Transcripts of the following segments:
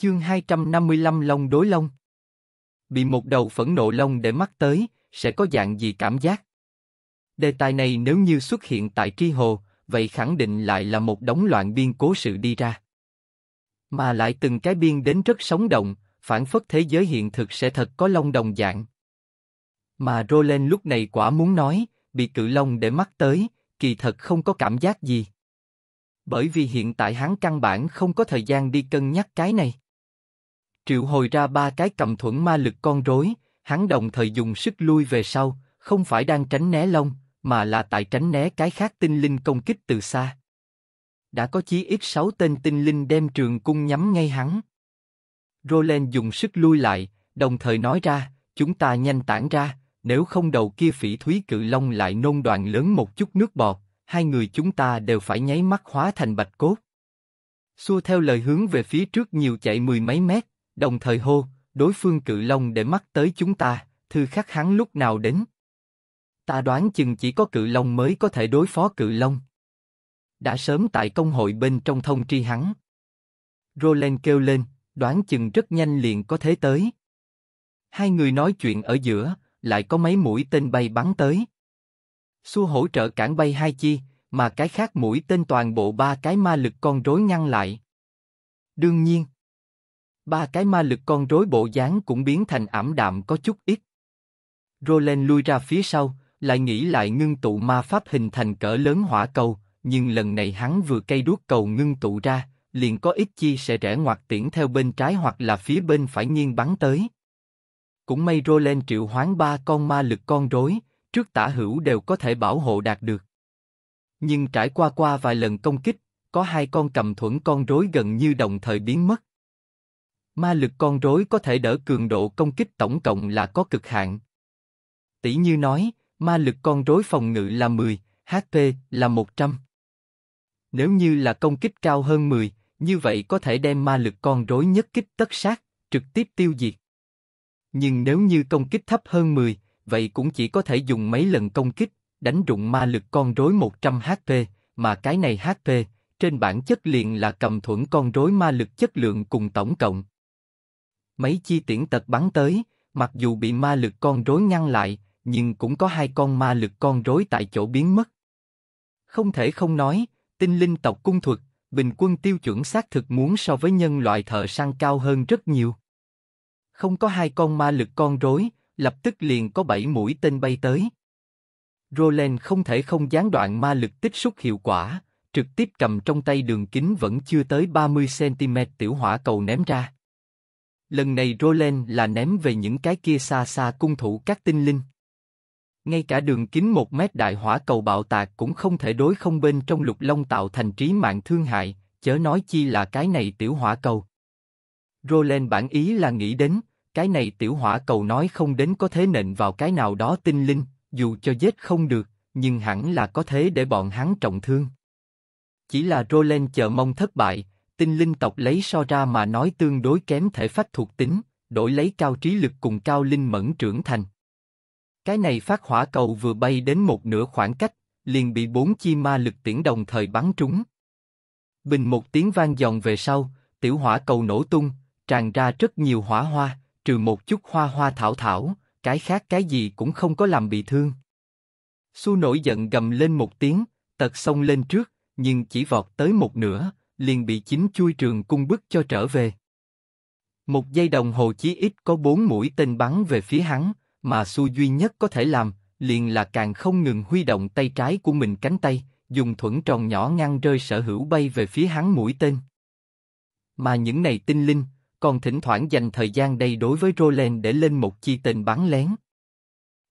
Chương 255 Long đối Long Bị một đầu phẫn nộ lông để mắt tới, sẽ có dạng gì cảm giác? Đề tài này nếu như xuất hiện tại Tri Hồ, vậy khẳng định lại là một đống loạn biên cố sự đi ra. Mà lại từng cái biên đến rất sống động, phản phất thế giới hiện thực sẽ thật có lông đồng dạng. Mà Roland lúc này quả muốn nói, bị cự lông để mắt tới, kỳ thật không có cảm giác gì bởi vì hiện tại hắn căn bản không có thời gian đi cân nhắc cái này triệu hồi ra ba cái cầm thuẫn ma lực con rối, hắn đồng thời dùng sức lui về sau, không phải đang tránh né lông, mà là tại tránh né cái khác tinh linh công kích từ xa. Đã có chí ít sáu tên tinh linh đem trường cung nhắm ngay hắn. Roland dùng sức lui lại, đồng thời nói ra, chúng ta nhanh tản ra, nếu không đầu kia phỉ thúy cự long lại nôn đoàn lớn một chút nước bọt, hai người chúng ta đều phải nháy mắt hóa thành bạch cốt. Xua theo lời hướng về phía trước nhiều chạy mười mấy mét, đồng thời hô, đối phương cự long để mắt tới chúng ta, thư khắc hắn lúc nào đến. Ta đoán chừng chỉ có cự long mới có thể đối phó cự long. Đã sớm tại công hội bên trong thông tri hắn. Roland kêu lên, đoán chừng rất nhanh liền có thế tới. Hai người nói chuyện ở giữa, lại có mấy mũi tên bay bắn tới. Xu hỗ trợ cản bay hai chi, mà cái khác mũi tên toàn bộ ba cái ma lực con rối ngăn lại. Đương nhiên, Ba cái ma lực con rối bộ dáng cũng biến thành ảm đạm có chút ít. Roland lui ra phía sau, lại nghĩ lại ngưng tụ ma pháp hình thành cỡ lớn hỏa cầu, nhưng lần này hắn vừa cây đuốc cầu ngưng tụ ra, liền có ít chi sẽ rẽ ngoặt tiễn theo bên trái hoặc là phía bên phải nghiêng bắn tới. Cũng may Roland triệu hoán ba con ma lực con rối, trước tả hữu đều có thể bảo hộ đạt được. Nhưng trải qua qua vài lần công kích, có hai con cầm thuẫn con rối gần như đồng thời biến mất. Ma lực con rối có thể đỡ cường độ công kích tổng cộng là có cực hạn. Tỷ như nói, ma lực con rối phòng ngự là 10, HP là 100. Nếu như là công kích cao hơn 10, như vậy có thể đem ma lực con rối nhất kích tất sát, trực tiếp tiêu diệt. Nhưng nếu như công kích thấp hơn 10, vậy cũng chỉ có thể dùng mấy lần công kích, đánh rụng ma lực con rối 100 HP, mà cái này HP, trên bản chất liền là cầm thuẫn con rối ma lực chất lượng cùng tổng cộng mấy chi tiễn tật bắn tới, mặc dù bị ma lực con rối ngăn lại, nhưng cũng có hai con ma lực con rối tại chỗ biến mất. Không thể không nói, tinh linh tộc cung thuật, bình quân tiêu chuẩn xác thực muốn so với nhân loại thợ săn cao hơn rất nhiều. Không có hai con ma lực con rối, lập tức liền có bảy mũi tên bay tới. Roland không thể không gián đoạn ma lực tích xúc hiệu quả, trực tiếp cầm trong tay đường kính vẫn chưa tới 30 cm tiểu hỏa cầu ném ra. Lần này Roland là ném về những cái kia xa xa cung thủ các tinh linh. Ngay cả đường kính một mét đại hỏa cầu bạo tạc cũng không thể đối không bên trong lục long tạo thành trí mạng thương hại, chớ nói chi là cái này tiểu hỏa cầu. Roland bản ý là nghĩ đến, cái này tiểu hỏa cầu nói không đến có thế nện vào cái nào đó tinh linh, dù cho giết không được, nhưng hẳn là có thế để bọn hắn trọng thương. Chỉ là Roland chờ mong thất bại, tinh linh tộc lấy so ra mà nói tương đối kém thể phách thuộc tính, đổi lấy cao trí lực cùng cao linh mẫn trưởng thành. Cái này phát hỏa cầu vừa bay đến một nửa khoảng cách, liền bị bốn chi ma lực tiễn đồng thời bắn trúng. Bình một tiếng vang dòng về sau, tiểu hỏa cầu nổ tung, tràn ra rất nhiều hỏa hoa, trừ một chút hoa hoa thảo thảo, cái khác cái gì cũng không có làm bị thương. Su nổi giận gầm lên một tiếng, tật xông lên trước, nhưng chỉ vọt tới một nửa, liền bị chính chui trường cung bức cho trở về. Một giây đồng hồ chí ít có bốn mũi tên bắn về phía hắn, mà Su duy nhất có thể làm, liền là càng không ngừng huy động tay trái của mình cánh tay, dùng thuẫn tròn nhỏ ngăn rơi sở hữu bay về phía hắn mũi tên. Mà những này tinh linh, còn thỉnh thoảng dành thời gian đây đối với Roland để lên một chi tên bắn lén.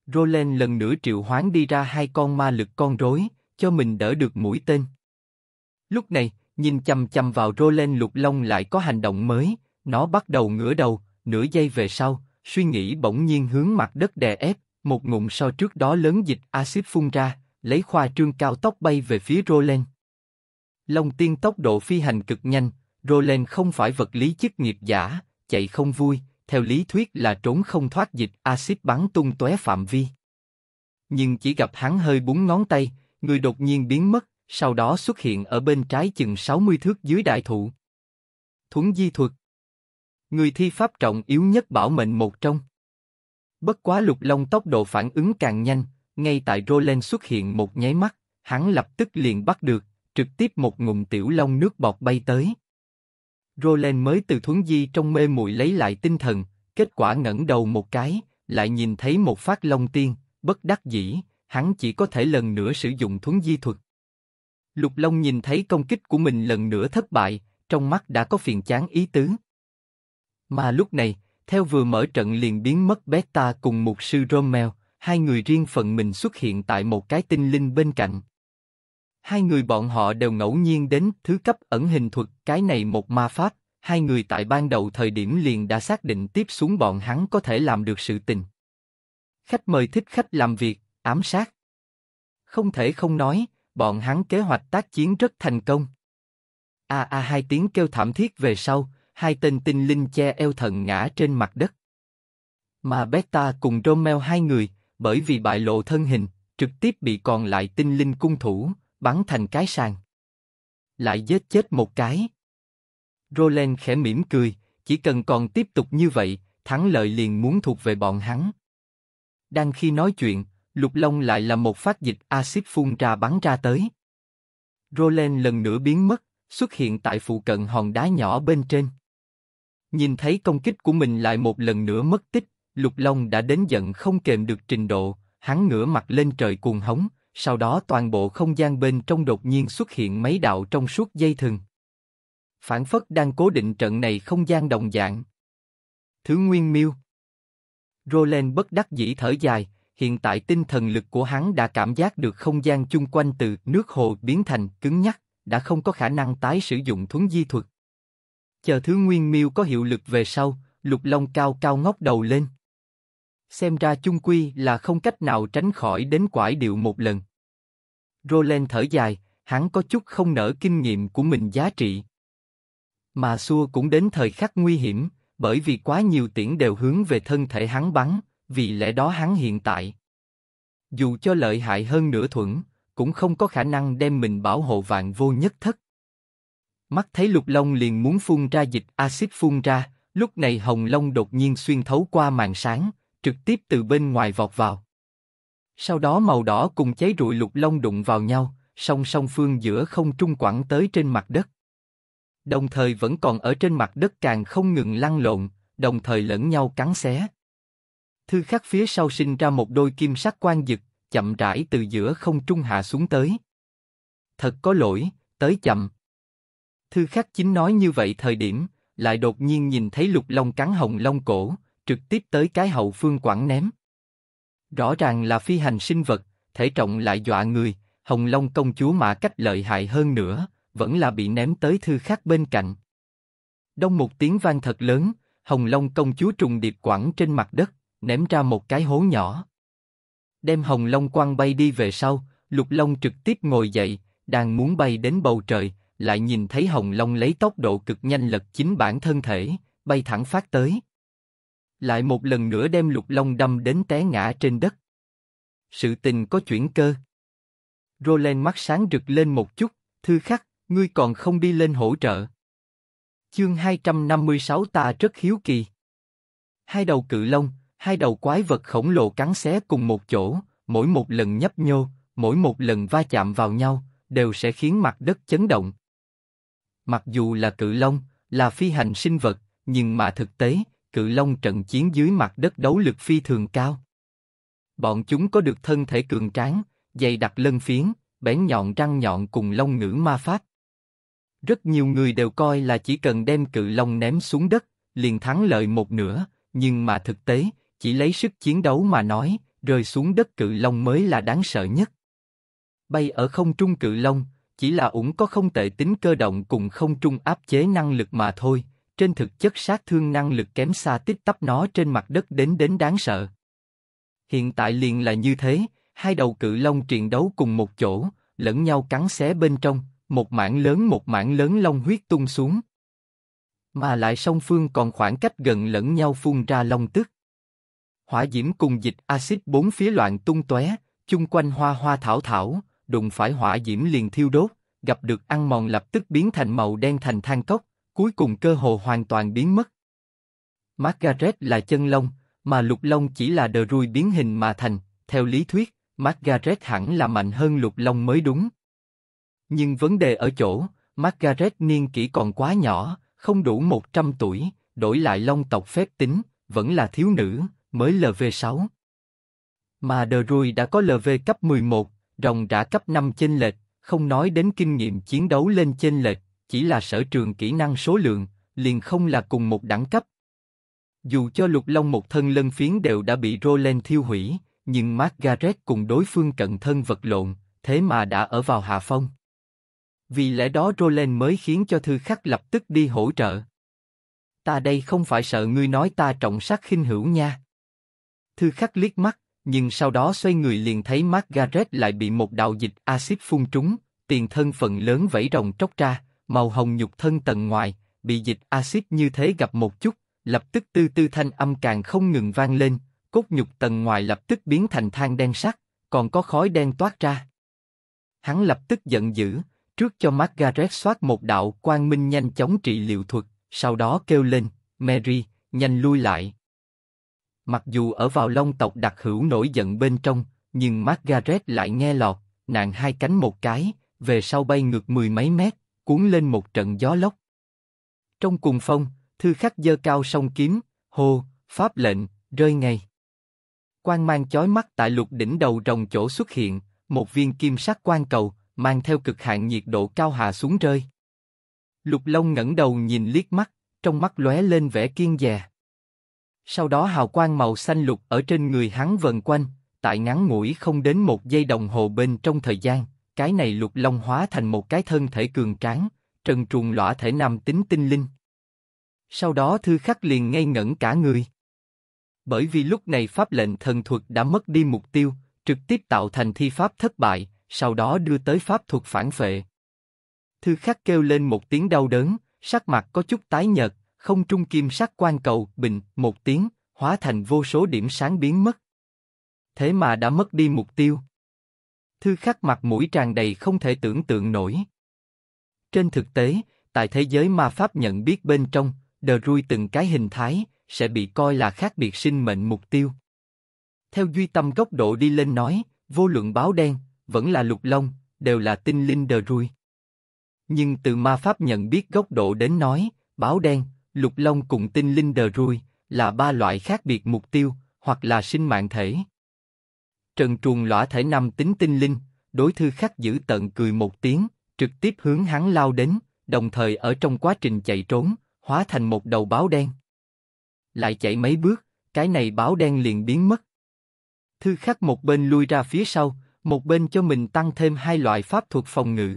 Roland lần nữa triệu hoán đi ra hai con ma lực con rối, cho mình đỡ được mũi tên. Lúc này, nhìn chầm chầm vào Roland lục long lại có hành động mới, nó bắt đầu ngửa đầu, nửa giây về sau, suy nghĩ bỗng nhiên hướng mặt đất đè ép, một ngụm so trước đó lớn dịch axit phun ra, lấy khoa trương cao tốc bay về phía Roland. Long tiên tốc độ phi hành cực nhanh, Roland không phải vật lý chức nghiệp giả, chạy không vui, theo lý thuyết là trốn không thoát dịch axit bắn tung tóe phạm vi. Nhưng chỉ gặp hắn hơi búng ngón tay, người đột nhiên biến mất, sau đó xuất hiện ở bên trái chừng 60 thước dưới đại thụ. Thuấn di thuật Người thi pháp trọng yếu nhất bảo mệnh một trong. Bất quá lục long tốc độ phản ứng càng nhanh, ngay tại Roland xuất hiện một nháy mắt, hắn lập tức liền bắt được, trực tiếp một ngụm tiểu long nước bọt bay tới. Roland mới từ thuấn di trong mê muội lấy lại tinh thần, kết quả ngẩng đầu một cái, lại nhìn thấy một phát long tiên, bất đắc dĩ, hắn chỉ có thể lần nữa sử dụng thuấn di thuật. Lục Long nhìn thấy công kích của mình lần nữa thất bại, trong mắt đã có phiền chán ý tứ. Mà lúc này, theo vừa mở trận liền biến mất Beta cùng một sư Romel, hai người riêng phần mình xuất hiện tại một cái tinh linh bên cạnh. Hai người bọn họ đều ngẫu nhiên đến thứ cấp ẩn hình thuật, cái này một ma pháp, hai người tại ban đầu thời điểm liền đã xác định tiếp xuống bọn hắn có thể làm được sự tình. Khách mời thích khách làm việc, ám sát. Không thể không nói, bọn hắn kế hoạch tác chiến rất thành công. A a hai tiếng kêu thảm thiết về sau, hai tên tinh linh che eo thần ngã trên mặt đất. Mà Beta cùng Romeo hai người, bởi vì bại lộ thân hình, trực tiếp bị còn lại tinh linh cung thủ, bắn thành cái sàn. Lại giết chết một cái. Roland khẽ mỉm cười, chỉ cần còn tiếp tục như vậy, thắng lợi liền muốn thuộc về bọn hắn. Đang khi nói chuyện, Lục Long lại là một phát dịch axit phun ra bắn ra tới. Roland lần nữa biến mất, xuất hiện tại phụ cận hòn đá nhỏ bên trên. Nhìn thấy công kích của mình lại một lần nữa mất tích, Lục Long đã đến giận không kềm được trình độ, hắn ngửa mặt lên trời cuồng hống, sau đó toàn bộ không gian bên trong đột nhiên xuất hiện mấy đạo trong suốt dây thừng. Phản phất đang cố định trận này không gian đồng dạng. Thứ Nguyên Miêu Roland bất đắc dĩ thở dài, hiện tại tinh thần lực của hắn đã cảm giác được không gian chung quanh từ nước hồ biến thành cứng nhắc, đã không có khả năng tái sử dụng thuấn di thuật. Chờ thứ nguyên miêu có hiệu lực về sau, lục long cao cao ngóc đầu lên. Xem ra chung quy là không cách nào tránh khỏi đến quải điệu một lần. Roland thở dài, hắn có chút không nở kinh nghiệm của mình giá trị. Mà xua cũng đến thời khắc nguy hiểm, bởi vì quá nhiều tiễn đều hướng về thân thể hắn bắn vì lẽ đó hắn hiện tại, dù cho lợi hại hơn nửa thuẫn, cũng không có khả năng đem mình bảo hộ vạn vô nhất thất. Mắt thấy lục long liền muốn phun ra dịch axit phun ra, lúc này hồng long đột nhiên xuyên thấu qua màn sáng, trực tiếp từ bên ngoài vọt vào. Sau đó màu đỏ cùng cháy rụi lục long đụng vào nhau, song song phương giữa không trung quẳng tới trên mặt đất. Đồng thời vẫn còn ở trên mặt đất càng không ngừng lăn lộn, đồng thời lẫn nhau cắn xé. Thư khắc phía sau sinh ra một đôi kim sắc quan dực, chậm rãi từ giữa không trung hạ xuống tới. Thật có lỗi, tới chậm. Thư khắc chính nói như vậy thời điểm, lại đột nhiên nhìn thấy lục long cắn hồng long cổ, trực tiếp tới cái hậu phương quẳng ném. Rõ ràng là phi hành sinh vật, thể trọng lại dọa người, hồng long công chúa mà cách lợi hại hơn nữa, vẫn là bị ném tới thư khắc bên cạnh. Đông một tiếng vang thật lớn, hồng long công chúa trùng điệp quẳng trên mặt đất ném ra một cái hố nhỏ. Đem hồng long quăng bay đi về sau, lục long trực tiếp ngồi dậy, đang muốn bay đến bầu trời, lại nhìn thấy hồng long lấy tốc độ cực nhanh lật chính bản thân thể, bay thẳng phát tới. Lại một lần nữa đem lục long đâm đến té ngã trên đất. Sự tình có chuyển cơ. Roland mắt sáng rực lên một chút, thư khắc, ngươi còn không đi lên hỗ trợ. Chương 256 ta rất hiếu kỳ. Hai đầu cự long, Hai đầu quái vật khổng lồ cắn xé cùng một chỗ, mỗi một lần nhấp nhô, mỗi một lần va chạm vào nhau, đều sẽ khiến mặt đất chấn động. Mặc dù là cự long, là phi hành sinh vật, nhưng mà thực tế, cự long trận chiến dưới mặt đất đấu lực phi thường cao. Bọn chúng có được thân thể cường tráng, dày đặc lân phiến, bén nhọn răng nhọn cùng long ngữ ma pháp. Rất nhiều người đều coi là chỉ cần đem cự long ném xuống đất, liền thắng lợi một nửa, nhưng mà thực tế, chỉ lấy sức chiến đấu mà nói, rơi xuống đất cự long mới là đáng sợ nhất. Bay ở không trung cự long, chỉ là ủng có không tệ tính cơ động cùng không trung áp chế năng lực mà thôi, trên thực chất sát thương năng lực kém xa tích tắp nó trên mặt đất đến đến đáng sợ. Hiện tại liền là như thế, hai đầu cự long triền đấu cùng một chỗ, lẫn nhau cắn xé bên trong, một mảng lớn một mảng lớn long huyết tung xuống. Mà lại song phương còn khoảng cách gần lẫn nhau phun ra long tức hỏa diễm cùng dịch axit bốn phía loạn tung tóe, chung quanh hoa hoa thảo thảo, đụng phải hỏa diễm liền thiêu đốt, gặp được ăn mòn lập tức biến thành màu đen thành than cốc, cuối cùng cơ hồ hoàn toàn biến mất. Margaret là chân lông, mà lục lông chỉ là đờ ruồi biến hình mà thành, theo lý thuyết, Margaret hẳn là mạnh hơn lục lông mới đúng. Nhưng vấn đề ở chỗ, Margaret niên kỷ còn quá nhỏ, không đủ 100 tuổi, đổi lại long tộc phép tính, vẫn là thiếu nữ, mới LV6. Mà De Rui đã có LV cấp 11, rồng đã cấp 5 chênh lệch, không nói đến kinh nghiệm chiến đấu lên chênh lệch, chỉ là sở trường kỹ năng số lượng, liền không là cùng một đẳng cấp. Dù cho lục long một thân lân phiến đều đã bị Roland thiêu hủy, nhưng Margaret cùng đối phương cận thân vật lộn, thế mà đã ở vào hạ phong. Vì lẽ đó Roland mới khiến cho thư khắc lập tức đi hỗ trợ. Ta đây không phải sợ ngươi nói ta trọng sắc khinh hữu nha. Thư khắc liếc mắt, nhưng sau đó xoay người liền thấy Margaret lại bị một đạo dịch axit phun trúng, tiền thân phần lớn vẫy rồng tróc ra, màu hồng nhục thân tầng ngoài, bị dịch axit như thế gặp một chút, lập tức tư tư thanh âm càng không ngừng vang lên, cốt nhục tầng ngoài lập tức biến thành than đen sắc, còn có khói đen toát ra. Hắn lập tức giận dữ, trước cho Margaret soát một đạo quang minh nhanh chóng trị liệu thuật, sau đó kêu lên, Mary, nhanh lui lại, Mặc dù ở vào long tộc đặc hữu nổi giận bên trong, nhưng Margaret lại nghe lọt, nàng hai cánh một cái, về sau bay ngược mười mấy mét, cuốn lên một trận gió lốc. Trong cùng phong, thư khắc dơ cao song kiếm, hô, pháp lệnh, rơi ngay. Quang mang chói mắt tại lục đỉnh đầu rồng chỗ xuất hiện, một viên kim sắc quang cầu, mang theo cực hạn nhiệt độ cao hạ xuống rơi. Lục Long ngẩng đầu nhìn liếc mắt, trong mắt lóe lên vẻ kiên dè. Sau đó hào quang màu xanh lục ở trên người hắn vần quanh, tại ngắn ngủi không đến một giây đồng hồ bên trong thời gian, cái này lục long hóa thành một cái thân thể cường tráng, trần truồng lõa thể nam tính tinh linh. Sau đó thư khắc liền ngây ngẩn cả người. Bởi vì lúc này pháp lệnh thần thuật đã mất đi mục tiêu, trực tiếp tạo thành thi pháp thất bại, sau đó đưa tới pháp thuật phản phệ. Thư khắc kêu lên một tiếng đau đớn, sắc mặt có chút tái nhợt, không trung kim sắc quan cầu, bình, một tiếng, hóa thành vô số điểm sáng biến mất. Thế mà đã mất đi mục tiêu. Thư khắc mặt mũi tràn đầy không thể tưởng tượng nổi. Trên thực tế, tại thế giới ma pháp nhận biết bên trong, đờ rui từng cái hình thái, sẽ bị coi là khác biệt sinh mệnh mục tiêu. Theo duy tâm góc độ đi lên nói, vô luận báo đen, vẫn là lục long, đều là tinh linh đờ rui. Nhưng từ ma pháp nhận biết góc độ đến nói, báo đen, lục long cùng tinh linh đờ ruồi là ba loại khác biệt mục tiêu, hoặc là sinh mạng thể. Trần truồng lõa thể năm tính tinh linh, đối thư khắc giữ tận cười một tiếng, trực tiếp hướng hắn lao đến, đồng thời ở trong quá trình chạy trốn, hóa thành một đầu báo đen. Lại chạy mấy bước, cái này báo đen liền biến mất. Thư khắc một bên lui ra phía sau, một bên cho mình tăng thêm hai loại pháp thuật phòng ngự.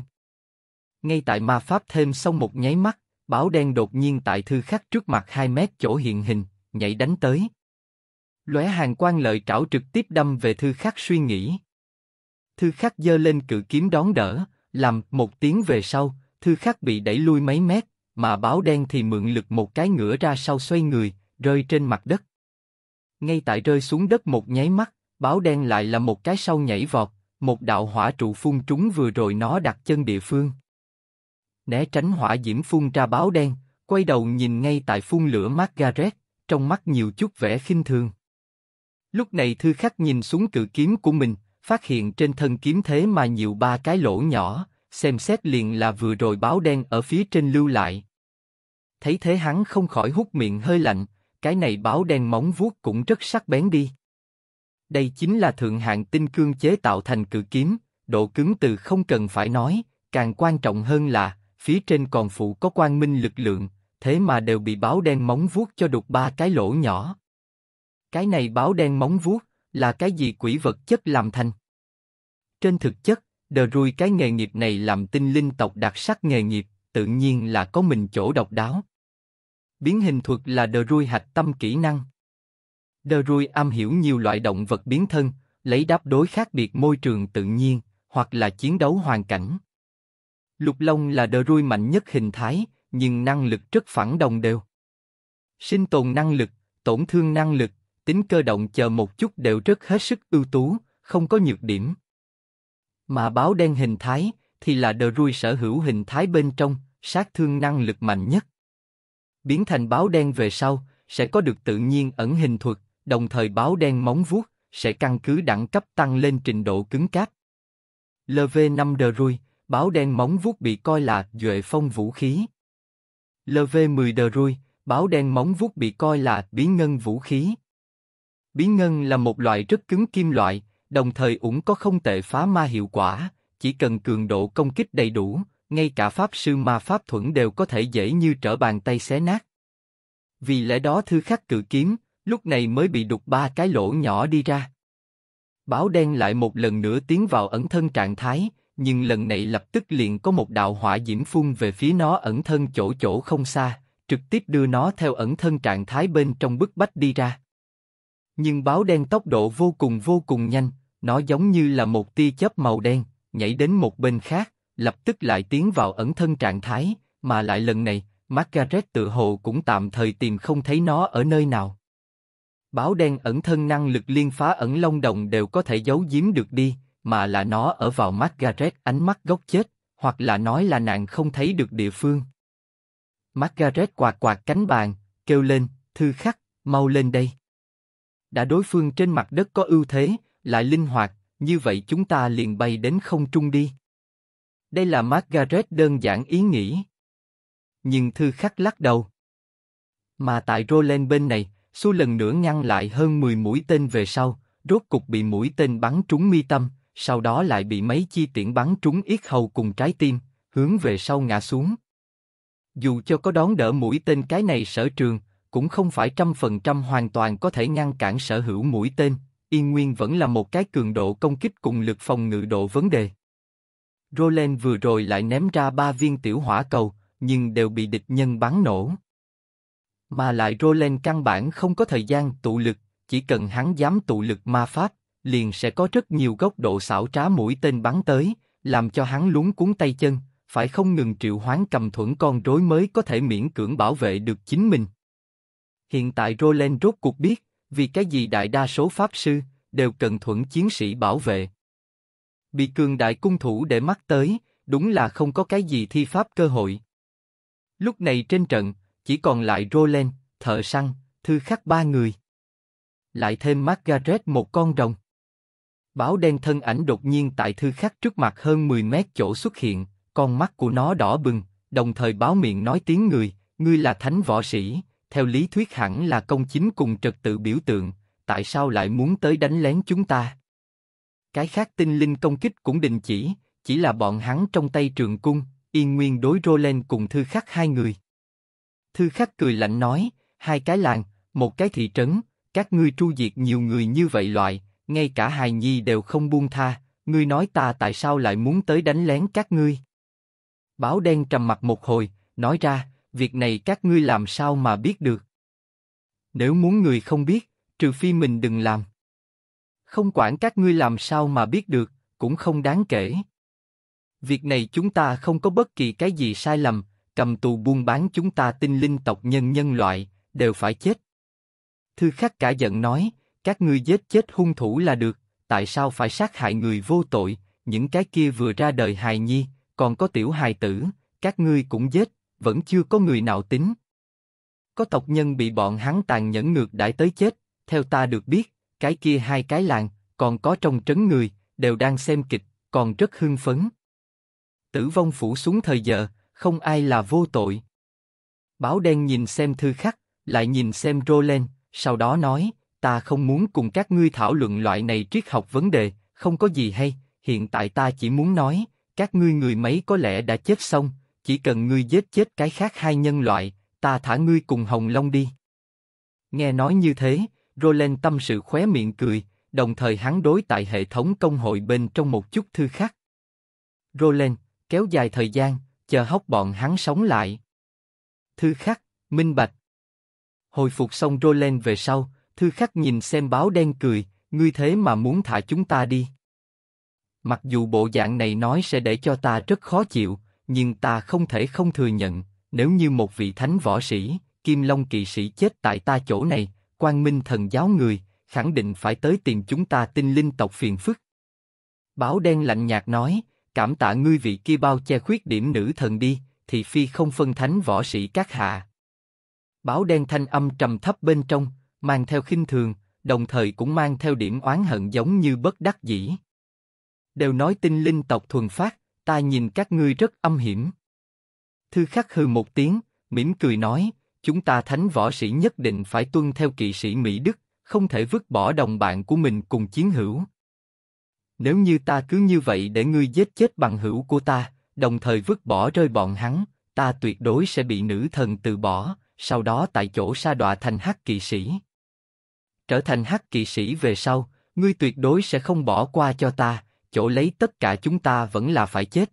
Ngay tại ma pháp thêm xong một nháy mắt, Báo đen đột nhiên tại thư khắc trước mặt 2 mét chỗ hiện hình, nhảy đánh tới. Lóe hàng quan lợi trảo trực tiếp đâm về thư khắc suy nghĩ. Thư khắc dơ lên cự kiếm đón đỡ, làm một tiếng về sau, thư khắc bị đẩy lui mấy mét, mà báo đen thì mượn lực một cái ngửa ra sau xoay người, rơi trên mặt đất. Ngay tại rơi xuống đất một nháy mắt, báo đen lại là một cái sau nhảy vọt, một đạo hỏa trụ phun trúng vừa rồi nó đặt chân địa phương né tránh hỏa diễm phun ra báo đen, quay đầu nhìn ngay tại phun lửa Margaret, trong mắt nhiều chút vẻ khinh thường. Lúc này thư khách nhìn xuống cự kiếm của mình, phát hiện trên thân kiếm thế mà nhiều ba cái lỗ nhỏ, xem xét liền là vừa rồi báo đen ở phía trên lưu lại. Thấy thế hắn không khỏi hút miệng hơi lạnh, cái này báo đen móng vuốt cũng rất sắc bén đi. Đây chính là thượng hạng tinh cương chế tạo thành cự kiếm, độ cứng từ không cần phải nói, càng quan trọng hơn là phía trên còn phụ có quan minh lực lượng, thế mà đều bị báo đen móng vuốt cho đục ba cái lỗ nhỏ. Cái này báo đen móng vuốt là cái gì quỷ vật chất làm thành? Trên thực chất, đờ rui cái nghề nghiệp này làm tinh linh tộc đặc sắc nghề nghiệp, tự nhiên là có mình chỗ độc đáo. Biến hình thuật là đờ rui hạch tâm kỹ năng. Đờ rui am hiểu nhiều loại động vật biến thân, lấy đáp đối khác biệt môi trường tự nhiên, hoặc là chiến đấu hoàn cảnh. Lục Long là đờ ruồi mạnh nhất hình thái, nhưng năng lực rất phản đồng đều. Sinh tồn năng lực, tổn thương năng lực, tính cơ động chờ một chút đều rất hết sức ưu tú, không có nhược điểm. Mà báo đen hình thái thì là đờ ruồi sở hữu hình thái bên trong, sát thương năng lực mạnh nhất. Biến thành báo đen về sau, sẽ có được tự nhiên ẩn hình thuật, đồng thời báo đen móng vuốt sẽ căn cứ đẳng cấp tăng lên trình độ cứng cáp. LV5 đờ ruồi báo đen móng vuốt bị coi là duệ phong vũ khí. LV10 đờ ruồi, báo đen móng vuốt bị coi là bí ngân vũ khí. Bí ngân là một loại rất cứng kim loại, đồng thời cũng có không tệ phá ma hiệu quả, chỉ cần cường độ công kích đầy đủ, ngay cả pháp sư ma pháp thuẫn đều có thể dễ như trở bàn tay xé nát. Vì lẽ đó thư khắc cử kiếm, lúc này mới bị đục ba cái lỗ nhỏ đi ra. Báo đen lại một lần nữa tiến vào ẩn thân trạng thái, nhưng lần này lập tức liền có một đạo hỏa diễm phun về phía nó ẩn thân chỗ chỗ không xa, trực tiếp đưa nó theo ẩn thân trạng thái bên trong bức bách đi ra. Nhưng báo đen tốc độ vô cùng vô cùng nhanh, nó giống như là một tia chớp màu đen, nhảy đến một bên khác, lập tức lại tiến vào ẩn thân trạng thái, mà lại lần này, Margaret tự hồ cũng tạm thời tìm không thấy nó ở nơi nào. Báo đen ẩn thân năng lực liên phá ẩn long đồng đều có thể giấu giếm được đi, mà là nó ở vào Margaret ánh mắt gốc chết, hoặc là nói là nàng không thấy được địa phương. Margaret quạt quạt cánh bàn, kêu lên, thư khắc, mau lên đây. Đã đối phương trên mặt đất có ưu thế, lại linh hoạt, như vậy chúng ta liền bay đến không trung đi. Đây là Margaret đơn giản ý nghĩ. Nhưng thư khắc lắc đầu. Mà tại Roland bên này, su lần nữa ngăn lại hơn 10 mũi tên về sau, rốt cục bị mũi tên bắn trúng mi tâm, sau đó lại bị mấy chi tiễn bắn trúng yết hầu cùng trái tim, hướng về sau ngã xuống. Dù cho có đón đỡ mũi tên cái này sở trường, cũng không phải trăm phần trăm hoàn toàn có thể ngăn cản sở hữu mũi tên, y nguyên vẫn là một cái cường độ công kích cùng lực phòng ngự độ vấn đề. Roland vừa rồi lại ném ra ba viên tiểu hỏa cầu, nhưng đều bị địch nhân bắn nổ. Mà lại Roland căn bản không có thời gian tụ lực, chỉ cần hắn dám tụ lực ma pháp, liền sẽ có rất nhiều góc độ xảo trá mũi tên bắn tới, làm cho hắn lúng cuốn tay chân, phải không ngừng triệu hoán cầm thuẫn con rối mới có thể miễn cưỡng bảo vệ được chính mình. Hiện tại Roland rốt cuộc biết, vì cái gì đại đa số pháp sư đều cần thuẫn chiến sĩ bảo vệ. Bị cường đại cung thủ để mắt tới, đúng là không có cái gì thi pháp cơ hội. Lúc này trên trận, chỉ còn lại Roland, thợ săn, thư khắc ba người. Lại thêm Margaret một con rồng. Báo đen thân ảnh đột nhiên tại thư khắc trước mặt hơn 10 mét chỗ xuất hiện, con mắt của nó đỏ bừng, đồng thời báo miệng nói tiếng người, ngươi là thánh võ sĩ, theo lý thuyết hẳn là công chính cùng trật tự biểu tượng, tại sao lại muốn tới đánh lén chúng ta? Cái khác tinh linh công kích cũng đình chỉ, chỉ là bọn hắn trong tay trường cung, yên nguyên đối lên cùng thư khắc hai người. Thư khắc cười lạnh nói, hai cái làng, một cái thị trấn, các ngươi tru diệt nhiều người như vậy loại, ngay cả hài nhi đều không buông tha, ngươi nói ta tại sao lại muốn tới đánh lén các ngươi? Báo đen trầm mặt một hồi, nói ra, việc này các ngươi làm sao mà biết được? Nếu muốn người không biết, trừ phi mình đừng làm. Không quản các ngươi làm sao mà biết được, cũng không đáng kể. Việc này chúng ta không có bất kỳ cái gì sai lầm, cầm tù buôn bán chúng ta tinh linh tộc nhân nhân loại, đều phải chết. Thư khắc cả giận nói, các ngươi giết chết hung thủ là được, tại sao phải sát hại người vô tội, những cái kia vừa ra đời hài nhi, còn có tiểu hài tử, các ngươi cũng giết, vẫn chưa có người nào tính. Có tộc nhân bị bọn hắn tàn nhẫn ngược đãi tới chết, theo ta được biết, cái kia hai cái làng, còn có trong trấn người, đều đang xem kịch, còn rất hưng phấn. Tử vong phủ xuống thời giờ, không ai là vô tội. Báo đen nhìn xem thư khắc, lại nhìn xem Roland, sau đó nói, ta không muốn cùng các ngươi thảo luận loại này triết học vấn đề, không có gì hay, hiện tại ta chỉ muốn nói, các ngươi người mấy có lẽ đã chết xong, chỉ cần ngươi giết chết cái khác hai nhân loại, ta thả ngươi cùng Hồng Long đi. Nghe nói như thế, Roland tâm sự khóe miệng cười, đồng thời hắn đối tại hệ thống công hội bên trong một chút thư khắc. Roland, kéo dài thời gian, chờ hóc bọn hắn sống lại. Thư khắc, minh bạch. Hồi phục xong Roland về sau, Thư khắc nhìn xem báo đen cười, ngươi thế mà muốn thả chúng ta đi. Mặc dù bộ dạng này nói sẽ để cho ta rất khó chịu, nhưng ta không thể không thừa nhận, nếu như một vị thánh võ sĩ, kim long kỵ sĩ chết tại ta chỗ này, quan minh thần giáo người, khẳng định phải tới tìm chúng ta tinh linh tộc phiền phức. Báo đen lạnh nhạt nói, cảm tạ ngươi vị kia bao che khuyết điểm nữ thần đi, thì phi không phân thánh võ sĩ các hạ. Báo đen thanh âm trầm thấp bên trong, mang theo khinh thường, đồng thời cũng mang theo điểm oán hận giống như bất đắc dĩ. Đều nói tinh linh tộc thuần phát, ta nhìn các ngươi rất âm hiểm. Thư khắc hừ một tiếng, mỉm cười nói, chúng ta thánh võ sĩ nhất định phải tuân theo kỵ sĩ Mỹ Đức, không thể vứt bỏ đồng bạn của mình cùng chiến hữu. Nếu như ta cứ như vậy để ngươi giết chết bằng hữu của ta, đồng thời vứt bỏ rơi bọn hắn, ta tuyệt đối sẽ bị nữ thần từ bỏ, sau đó tại chỗ sa đọa thành hắc kỵ sĩ trở thành hắc kỵ sĩ về sau, ngươi tuyệt đối sẽ không bỏ qua cho ta, chỗ lấy tất cả chúng ta vẫn là phải chết.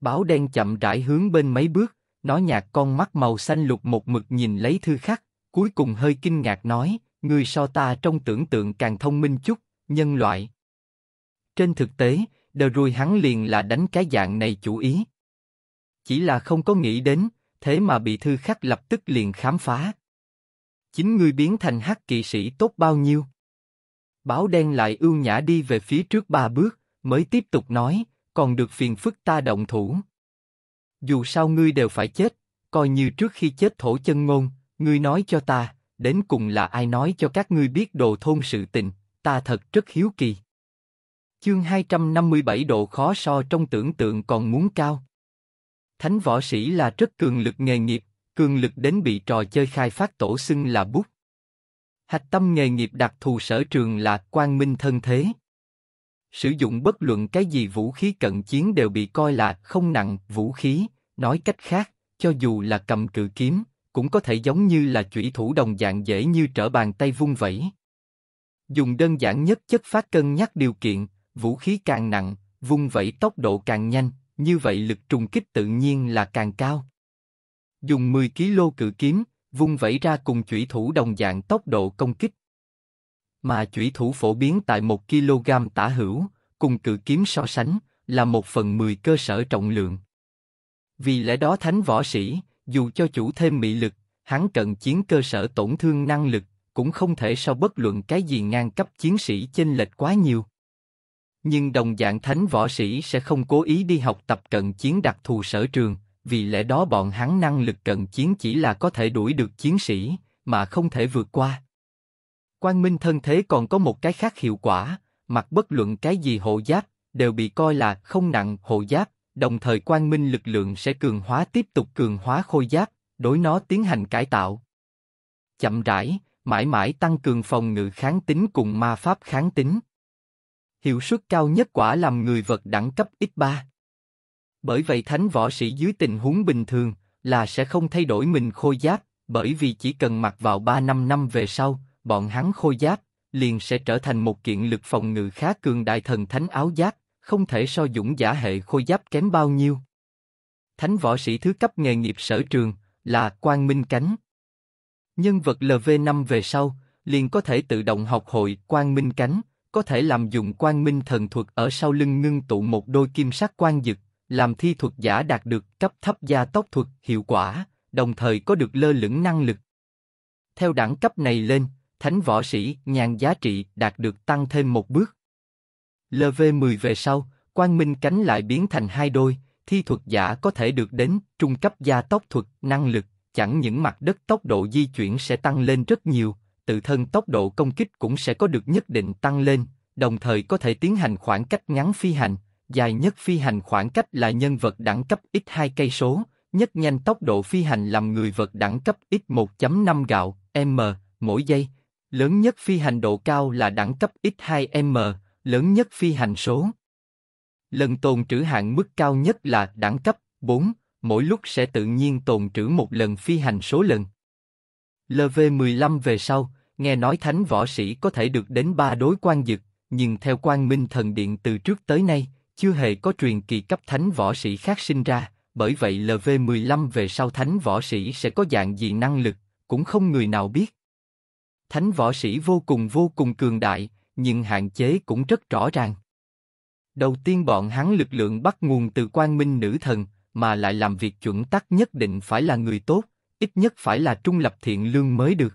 Báo đen chậm rãi hướng bên mấy bước, nó nhạt con mắt màu xanh lục một mực nhìn lấy thư khắc, cuối cùng hơi kinh ngạc nói, ngươi so ta trong tưởng tượng càng thông minh chút, nhân loại. Trên thực tế, đờ rùi hắn liền là đánh cái dạng này chủ ý. Chỉ là không có nghĩ đến, thế mà bị thư khắc lập tức liền khám phá chính ngươi biến thành hắc kỵ sĩ tốt bao nhiêu. Báo đen lại ưu nhã đi về phía trước ba bước, mới tiếp tục nói, còn được phiền phức ta động thủ. Dù sao ngươi đều phải chết, coi như trước khi chết thổ chân ngôn, ngươi nói cho ta, đến cùng là ai nói cho các ngươi biết đồ thôn sự tình, ta thật rất hiếu kỳ. Chương 257 độ khó so trong tưởng tượng còn muốn cao. Thánh võ sĩ là rất cường lực nghề nghiệp, cường lực đến bị trò chơi khai phát tổ xưng là bút. Hạch tâm nghề nghiệp đặc thù sở trường là quang minh thân thế. Sử dụng bất luận cái gì vũ khí cận chiến đều bị coi là không nặng vũ khí, nói cách khác, cho dù là cầm cự kiếm, cũng có thể giống như là chủy thủ đồng dạng dễ như trở bàn tay vung vẩy. Dùng đơn giản nhất chất phát cân nhắc điều kiện, vũ khí càng nặng, vung vẩy tốc độ càng nhanh, như vậy lực trùng kích tự nhiên là càng cao dùng 10 kg cự kiếm, vung vẩy ra cùng chủy thủ đồng dạng tốc độ công kích. Mà chủy thủ phổ biến tại 1 kg tả hữu, cùng cự kiếm so sánh, là một phần 10 cơ sở trọng lượng. Vì lẽ đó thánh võ sĩ, dù cho chủ thêm mị lực, hắn cận chiến cơ sở tổn thương năng lực, cũng không thể so bất luận cái gì ngang cấp chiến sĩ chênh lệch quá nhiều. Nhưng đồng dạng thánh võ sĩ sẽ không cố ý đi học tập cận chiến đặc thù sở trường, vì lẽ đó bọn hắn năng lực cận chiến chỉ là có thể đuổi được chiến sĩ, mà không thể vượt qua. Quang minh thân thế còn có một cái khác hiệu quả, mặc bất luận cái gì hộ giáp, đều bị coi là không nặng hộ giáp, đồng thời quang minh lực lượng sẽ cường hóa tiếp tục cường hóa khôi giáp, đối nó tiến hành cải tạo. Chậm rãi, mãi mãi tăng cường phòng ngự kháng tính cùng ma pháp kháng tính. Hiệu suất cao nhất quả làm người vật đẳng cấp X3. Bởi vậy thánh võ sĩ dưới tình huống bình thường là sẽ không thay đổi mình khôi giáp, bởi vì chỉ cần mặc vào 3 năm năm về sau, bọn hắn khôi giáp liền sẽ trở thành một kiện lực phòng ngự khá cường đại thần thánh áo giáp, không thể so dũng giả hệ khôi giáp kém bao nhiêu. Thánh võ sĩ thứ cấp nghề nghiệp sở trường là quang minh cánh. Nhân vật LV5 về sau liền có thể tự động học hội quang minh cánh, có thể làm dụng quang minh thần thuật ở sau lưng ngưng tụ một đôi kim sắc quang dực, làm thi thuật giả đạt được cấp thấp gia tốc thuật hiệu quả, đồng thời có được lơ lửng năng lực. Theo đẳng cấp này lên, thánh võ sĩ nhàn giá trị đạt được tăng thêm một bước. LV10 về sau, quang minh cánh lại biến thành hai đôi, thi thuật giả có thể được đến trung cấp gia tốc thuật năng lực, chẳng những mặt đất tốc độ di chuyển sẽ tăng lên rất nhiều, tự thân tốc độ công kích cũng sẽ có được nhất định tăng lên, đồng thời có thể tiến hành khoảng cách ngắn phi hành, dài nhất phi hành khoảng cách là nhân vật đẳng cấp ít 2 cây số, nhất nhanh tốc độ phi hành làm người vật đẳng cấp ít 1.5 gạo m mỗi giây, lớn nhất phi hành độ cao là đẳng cấp ít 2 m, lớn nhất phi hành số. Lần tồn trữ hạn mức cao nhất là đẳng cấp 4, mỗi lúc sẽ tự nhiên tồn trữ một lần phi hành số lần. LV15 về sau, nghe nói thánh võ sĩ có thể được đến ba đối quan dực, nhưng theo quan minh thần điện từ trước tới nay, chưa hề có truyền kỳ cấp thánh võ sĩ khác sinh ra, bởi vậy LV15 về sau thánh võ sĩ sẽ có dạng gì năng lực, cũng không người nào biết. Thánh võ sĩ vô cùng vô cùng cường đại, nhưng hạn chế cũng rất rõ ràng. Đầu tiên bọn hắn lực lượng bắt nguồn từ quan minh nữ thần, mà lại làm việc chuẩn tắc nhất định phải là người tốt, ít nhất phải là trung lập thiện lương mới được.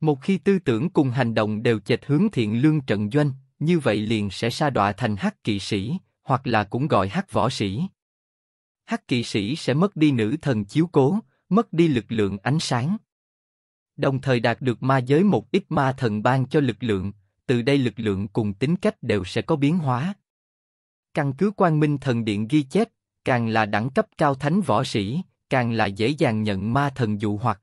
Một khi tư tưởng cùng hành động đều chệch hướng thiện lương trận doanh, như vậy liền sẽ sa đọa thành hắc kỵ sĩ, hoặc là cũng gọi hắc võ sĩ. Hắc kỵ sĩ sẽ mất đi nữ thần chiếu cố, mất đi lực lượng ánh sáng. Đồng thời đạt được ma giới một ít ma thần ban cho lực lượng, từ đây lực lượng cùng tính cách đều sẽ có biến hóa. Căn cứ quan minh thần điện ghi chép, càng là đẳng cấp cao thánh võ sĩ, càng là dễ dàng nhận ma thần dụ hoặc.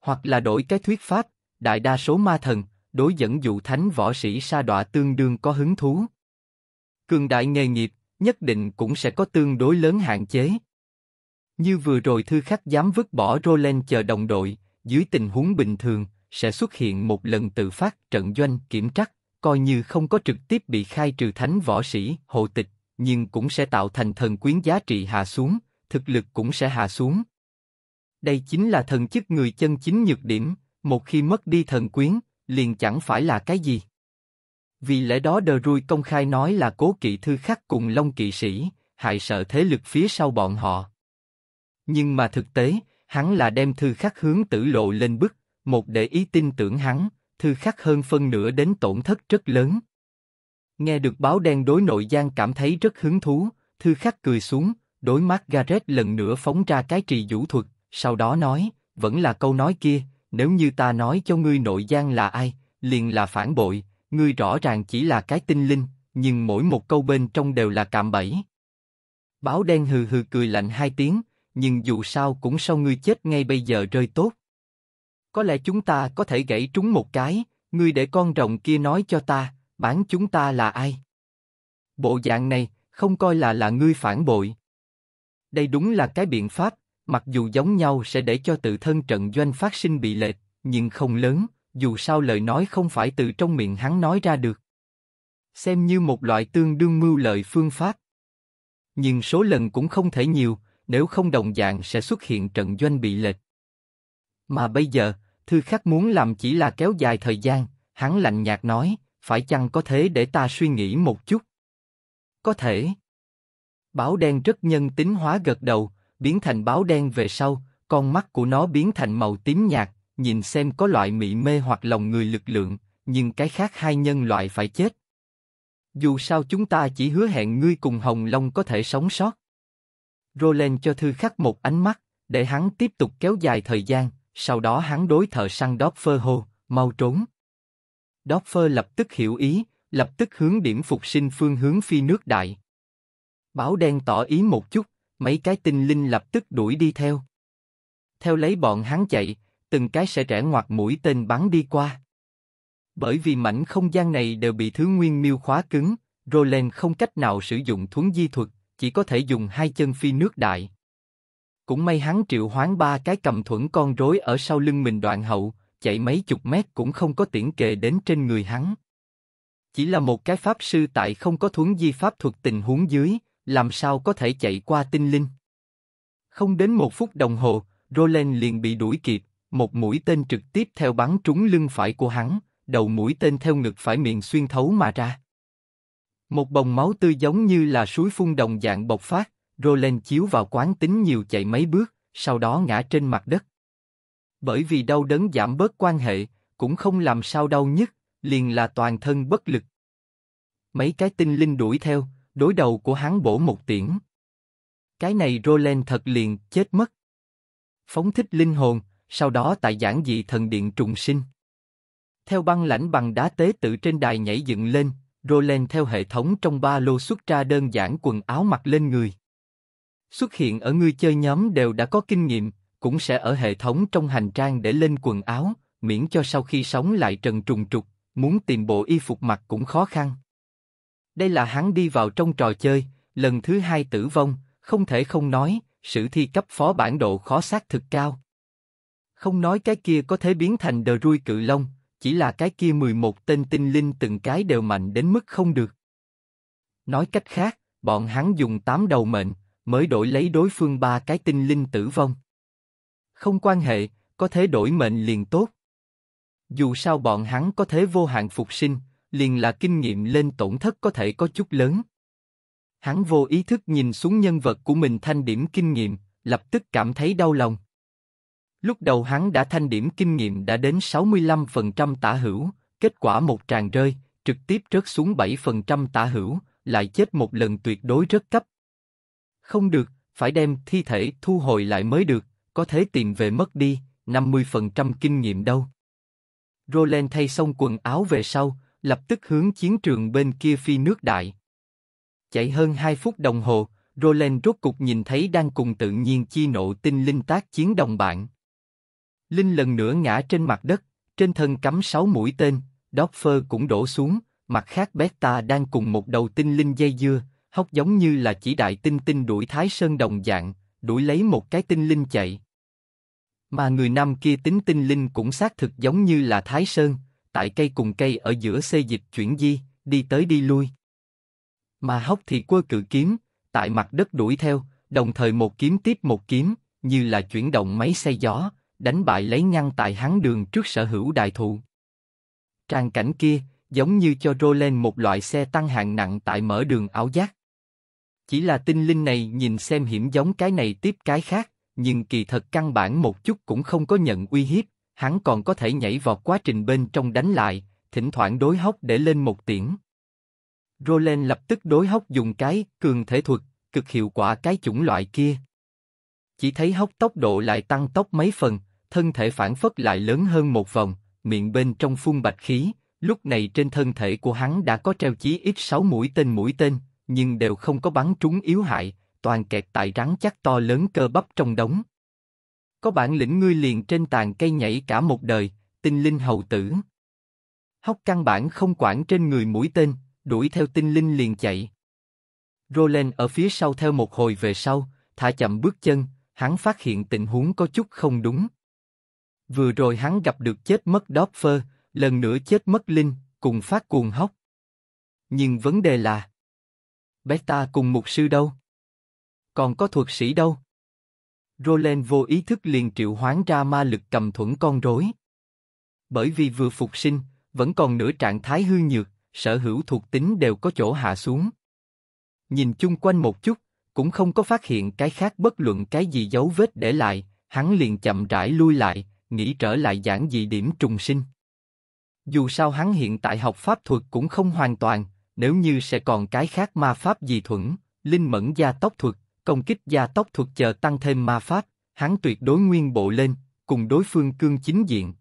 Hoặc là đổi cái thuyết pháp, đại đa số ma thần, đối dẫn dụ thánh võ sĩ sa đọa tương đương có hứng thú. Cường đại nghề nghiệp, nhất định cũng sẽ có tương đối lớn hạn chế. Như vừa rồi thư khắc dám vứt bỏ Roland chờ đồng đội, dưới tình huống bình thường, sẽ xuất hiện một lần tự phát trận doanh kiểm trắc, coi như không có trực tiếp bị khai trừ thánh võ sĩ, hộ tịch, nhưng cũng sẽ tạo thành thần quyến giá trị hạ xuống, thực lực cũng sẽ hạ xuống. Đây chính là thần chức người chân chính nhược điểm, một khi mất đi thần quyến, liền chẳng phải là cái gì. Vì lẽ đó đờ Rui công khai nói là cố kỵ thư khắc cùng Long kỵ sĩ, hại sợ thế lực phía sau bọn họ. Nhưng mà thực tế, hắn là đem thư khắc hướng tử lộ lên bức, một để ý tin tưởng hắn, thư khắc hơn phân nửa đến tổn thất rất lớn. Nghe được báo đen đối nội gian cảm thấy rất hứng thú, thư khắc cười xuống, đối mắt Gareth lần nữa phóng ra cái trì vũ thuật, sau đó nói, vẫn là câu nói kia, nếu như ta nói cho ngươi nội gian là ai, liền là phản bội, ngươi rõ ràng chỉ là cái tinh linh, nhưng mỗi một câu bên trong đều là cạm bẫy. Báo đen hừ hừ cười lạnh hai tiếng, nhưng dù sao cũng sau ngươi chết ngay bây giờ rơi tốt. Có lẽ chúng ta có thể gãy trúng một cái, ngươi để con rồng kia nói cho ta, bán chúng ta là ai? Bộ dạng này, không coi là là ngươi phản bội. Đây đúng là cái biện pháp, mặc dù giống nhau sẽ để cho tự thân trận doanh phát sinh bị lệch, nhưng không lớn, dù sao lời nói không phải từ trong miệng hắn nói ra được. Xem như một loại tương đương mưu lợi phương pháp. Nhưng số lần cũng không thể nhiều, nếu không đồng dạng sẽ xuất hiện trận doanh bị lệch. Mà bây giờ, thư khắc muốn làm chỉ là kéo dài thời gian, hắn lạnh nhạt nói, phải chăng có thế để ta suy nghĩ một chút? Có thể. Báo đen rất nhân tính hóa gật đầu, biến thành báo đen về sau, con mắt của nó biến thành màu tím nhạt, nhìn xem có loại mị mê hoặc lòng người lực lượng, nhưng cái khác hai nhân loại phải chết. Dù sao chúng ta chỉ hứa hẹn ngươi cùng Hồng Long có thể sống sót. Roland cho thư khắc một ánh mắt, để hắn tiếp tục kéo dài thời gian, sau đó hắn đối thợ săn Dopfer hô, mau trốn. Dopfer lập tức hiểu ý, lập tức hướng điểm phục sinh phương hướng phi nước đại. Báo đen tỏ ý một chút, mấy cái tinh linh lập tức đuổi đi theo. Theo lấy bọn hắn chạy, từng cái sẽ rẽ ngoặt mũi tên bắn đi qua. Bởi vì mảnh không gian này đều bị thứ nguyên miêu khóa cứng, Roland không cách nào sử dụng thuấn di thuật, chỉ có thể dùng hai chân phi nước đại. Cũng may hắn triệu hoán ba cái cầm thuẫn con rối ở sau lưng mình đoạn hậu, chạy mấy chục mét cũng không có tiễn kề đến trên người hắn. Chỉ là một cái pháp sư tại không có thuấn di pháp thuật tình huống dưới, làm sao có thể chạy qua tinh linh? Không đến một phút đồng hồ, Roland liền bị đuổi kịp, một mũi tên trực tiếp theo bắn trúng lưng phải của hắn, đầu mũi tên theo ngực phải miệng xuyên thấu mà ra. Một bồng máu tươi giống như là suối phun đồng dạng bộc phát, Roland chiếu vào quán tính nhiều chạy mấy bước, sau đó ngã trên mặt đất. Bởi vì đau đớn giảm bớt quan hệ, cũng không làm sao đau nhất, liền là toàn thân bất lực. Mấy cái tinh linh đuổi theo, đối đầu của hắn bổ một tiễn. Cái này Roland thật liền chết mất. Phóng thích linh hồn, sau đó tại giảng dị thần điện trùng sinh. Theo băng lãnh bằng đá tế tự trên đài nhảy dựng lên, Roland theo hệ thống trong ba lô xuất ra đơn giản quần áo mặc lên người. Xuất hiện ở người chơi nhóm đều đã có kinh nghiệm, cũng sẽ ở hệ thống trong hành trang để lên quần áo, miễn cho sau khi sống lại trần trùng trục, muốn tìm bộ y phục mặc cũng khó khăn. Đây là hắn đi vào trong trò chơi, lần thứ hai tử vong, không thể không nói, sử thi cấp phó bản độ khó xác thực cao. Không nói cái kia có thể biến thành đờ ruôi cự long, chỉ là cái kia 11 tên tinh linh từng cái đều mạnh đến mức không được. Nói cách khác, bọn hắn dùng 8 đầu mệnh, mới đổi lấy đối phương ba cái tinh linh tử vong. Không quan hệ, có thể đổi mệnh liền tốt. Dù sao bọn hắn có thể vô hạn phục sinh, liền là kinh nghiệm lên tổn thất có thể có chút lớn. Hắn vô ý thức nhìn xuống nhân vật của mình thanh điểm kinh nghiệm, lập tức cảm thấy đau lòng. Lúc đầu hắn đã thanh điểm kinh nghiệm đã đến 65% tả hữu, kết quả một tràng rơi, trực tiếp rớt xuống 7% tả hữu, lại chết một lần tuyệt đối rất cấp. Không được, phải đem thi thể thu hồi lại mới được, có thể tìm về mất đi, 50% kinh nghiệm đâu. Roland thay xong quần áo về sau, lập tức hướng chiến trường bên kia phi nước đại. Chạy hơn 2 phút đồng hồ, Roland rốt cục nhìn thấy đang cùng tự nhiên chi nộ tinh linh tác chiến đồng bạn. Linh lần nữa ngã trên mặt đất, trên thân cắm 6 mũi tên, Doctor cũng đổ xuống, mặt khác Beta đang cùng một đầu tinh linh dây dưa, hóc giống như là chỉ đại tinh tinh đuổi Thái Sơn đồng dạng, đuổi lấy một cái tinh linh chạy. Mà người nam kia tính tinh linh cũng xác thực giống như là Thái Sơn, tại cây cùng cây ở giữa xê dịch chuyển di, đi tới đi lui. Mà hốc thì quơ cự kiếm, tại mặt đất đuổi theo, đồng thời một kiếm tiếp một kiếm, như là chuyển động máy xe gió, đánh bại lấy ngăn tại hắn đường trước sở hữu đại thụ. trang cảnh kia, giống như cho rô lên một loại xe tăng hạng nặng tại mở đường áo giác. Chỉ là tinh linh này nhìn xem hiểm giống cái này tiếp cái khác, nhưng kỳ thật căn bản một chút cũng không có nhận uy hiếp, hắn còn có thể nhảy vào quá trình bên trong đánh lại, thỉnh thoảng đối hốc để lên một tiễn. Roland lập tức đối hốc dùng cái cường thể thuật, cực hiệu quả cái chủng loại kia. Chỉ thấy hốc tốc độ lại tăng tốc mấy phần, thân thể phản phất lại lớn hơn một vòng, miệng bên trong phun bạch khí, lúc này trên thân thể của hắn đã có treo chí ít 6 mũi tên mũi tên, nhưng đều không có bắn trúng yếu hại, toàn kẹt tại rắn chắc to lớn cơ bắp trong đống. Có bản lĩnh ngươi liền trên tàn cây nhảy cả một đời, tinh linh hầu tử. Hóc căn bản không quản trên người mũi tên, đuổi theo tinh linh liền chạy. Roland ở phía sau theo một hồi về sau, thả chậm bước chân, hắn phát hiện tình huống có chút không đúng. Vừa rồi hắn gặp được chết mất Dopfer, lần nữa chết mất Linh, cùng phát cuồng hóc. Nhưng vấn đề là, Beta cùng mục sư đâu? Còn có thuật sĩ đâu? Roland vô ý thức liền triệu hoán ra ma lực cầm thuẫn con rối. Bởi vì vừa phục sinh, vẫn còn nửa trạng thái hư nhược, sở hữu thuộc tính đều có chỗ hạ xuống. Nhìn chung quanh một chút, cũng không có phát hiện cái khác bất luận cái gì dấu vết để lại, hắn liền chậm rãi lui lại, nghĩ trở lại giảng dị điểm trùng sinh. Dù sao hắn hiện tại học pháp thuật cũng không hoàn toàn, nếu như sẽ còn cái khác ma pháp gì thuẫn, linh mẫn gia tốc thuật, công kích gia tốc thuật chờ tăng thêm ma pháp, hắn tuyệt đối nguyên bộ lên, cùng đối phương cương chính diện.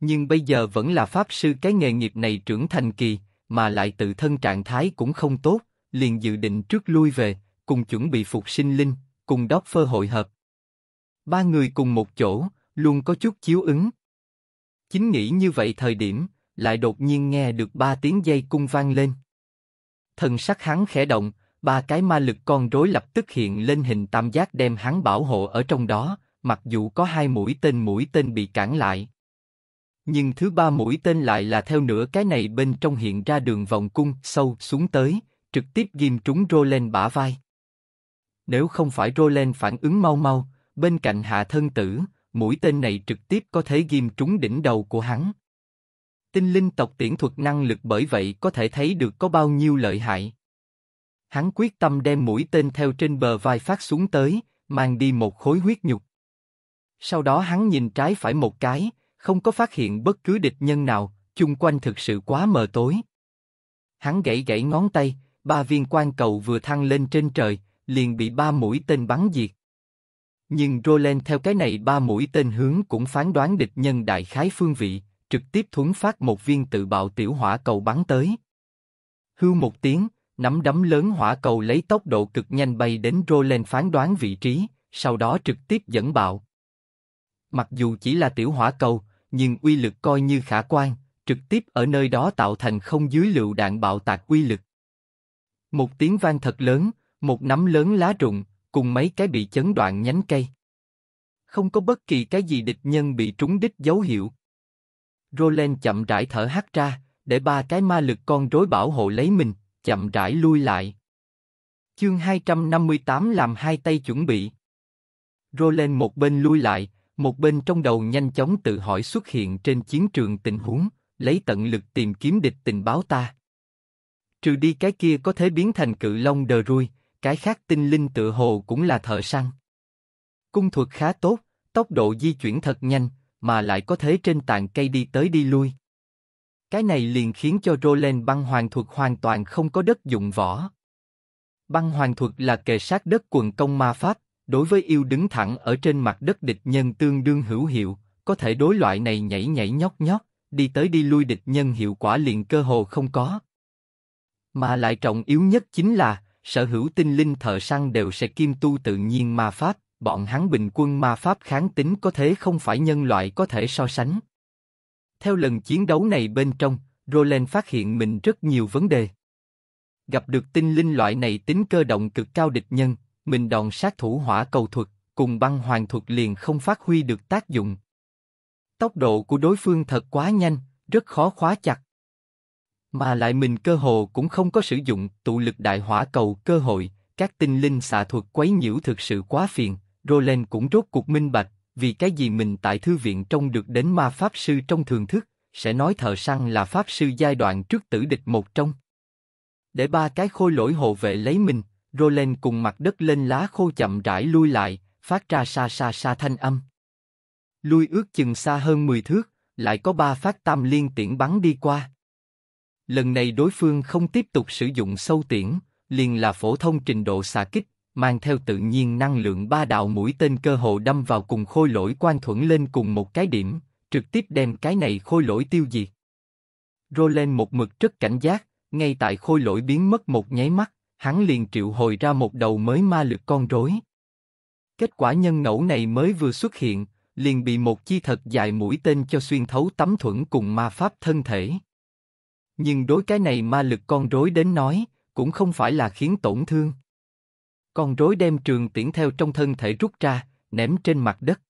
Nhưng bây giờ vẫn là pháp sư cái nghề nghiệp này trưởng thành kỳ, mà lại tự thân trạng thái cũng không tốt, liền dự định trước lui về, cùng chuẩn bị phục sinh linh, cùng đốc phơ hội hợp. Ba người cùng một chỗ, luôn có chút chiếu ứng. Chính nghĩ như vậy thời điểm, lại đột nhiên nghe được ba tiếng dây cung vang lên. Thần sắc hắn khẽ động, ba cái ma lực con rối lập tức hiện lên hình tam giác đem hắn bảo hộ ở trong đó, mặc dù có hai mũi tên mũi tên bị cản lại. Nhưng thứ ba mũi tên lại là theo nửa cái này bên trong hiện ra đường vòng cung sâu xuống tới, trực tiếp ghim trúng Roland bả vai. Nếu không phải Roland phản ứng mau mau, bên cạnh hạ thân tử, mũi tên này trực tiếp có thể ghim trúng đỉnh đầu của hắn. Tinh linh tộc tiễn thuật năng lực bởi vậy có thể thấy được có bao nhiêu lợi hại. Hắn quyết tâm đem mũi tên theo trên bờ vai phát xuống tới, mang đi một khối huyết nhục. Sau đó hắn nhìn trái phải một cái, không có phát hiện bất cứ địch nhân nào, chung quanh thực sự quá mờ tối. Hắn gãy gãy ngón tay, ba viên quan cầu vừa thăng lên trên trời, liền bị ba mũi tên bắn diệt. Nhưng Roland theo cái này ba mũi tên hướng cũng phán đoán địch nhân đại khái phương vị, trực tiếp thuấn phát một viên tự bạo tiểu hỏa cầu bắn tới. Hưu một tiếng, nắm đấm lớn hỏa cầu lấy tốc độ cực nhanh bay đến rô Roland phán đoán vị trí, sau đó trực tiếp dẫn bạo. Mặc dù chỉ là tiểu hỏa cầu, nhưng uy lực coi như khả quan, trực tiếp ở nơi đó tạo thành không dưới lựu đạn bạo tạc uy lực. Một tiếng vang thật lớn, một nắm lớn lá rụng, cùng mấy cái bị chấn đoạn nhánh cây. Không có bất kỳ cái gì địch nhân bị trúng đích dấu hiệu. Roland chậm rãi thở hắt ra, để ba cái ma lực con rối bảo hộ lấy mình chậm rãi lui lại. Chương 258 làm hai tay chuẩn bị. lên một bên lui lại, một bên trong đầu nhanh chóng tự hỏi xuất hiện trên chiến trường tình huống, lấy tận lực tìm kiếm địch tình báo ta. Trừ đi cái kia có thể biến thành cự long đờ ruồi, cái khác tinh linh tự hồ cũng là thợ săn. Cung thuật khá tốt, tốc độ di chuyển thật nhanh, mà lại có thể trên tàn cây đi tới đi lui. Cái này liền khiến cho Roland băng hoàng thuật hoàn toàn không có đất dụng võ. Băng hoàng thuật là kề sát đất quần công ma pháp, đối với yêu đứng thẳng ở trên mặt đất địch nhân tương đương hữu hiệu, có thể đối loại này nhảy nhảy nhót nhóc, đi tới đi lui địch nhân hiệu quả liền cơ hồ không có. Mà lại trọng yếu nhất chính là, sở hữu tinh linh thợ săn đều sẽ kim tu tự nhiên ma pháp, bọn hắn bình quân ma pháp kháng tính có thế không phải nhân loại có thể so sánh. Theo lần chiến đấu này bên trong, Roland phát hiện mình rất nhiều vấn đề. Gặp được tinh linh loại này tính cơ động cực cao địch nhân, mình đòn sát thủ hỏa cầu thuật, cùng băng hoàng thuật liền không phát huy được tác dụng. Tốc độ của đối phương thật quá nhanh, rất khó khóa chặt. Mà lại mình cơ hồ cũng không có sử dụng tụ lực đại hỏa cầu cơ hội, các tinh linh xạ thuật quấy nhiễu thực sự quá phiền, Roland cũng rốt cuộc minh bạch, vì cái gì mình tại thư viện trông được đến ma pháp sư trong thường thức, sẽ nói thợ săn là pháp sư giai đoạn trước tử địch một trong. Để ba cái khôi lỗi hộ vệ lấy mình, Roland cùng mặt đất lên lá khô chậm rãi lui lại, phát ra xa xa xa thanh âm. Lui ước chừng xa hơn 10 thước, lại có ba phát tam liên tiễn bắn đi qua. Lần này đối phương không tiếp tục sử dụng sâu tiễn, liền là phổ thông trình độ xạ kích mang theo tự nhiên năng lượng ba đạo mũi tên cơ hồ đâm vào cùng khôi lỗi quan thuẫn lên cùng một cái điểm, trực tiếp đem cái này khôi lỗi tiêu diệt. Roland một mực rất cảnh giác, ngay tại khôi lỗi biến mất một nháy mắt, hắn liền triệu hồi ra một đầu mới ma lực con rối. Kết quả nhân ngẫu này mới vừa xuất hiện, liền bị một chi thật dài mũi tên cho xuyên thấu tấm thuẫn cùng ma pháp thân thể. Nhưng đối cái này ma lực con rối đến nói, cũng không phải là khiến tổn thương. Con rối đem trường tiễn theo trong thân thể rút ra, ném trên mặt đất.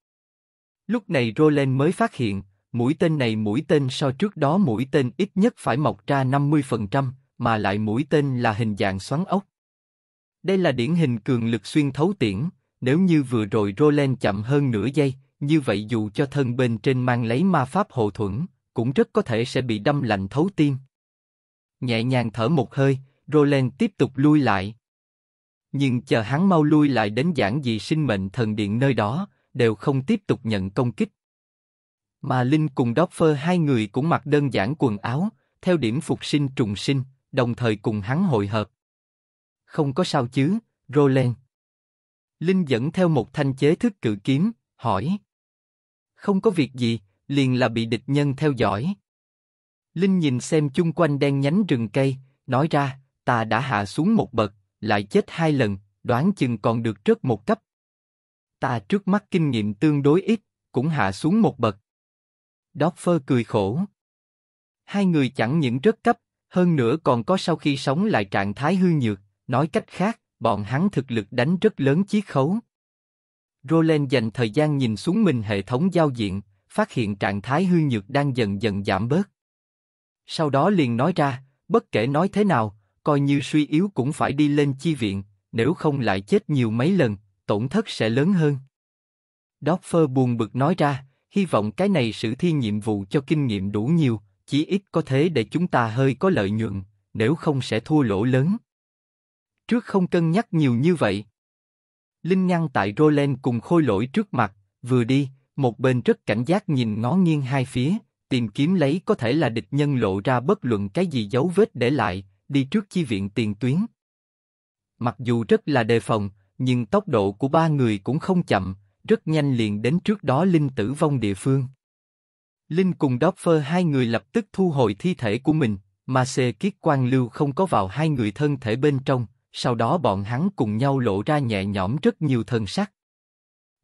Lúc này Roland mới phát hiện, mũi tên này mũi tên so trước đó mũi tên ít nhất phải mọc ra 50%, mà lại mũi tên là hình dạng xoắn ốc. Đây là điển hình cường lực xuyên thấu tiễn, nếu như vừa rồi Roland chậm hơn nửa giây, như vậy dù cho thân bên trên mang lấy ma pháp hộ thuẫn, cũng rất có thể sẽ bị đâm lạnh thấu tim. Nhẹ nhàng thở một hơi, Roland tiếp tục lui lại, nhưng chờ hắn mau lui lại đến giảng dị sinh mệnh thần điện nơi đó, đều không tiếp tục nhận công kích. Mà Linh cùng Dopfer hai người cũng mặc đơn giản quần áo, theo điểm phục sinh trùng sinh, đồng thời cùng hắn hội hợp. Không có sao chứ, Roland. Linh dẫn theo một thanh chế thức cự kiếm, hỏi. Không có việc gì, liền là bị địch nhân theo dõi. Linh nhìn xem chung quanh đen nhánh rừng cây, nói ra, ta đã hạ xuống một bậc, lại chết hai lần, đoán chừng còn được rớt một cấp. Ta trước mắt kinh nghiệm tương đối ít, cũng hạ xuống một bậc. Doffer cười khổ. Hai người chẳng những rất cấp, hơn nữa còn có sau khi sống lại trạng thái hư nhược, nói cách khác, bọn hắn thực lực đánh rất lớn chiết khấu. Roland dành thời gian nhìn xuống mình hệ thống giao diện, phát hiện trạng thái hư nhược đang dần dần giảm bớt. Sau đó liền nói ra, bất kể nói thế nào, coi như suy yếu cũng phải đi lên chi viện, nếu không lại chết nhiều mấy lần, tổn thất sẽ lớn hơn. doctor buồn bực nói ra, hy vọng cái này sự thi nhiệm vụ cho kinh nghiệm đủ nhiều, chỉ ít có thế để chúng ta hơi có lợi nhuận, nếu không sẽ thua lỗ lớn. Trước không cân nhắc nhiều như vậy. Linh ngăn tại Roland cùng khôi lỗi trước mặt, vừa đi, một bên rất cảnh giác nhìn ngó nghiêng hai phía, tìm kiếm lấy có thể là địch nhân lộ ra bất luận cái gì dấu vết để lại, đi trước chi viện tiền tuyến. Mặc dù rất là đề phòng, nhưng tốc độ của ba người cũng không chậm, rất nhanh liền đến trước đó Linh tử vong địa phương. Linh cùng Dopfer hai người lập tức thu hồi thi thể của mình, mà xe kiết quan lưu không có vào hai người thân thể bên trong, sau đó bọn hắn cùng nhau lộ ra nhẹ nhõm rất nhiều thân sắc.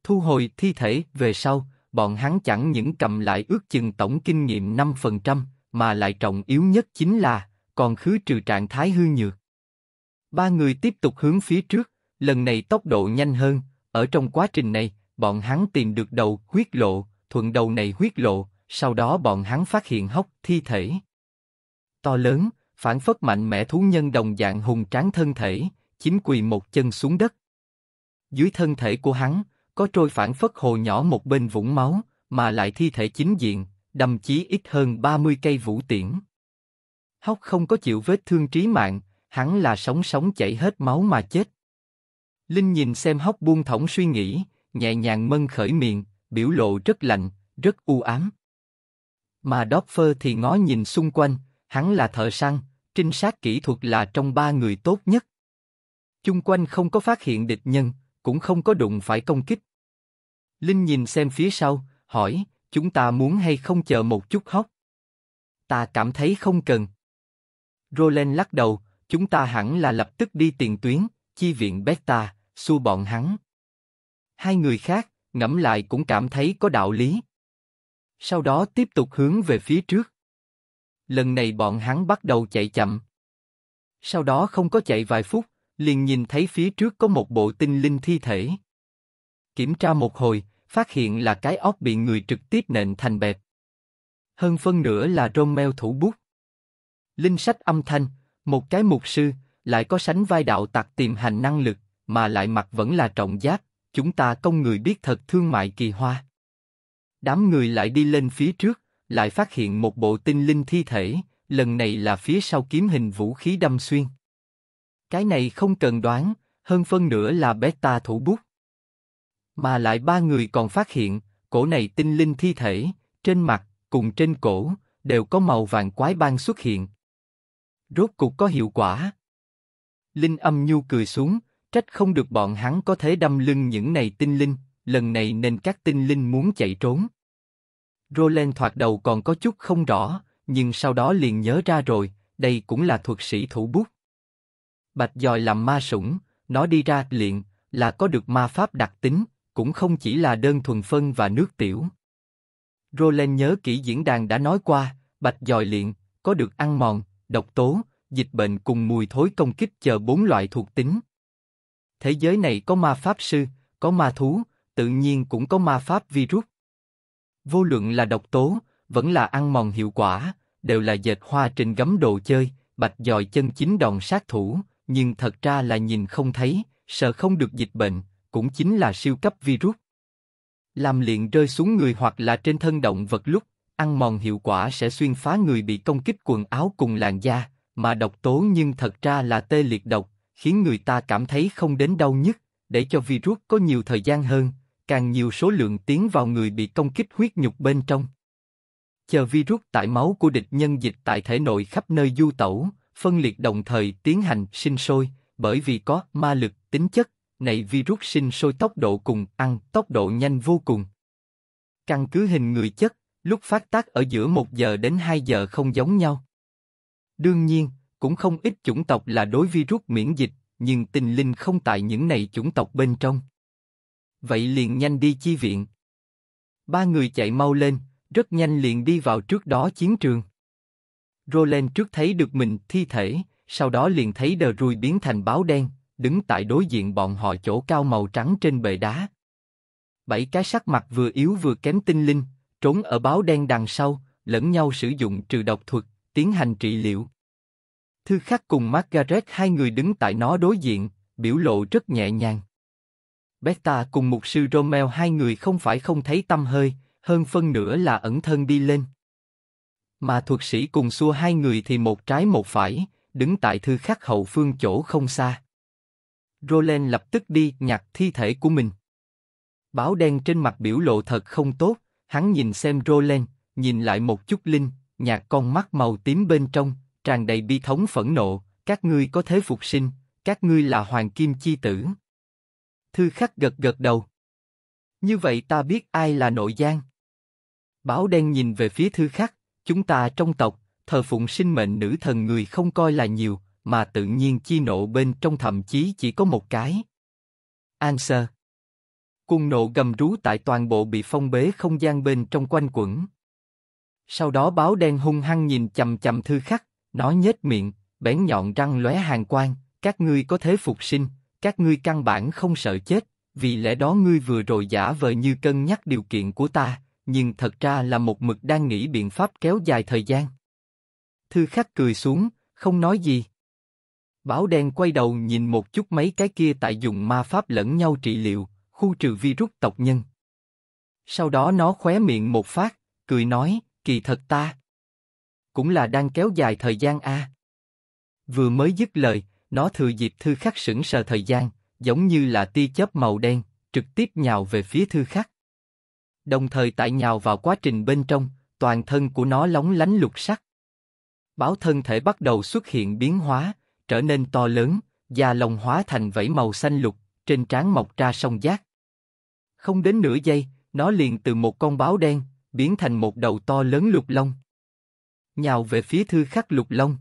Thu hồi thi thể về sau, bọn hắn chẳng những cầm lại ước chừng tổng kinh nghiệm 5%, mà lại trọng yếu nhất chính là còn khứ trừ trạng thái hư nhược. Ba người tiếp tục hướng phía trước, lần này tốc độ nhanh hơn, ở trong quá trình này, bọn hắn tìm được đầu huyết lộ, thuận đầu này huyết lộ, sau đó bọn hắn phát hiện hốc thi thể. To lớn, phản phất mạnh mẽ thú nhân đồng dạng hùng tráng thân thể, chính quỳ một chân xuống đất. Dưới thân thể của hắn, có trôi phản phất hồ nhỏ một bên vũng máu, mà lại thi thể chính diện, đầm chí ít hơn 30 cây vũ tiễn. Hóc không có chịu vết thương trí mạng, hắn là sống sống chảy hết máu mà chết. Linh nhìn xem hóc buông thõng suy nghĩ, nhẹ nhàng mân khởi miệng, biểu lộ rất lạnh, rất u ám. Mà Dopfer thì ngó nhìn xung quanh, hắn là thợ săn, trinh sát kỹ thuật là trong ba người tốt nhất. Chung quanh không có phát hiện địch nhân, cũng không có đụng phải công kích. Linh nhìn xem phía sau, hỏi, chúng ta muốn hay không chờ một chút hóc? Ta cảm thấy không cần, Roland lắc đầu, chúng ta hẳn là lập tức đi tiền tuyến, chi viện Beta, xua bọn hắn. Hai người khác, ngẫm lại cũng cảm thấy có đạo lý. Sau đó tiếp tục hướng về phía trước. Lần này bọn hắn bắt đầu chạy chậm. Sau đó không có chạy vài phút, liền nhìn thấy phía trước có một bộ tinh linh thi thể. Kiểm tra một hồi, phát hiện là cái óc bị người trực tiếp nện thành bẹp. Hơn phân nửa là Romeo thủ bút. Linh sách âm thanh, một cái mục sư, lại có sánh vai đạo tặc tiềm hành năng lực, mà lại mặt vẫn là trọng giác, chúng ta công người biết thật thương mại kỳ hoa. Đám người lại đi lên phía trước, lại phát hiện một bộ tinh linh thi thể, lần này là phía sau kiếm hình vũ khí đâm xuyên. Cái này không cần đoán, hơn phân nửa là beta thủ bút. Mà lại ba người còn phát hiện, cổ này tinh linh thi thể, trên mặt, cùng trên cổ, đều có màu vàng quái ban xuất hiện, Rốt cục có hiệu quả. Linh âm nhu cười xuống, trách không được bọn hắn có thể đâm lưng những này tinh linh, lần này nên các tinh linh muốn chạy trốn. Roland thoạt đầu còn có chút không rõ, nhưng sau đó liền nhớ ra rồi, đây cũng là thuật sĩ thủ bút. Bạch dòi làm ma sủng, nó đi ra liền, là có được ma pháp đặc tính, cũng không chỉ là đơn thuần phân và nước tiểu. Roland nhớ kỹ diễn đàn đã nói qua, bạch dòi liền, có được ăn mòn, độc tố, dịch bệnh cùng mùi thối công kích chờ bốn loại thuộc tính. Thế giới này có ma pháp sư, có ma thú, tự nhiên cũng có ma pháp virus. Vô luận là độc tố, vẫn là ăn mòn hiệu quả, đều là dệt hoa trên gấm đồ chơi, bạch dòi chân chính đòn sát thủ, nhưng thật ra là nhìn không thấy, sợ không được dịch bệnh, cũng chính là siêu cấp virus. Làm liền rơi xuống người hoặc là trên thân động vật lúc, ăn mòn hiệu quả sẽ xuyên phá người bị công kích quần áo cùng làn da, mà độc tố nhưng thật ra là tê liệt độc, khiến người ta cảm thấy không đến đau nhất, để cho virus có nhiều thời gian hơn, càng nhiều số lượng tiến vào người bị công kích huyết nhục bên trong. Chờ virus tại máu của địch nhân dịch tại thể nội khắp nơi du tẩu, phân liệt đồng thời tiến hành sinh sôi, bởi vì có ma lực, tính chất, này virus sinh sôi tốc độ cùng ăn tốc độ nhanh vô cùng. Căn cứ hình người chất, lúc phát tác ở giữa 1 giờ đến 2 giờ không giống nhau. Đương nhiên, cũng không ít chủng tộc là đối virus miễn dịch, nhưng tinh linh không tại những này chủng tộc bên trong. Vậy liền nhanh đi chi viện. Ba người chạy mau lên, rất nhanh liền đi vào trước đó chiến trường. Roland trước thấy được mình thi thể, sau đó liền thấy đờ ruồi biến thành báo đen, đứng tại đối diện bọn họ chỗ cao màu trắng trên bệ đá. Bảy cái sắc mặt vừa yếu vừa kém tinh linh, trốn ở báo đen đằng sau, lẫn nhau sử dụng trừ độc thuật, tiến hành trị liệu. Thư khắc cùng Margaret hai người đứng tại nó đối diện, biểu lộ rất nhẹ nhàng. Beta cùng mục sư Romeo hai người không phải không thấy tâm hơi, hơn phân nửa là ẩn thân đi lên. Mà thuật sĩ cùng xua hai người thì một trái một phải, đứng tại thư khắc hậu phương chỗ không xa. Roland lập tức đi nhặt thi thể của mình. Báo đen trên mặt biểu lộ thật không tốt, hắn nhìn xem Roland, nhìn lại một chút Linh, nhạt con mắt màu tím bên trong, tràn đầy bi thống phẫn nộ, các ngươi có thế phục sinh, các ngươi là hoàng kim chi tử. Thư khắc gật gật đầu. Như vậy ta biết ai là nội gian. Báo đen nhìn về phía thư khắc, chúng ta trong tộc, thờ phụng sinh mệnh nữ thần người không coi là nhiều, mà tự nhiên chi nộ bên trong thậm chí chỉ có một cái. Answer Cuồng nộ gầm rú tại toàn bộ bị phong bế không gian bên trong quanh quẩn. Sau đó báo đen hung hăng nhìn chầm chầm thư khắc, nó nhếch miệng, bén nhọn răng lóe hàng quang, các ngươi có thế phục sinh, các ngươi căn bản không sợ chết, vì lẽ đó ngươi vừa rồi giả vờ như cân nhắc điều kiện của ta, nhưng thật ra là một mực đang nghĩ biện pháp kéo dài thời gian. Thư khắc cười xuống, không nói gì. Báo đen quay đầu nhìn một chút mấy cái kia tại dùng ma pháp lẫn nhau trị liệu, khu trừ virus tộc nhân. Sau đó nó khóe miệng một phát, cười nói, kỳ thật ta. Cũng là đang kéo dài thời gian a. Vừa mới dứt lời, nó thừa dịp thư khắc sững sờ thời gian, giống như là tia chớp màu đen, trực tiếp nhào về phía thư khắc. Đồng thời tại nhào vào quá trình bên trong, toàn thân của nó lóng lánh lục sắc. Báo thân thể bắt đầu xuất hiện biến hóa, trở nên to lớn, da lông hóa thành vảy màu xanh lục, trên trán mọc ra sông giác. Không đến nửa giây, nó liền từ một con báo đen, biến thành một đầu to lớn lục long. Nhào về phía thư khắc lục long.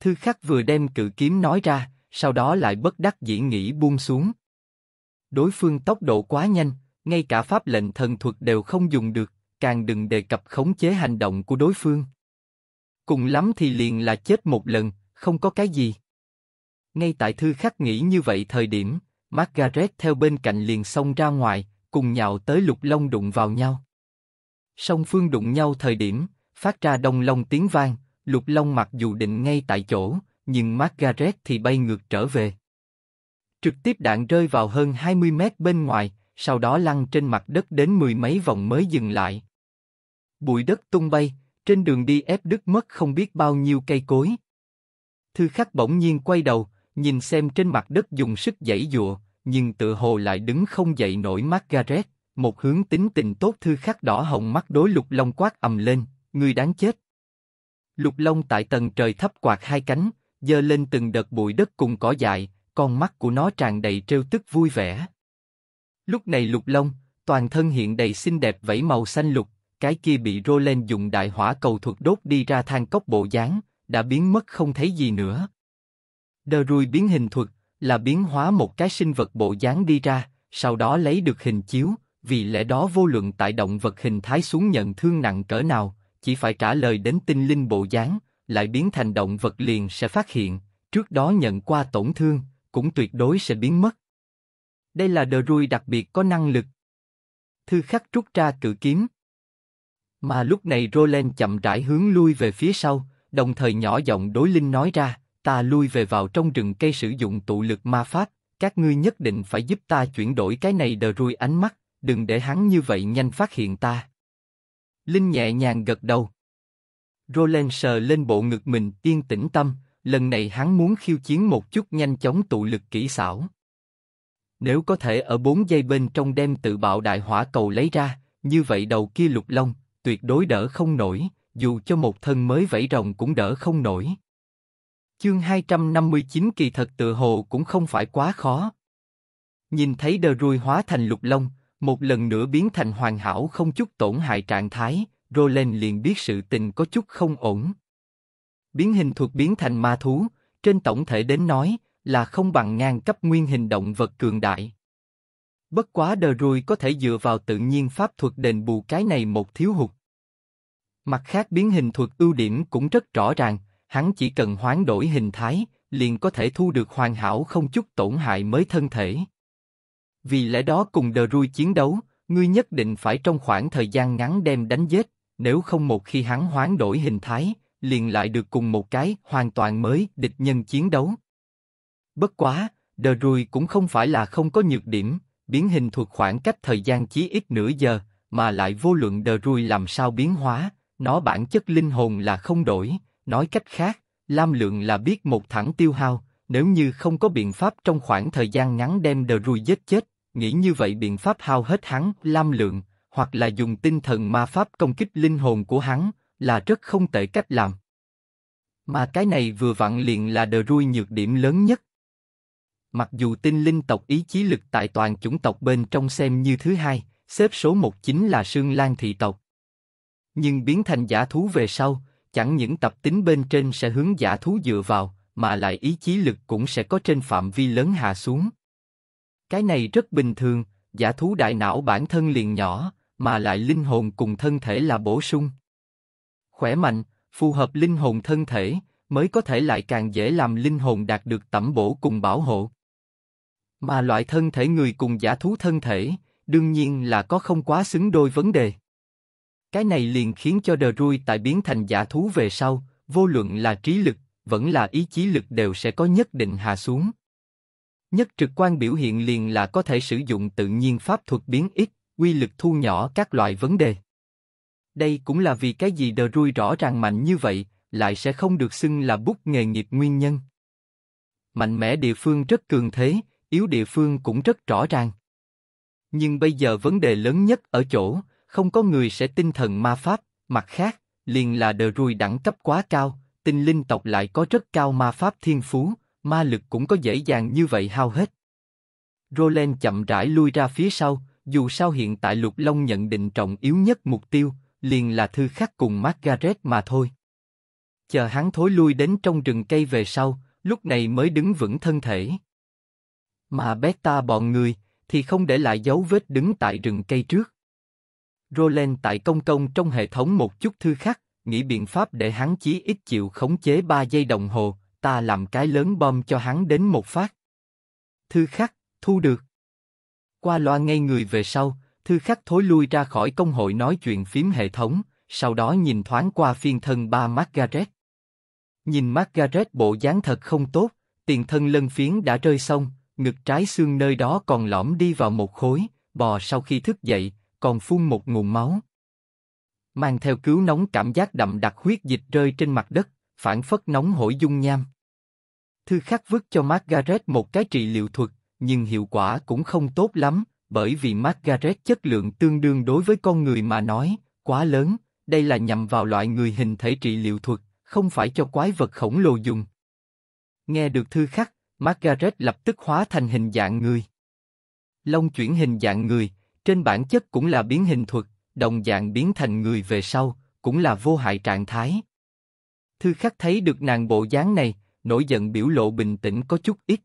Thư khắc vừa đem cự kiếm nói ra, sau đó lại bất đắc dĩ nghĩ buông xuống. Đối phương tốc độ quá nhanh, ngay cả pháp lệnh thần thuật đều không dùng được, càng đừng đề cập khống chế hành động của đối phương. Cùng lắm thì liền là chết một lần, không có cái gì. Ngay tại thư khắc nghĩ như vậy thời điểm, Margaret theo bên cạnh liền xông ra ngoài, cùng nhào tới lục long đụng vào nhau. Song phương đụng nhau thời điểm, phát ra đông long tiếng vang, lục long mặc dù định ngay tại chỗ, nhưng Margaret thì bay ngược trở về. Trực tiếp đạn rơi vào hơn 20 mét bên ngoài, sau đó lăn trên mặt đất đến mười mấy vòng mới dừng lại. Bụi đất tung bay, trên đường đi ép đứt mất không biết bao nhiêu cây cối. Thư khắc bỗng nhiên quay đầu, nhìn xem trên mặt đất dùng sức dãy dụa, nhưng tự hồ lại đứng không dậy nổi Margaret, một hướng tính tình tốt thư khắc đỏ hồng mắt đối lục long quát ầm lên, người đáng chết. Lục long tại tầng trời thấp quạt hai cánh, dơ lên từng đợt bụi đất cùng cỏ dại, con mắt của nó tràn đầy trêu tức vui vẻ. Lúc này lục long, toàn thân hiện đầy xinh đẹp vẫy màu xanh lục, cái kia bị Roland dùng đại hỏa cầu thuật đốt đi ra than cốc bộ dáng, đã biến mất không thấy gì nữa. Đơ ruồi biến hình thuật là biến hóa một cái sinh vật bộ dáng đi ra, sau đó lấy được hình chiếu, vì lẽ đó vô luận tại động vật hình thái xuống nhận thương nặng cỡ nào, chỉ phải trả lời đến tinh linh bộ dáng, lại biến thành động vật liền sẽ phát hiện, trước đó nhận qua tổn thương, cũng tuyệt đối sẽ biến mất. Đây là đờ ruồi đặc biệt có năng lực. Thư khắc rút ra cự kiếm. Mà lúc này Roland chậm rãi hướng lui về phía sau, đồng thời nhỏ giọng đối Linh nói ra, ta lui về vào trong rừng cây sử dụng tụ lực ma pháp, các ngươi nhất định phải giúp ta chuyển đổi cái này đờ rui ánh mắt, đừng để hắn như vậy nhanh phát hiện ta. Linh nhẹ nhàng gật đầu. Roland sờ lên bộ ngực mình yên tĩnh tâm, lần này hắn muốn khiêu chiến một chút nhanh chóng tụ lực kỹ xảo. Nếu có thể ở bốn giây bên trong đem tự bạo đại hỏa cầu lấy ra, như vậy đầu kia lục long tuyệt đối đỡ không nổi, dù cho một thân mới vẫy rồng cũng đỡ không nổi. Chương 259 kỳ thật tựa hồ cũng không phải quá khó. Nhìn thấy đờ ruồi hóa thành lục long, một lần nữa biến thành hoàn hảo không chút tổn hại trạng thái, Roland liền biết sự tình có chút không ổn. Biến hình thuật biến thành ma thú, trên tổng thể đến nói là không bằng ngang cấp nguyên hình động vật cường đại. Bất quá đờ ruồi có thể dựa vào tự nhiên pháp thuật đền bù cái này một thiếu hụt. Mặt khác biến hình thuật ưu điểm cũng rất rõ ràng, hắn chỉ cần hoán đổi hình thái, liền có thể thu được hoàn hảo không chút tổn hại mới thân thể. Vì lẽ đó cùng đờ rui chiến đấu, ngươi nhất định phải trong khoảng thời gian ngắn đem đánh giết, nếu không một khi hắn hoán đổi hình thái, liền lại được cùng một cái hoàn toàn mới địch nhân chiến đấu. Bất quá, đờ rùi cũng không phải là không có nhược điểm, biến hình thuộc khoảng cách thời gian chí ít nửa giờ, mà lại vô luận đờ rùi làm sao biến hóa, nó bản chất linh hồn là không đổi, Nói cách khác, Lam Lượng là biết một thẳng tiêu hao, nếu như không có biện pháp trong khoảng thời gian ngắn đem đờ rùi giết chết, nghĩ như vậy biện pháp hao hết hắn, Lam Lượng, hoặc là dùng tinh thần ma pháp công kích linh hồn của hắn, là rất không tệ cách làm. Mà cái này vừa vặn liền là đờ rùi nhược điểm lớn nhất. Mặc dù tinh linh tộc ý chí lực tại toàn chủng tộc bên trong xem như thứ hai, xếp số một chính là Sương Lan thị tộc. Nhưng biến thành giả thú về sau, chẳng những tập tính bên trên sẽ hướng giả thú dựa vào, mà lại ý chí lực cũng sẽ có trên phạm vi lớn hạ xuống. Cái này rất bình thường, giả thú đại não bản thân liền nhỏ, mà lại linh hồn cùng thân thể là bổ sung. Khỏe mạnh, phù hợp linh hồn thân thể, mới có thể lại càng dễ làm linh hồn đạt được tẩm bổ cùng bảo hộ. Mà loại thân thể người cùng giả thú thân thể, đương nhiên là có không quá xứng đôi vấn đề. Cái này liền khiến cho đờ rui tại biến thành giả thú về sau, vô luận là trí lực, vẫn là ý chí lực đều sẽ có nhất định hạ xuống. Nhất trực quan biểu hiện liền là có thể sử dụng tự nhiên pháp thuật biến ít, quy lực thu nhỏ các loại vấn đề. Đây cũng là vì cái gì đờ rui rõ ràng mạnh như vậy, lại sẽ không được xưng là bút nghề nghiệp nguyên nhân. Mạnh mẽ địa phương rất cường thế, yếu địa phương cũng rất rõ ràng. Nhưng bây giờ vấn đề lớn nhất ở chỗ, không có người sẽ tin thần ma pháp, mặt khác, liền là đờ rùi đẳng cấp quá cao, tinh linh tộc lại có rất cao ma pháp thiên phú, ma lực cũng có dễ dàng như vậy hao hết. Roland chậm rãi lui ra phía sau, dù sao hiện tại lục long nhận định trọng yếu nhất mục tiêu, liền là thư khắc cùng Margaret mà thôi. Chờ hắn thối lui đến trong rừng cây về sau, lúc này mới đứng vững thân thể. Mà Beta bọn người thì không để lại dấu vết đứng tại rừng cây trước. Roland tại công công trong hệ thống một chút thư khắc, nghĩ biện pháp để hắn chí ít chịu khống chế 3 giây đồng hồ, ta làm cái lớn bom cho hắn đến một phát. Thư khắc, thu được. Qua loa ngay người về sau, thư khắc thối lui ra khỏi công hội nói chuyện phím hệ thống, sau đó nhìn thoáng qua phiên thân ba Margaret. Nhìn Margaret bộ dáng thật không tốt, tiền thân lân phiến đã rơi xong, ngực trái xương nơi đó còn lõm đi vào một khối, bò sau khi thức dậy, còn phun một nguồn máu. Mang theo cứu nóng cảm giác đậm đặc huyết dịch rơi trên mặt đất, phản phất nóng hổi dung nham. Thư khắc vứt cho Margaret một cái trị liệu thuật, nhưng hiệu quả cũng không tốt lắm, bởi vì Margaret chất lượng tương đương đối với con người mà nói, quá lớn, đây là nhằm vào loại người hình thể trị liệu thuật, không phải cho quái vật khổng lồ dùng. Nghe được thư khắc, Margaret lập tức hóa thành hình dạng người. Long chuyển hình dạng người, trên bản chất cũng là biến hình thuật, đồng dạng biến thành người về sau, cũng là vô hại trạng thái. Thư khắc thấy được nàng bộ dáng này, nổi giận biểu lộ bình tĩnh có chút ít.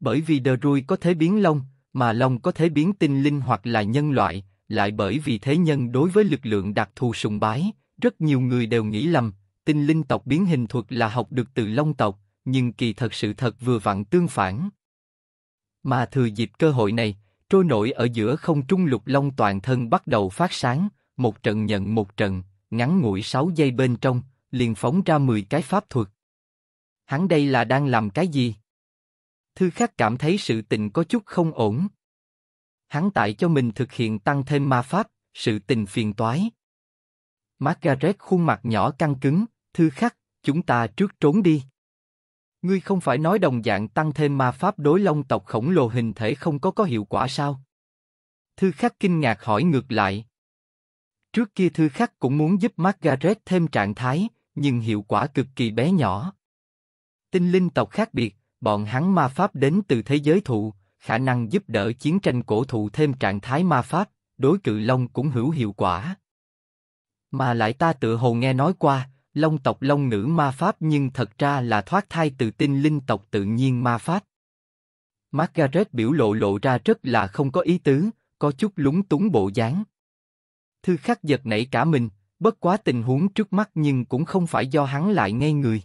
Bởi vì đờ ruồi có thể biến long, mà long có thể biến tinh linh hoặc là nhân loại, lại bởi vì thế nhân đối với lực lượng đặc thù sùng bái, rất nhiều người đều nghĩ lầm, tinh linh tộc biến hình thuật là học được từ long tộc, nhưng kỳ thật sự thật vừa vặn tương phản. Mà thừa dịp cơ hội này, trôi nổi ở giữa không trung lục long toàn thân bắt đầu phát sáng, một trận nhận một trận, ngắn ngủi 6 giây bên trong, liền phóng ra 10 cái pháp thuật. Hắn đây là đang làm cái gì? Thư khắc cảm thấy sự tình có chút không ổn. Hắn tại cho mình thực hiện tăng thêm ma pháp, sự tình phiền toái. Margaret khuôn mặt nhỏ căng cứng, thư khắc, chúng ta trước trốn đi. Ngươi không phải nói đồng dạng tăng thêm ma pháp đối long tộc khổng lồ hình thể không có có hiệu quả sao? Thư khắc kinh ngạc hỏi ngược lại. Trước kia thư khắc cũng muốn giúp Margaret thêm trạng thái, nhưng hiệu quả cực kỳ bé nhỏ. Tinh linh tộc khác biệt, bọn hắn ma pháp đến từ thế giới thụ, khả năng giúp đỡ chiến tranh cổ thụ thêm trạng thái ma pháp, đối cự long cũng hữu hiệu quả. Mà lại ta tự hồ nghe nói qua, Long tộc Long nữ ma pháp nhưng thật ra là thoát thai từ tinh linh tộc tự nhiên ma pháp. Margaret biểu lộ lộ ra rất là không có ý tứ, có chút lúng túng bộ dáng. Thư khắc giật nảy cả mình, bất quá tình huống trước mắt nhưng cũng không phải do hắn lại ngay người.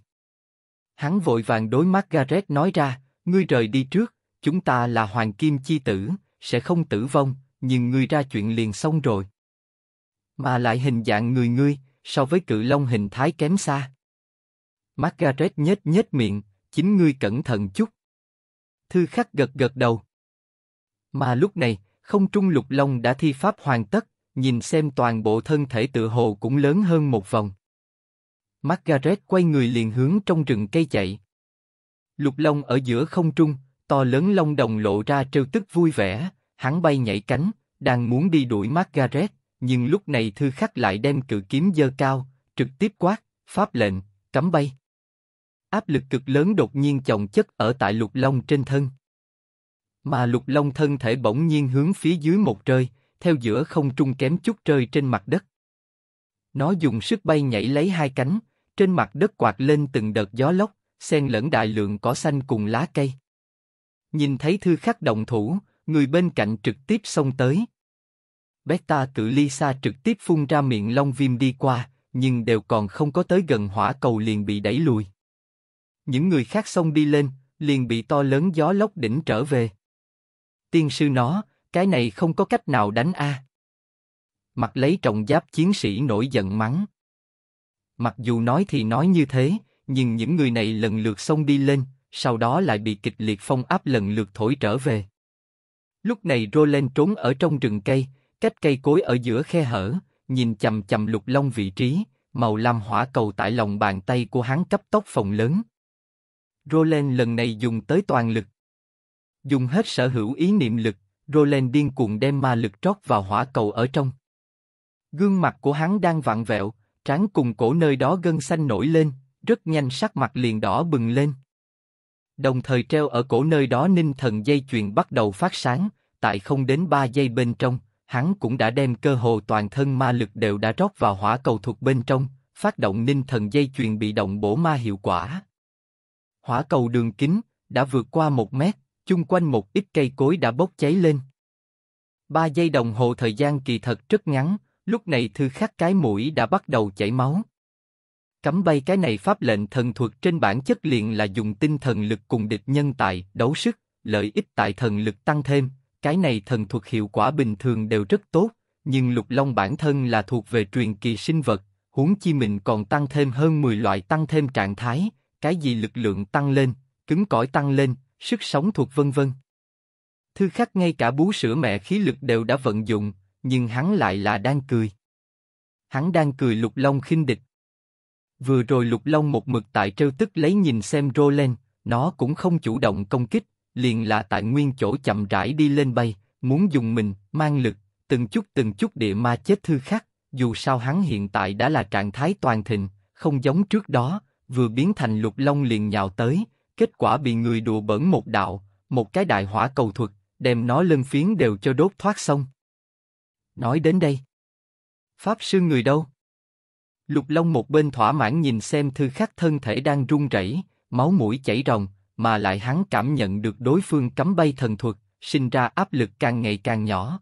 Hắn vội vàng đối Margaret nói ra, ngươi rời đi trước, chúng ta là hoàng kim chi tử, sẽ không tử vong, nhưng ngươi ra chuyện liền xong rồi. Mà lại hình dạng người ngươi, so với cự long hình thái kém xa. Margaret nhếch nhếch miệng, chính ngươi cẩn thận chút. Thư khắc gật gật đầu. Mà lúc này, không trung lục long đã thi pháp hoàn tất, nhìn xem toàn bộ thân thể tự hồ cũng lớn hơn một vòng. Margaret quay người liền hướng trong rừng cây chạy. Lục long ở giữa không trung, to lớn long đồng lộ ra trêu tức vui vẻ, hắn bay nhảy cánh, đang muốn đi đuổi Margaret, nhưng lúc này thư khắc lại đem cự kiếm dơ cao, trực tiếp quát, pháp lệnh, cấm bay. Áp lực cực lớn đột nhiên chồng chất ở tại lục long trên thân. Mà lục long thân thể bỗng nhiên hướng phía dưới một rơi, theo giữa không trung kém chút rơi trên mặt đất. Nó dùng sức bay nhảy lấy hai cánh, trên mặt đất quạt lên từng đợt gió lốc, xen lẫn đại lượng cỏ xanh cùng lá cây. Nhìn thấy thư khắc động thủ, người bên cạnh trực tiếp xông tới, Beta cự ly xa trực tiếp phun ra miệng long viêm đi qua, nhưng đều còn không có tới gần hỏa cầu liền bị đẩy lùi. Những người khác xông đi lên, liền bị to lớn gió lốc đỉnh trở về. Tiên sư nó, cái này không có cách nào đánh a. À. Mặt lấy trọng giáp chiến sĩ nổi giận mắng. Mặc dù nói thì nói như thế, nhưng những người này lần lượt xông đi lên, sau đó lại bị kịch liệt phong áp lần lượt thổi trở về. Lúc này Roland trốn ở trong rừng cây, cách cây cối ở giữa khe hở, nhìn chầm chầm lục long vị trí, màu lam hỏa cầu tại lòng bàn tay của hắn cấp tốc phòng lớn. Roland lần này dùng tới toàn lực. Dùng hết sở hữu ý niệm lực, Roland điên cuồng đem ma lực trót vào hỏa cầu ở trong. Gương mặt của hắn đang vặn vẹo, trán cùng cổ nơi đó gân xanh nổi lên, rất nhanh sắc mặt liền đỏ bừng lên. Đồng thời treo ở cổ nơi đó ninh thần dây chuyền bắt đầu phát sáng, tại không đến 3 giây bên trong, hắn cũng đã đem cơ hồ toàn thân ma lực đều đã rót vào hỏa cầu thuật bên trong, phát động ninh thần dây chuyền bị động bổ ma hiệu quả. Hỏa cầu đường kính đã vượt qua một mét, chung quanh một ít cây cối đã bốc cháy lên. Ba giây đồng hồ thời gian kỳ thật rất ngắn, lúc này thư khắc cái mũi đã bắt đầu chảy máu. Cấm bay cái này pháp lệnh thần thuật trên bản chất liền là dùng tinh thần lực cùng địch nhân tại đấu sức, lợi ích tại thần lực tăng thêm, cái này thần thuật hiệu quả bình thường đều rất tốt, nhưng lục long bản thân là thuộc về truyền kỳ sinh vật, huống chi mình còn tăng thêm hơn 10 loại tăng thêm trạng thái, cái gì lực lượng tăng lên, cứng cỏi tăng lên, sức sống thuộc vân vân. Thư khắc ngay cả bú sữa mẹ khí lực đều đã vận dụng, nhưng hắn lại là đang cười. Hắn đang cười lục long khinh địch. Vừa rồi lục long một mực tại trêu tức lấy nhìn xem Roland, nó cũng không chủ động công kích, liền là tại nguyên chỗ chậm rãi đi lên bay, muốn dùng mình, mang lực, từng chút từng chút địa ma chết thư khắc, dù sao hắn hiện tại đã là trạng thái toàn thịnh, không giống trước đó, vừa biến thành lục long liền nhào tới, kết quả bị người đùa bẩn một đạo, một cái đại hỏa cầu thuật, đem nó lân phiến đều cho đốt thoát xong. Nói đến đây, pháp sư người đâu? Lục Long một bên thỏa mãn nhìn xem thư khắc thân thể đang run rẩy, máu mũi chảy ròng, mà lại hắn cảm nhận được đối phương cấm bay thần thuật, sinh ra áp lực càng ngày càng nhỏ.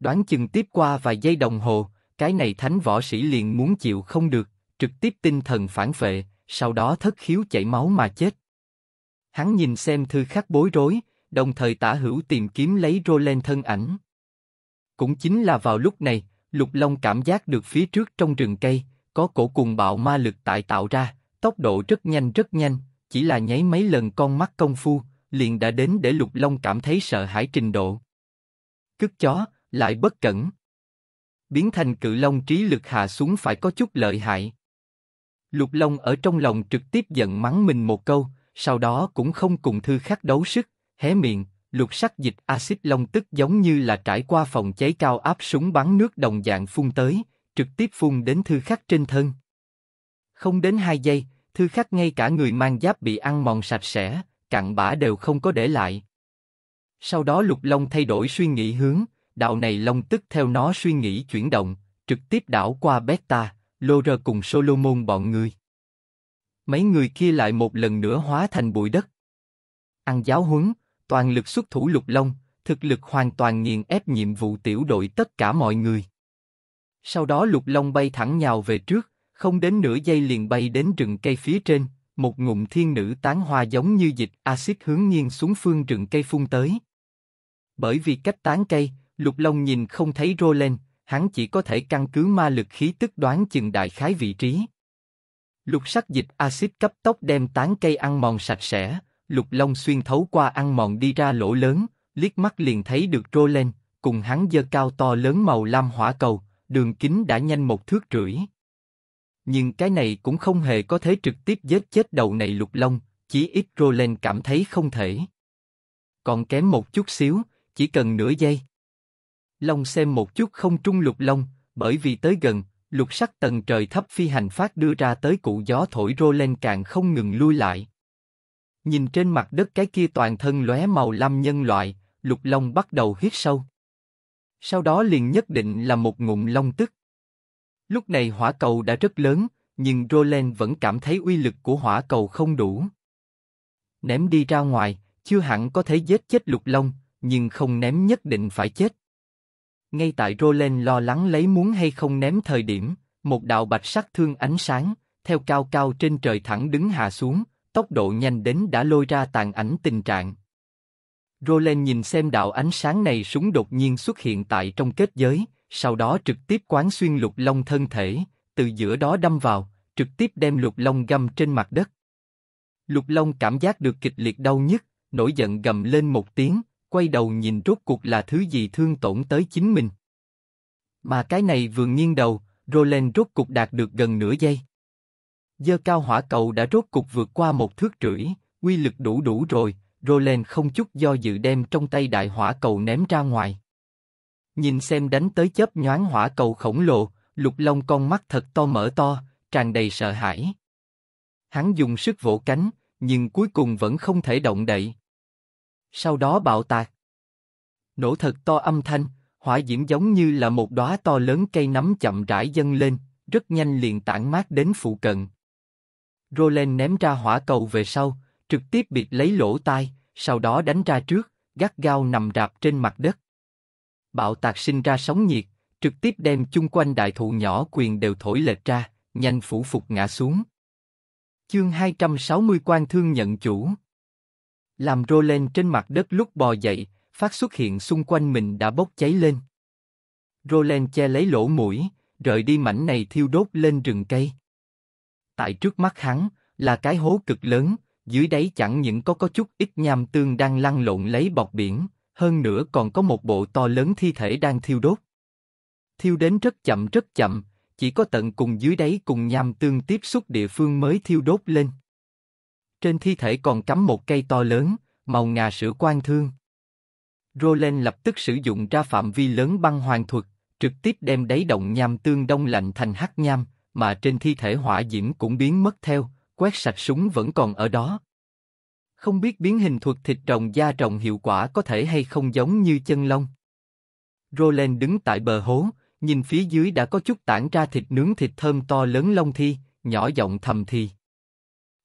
Đoán chừng tiếp qua vài giây đồng hồ, cái này thánh võ sĩ liền muốn chịu không được, trực tiếp tinh thần phản vệ, sau đó thất khiếu chảy máu mà chết. Hắn nhìn xem thư khắc bối rối, đồng thời tả hữu tìm kiếm lấy Roland thân ảnh. Cũng chính là vào lúc này, Lục Long cảm giác được phía trước trong rừng cây, có cổ cùng bạo ma lực tại tạo ra, tốc độ rất nhanh rất nhanh, chỉ là nháy mấy lần con mắt công phu, liền đã đến để lục long cảm thấy sợ hãi trình độ. Cứt chó, lại bất cẩn. Biến thành cự long trí lực hạ xuống phải có chút lợi hại. Lục long ở trong lòng trực tiếp giận mắng mình một câu, sau đó cũng không cùng thư khắc đấu sức, hé miệng, lục sắc dịch axit long tức giống như là trải qua phòng cháy cao áp súng bắn nước đồng dạng phun tới, trực tiếp phun đến thư khắc trên thân. Không đến hai giây, thư khách ngay cả người mang giáp bị ăn mòn sạch sẽ, cặn bã đều không có để lại. Sau đó lục long thay đổi suy nghĩ hướng, đạo này long tức theo nó suy nghĩ chuyển động, trực tiếp đảo qua Beta, Lora cùng Solomon bọn người. Mấy người kia lại một lần nữa hóa thành bụi đất. Ăn giáo huấn, toàn lực xuất thủ lục long, thực lực hoàn toàn nghiền ép nhiệm vụ tiểu đội tất cả mọi người. Sau đó lục long bay thẳng nhào về trước, không đến nửa giây liền bay đến rừng cây phía trên, một ngụm thiên nữ tán hoa giống như dịch axit hướng nghiêng xuống phương rừng cây phun tới. Bởi vì cách tán cây, lục long nhìn không thấy lên hắn chỉ có thể căn cứ ma lực khí tức đoán chừng đại khái vị trí. Lục sắc dịch axit cấp tốc đem tán cây ăn mòn sạch sẽ, lục long xuyên thấu qua ăn mòn đi ra lỗ lớn, liếc mắt liền thấy được lên cùng hắn giơ cao to lớn màu lam hỏa cầu, đường kính đã nhanh một thước rưỡi nhưng cái này cũng không hề có thế trực tiếp giết chết đầu này lục long, chỉ ít Roland cảm thấy không thể. Còn kém một chút xíu, chỉ cần nửa giây. Long xem một chút không trung lục long, bởi vì tới gần, lục sắc tầng trời thấp phi hành phát đưa ra tới cụ gió thổi Roland càng không ngừng lui lại. Nhìn trên mặt đất cái kia toàn thân lóe màu lam nhân loại, lục long bắt đầu hít sâu. Sau đó liền nhất định là một ngụm long tức. Lúc này hỏa cầu đã rất lớn, nhưng Roland vẫn cảm thấy uy lực của hỏa cầu không đủ. Ném đi ra ngoài, chưa hẳn có thể giết chết lục long, nhưng không ném nhất định phải chết. Ngay tại Roland lo lắng lấy muốn hay không ném thời điểm, một đạo bạch sắc thương ánh sáng, theo cao cao trên trời thẳng đứng hạ xuống, tốc độ nhanh đến đã lôi ra tàn ảnh tình trạng. Roland nhìn xem đạo ánh sáng này súng đột nhiên xuất hiện tại trong kết giới, sau đó trực tiếp quán xuyên lục long thân thể, từ giữa đó đâm vào, trực tiếp đem lục long găm trên mặt đất. Lục long cảm giác được kịch liệt đau nhức, nổi giận gầm lên một tiếng, quay đầu nhìn rốt cuộc là thứ gì thương tổn tới chính mình. Mà cái này vừa nghiêng đầu, Roland rốt cục đạt được gần nửa giây. Dơ cao hỏa cầu đã rốt cục vượt qua một thước rưỡi, quy lực đủ đủ rồi, Roland không chút do dự đem trong tay đại hỏa cầu ném ra ngoài. Nhìn xem đánh tới chớp nhoáng hỏa cầu khổng lồ, lục long con mắt thật to mở to, tràn đầy sợ hãi. Hắn dùng sức vỗ cánh, nhưng cuối cùng vẫn không thể động đậy. Sau đó bạo tạc. Nổ thật to âm thanh, hỏa diễm giống như là một đóa to lớn cây nấm chậm rãi dâng lên, rất nhanh liền tản mát đến phụ cận. Roland ném ra hỏa cầu về sau, trực tiếp bịt lấy lỗ tai, sau đó đánh ra trước, gắt gao nằm rạp trên mặt đất. Bạo tạc sinh ra sóng nhiệt, trực tiếp đem chung quanh đại thụ nhỏ quyền đều thổi lệch ra, nhanh phủ phục ngã xuống. Chương 260 quan thương nhận chủ Làm rô lên trên mặt đất lúc bò dậy, phát xuất hiện xung quanh mình đã bốc cháy lên. Roland che lấy lỗ mũi, rời đi mảnh này thiêu đốt lên rừng cây. Tại trước mắt hắn là cái hố cực lớn, dưới đáy chẳng những có có chút ít nham tương đang lăn lộn lấy bọt biển, hơn nữa còn có một bộ to lớn thi thể đang thiêu đốt. Thiêu đến rất chậm rất chậm, chỉ có tận cùng dưới đáy cùng nham tương tiếp xúc địa phương mới thiêu đốt lên. Trên thi thể còn cắm một cây to lớn, màu ngà sữa quan thương. Roland lập tức sử dụng ra phạm vi lớn băng hoàng thuật, trực tiếp đem đáy động nham tương đông lạnh thành hắc nham, mà trên thi thể hỏa diễm cũng biến mất theo, quét sạch súng vẫn còn ở đó. Không biết biến hình thuật thịt rồng da rồng hiệu quả có thể hay không giống như chân lông. Roland đứng tại bờ hố, nhìn phía dưới đã có chút tản ra thịt nướng thịt thơm to lớn lông thi, nhỏ giọng thầm thì.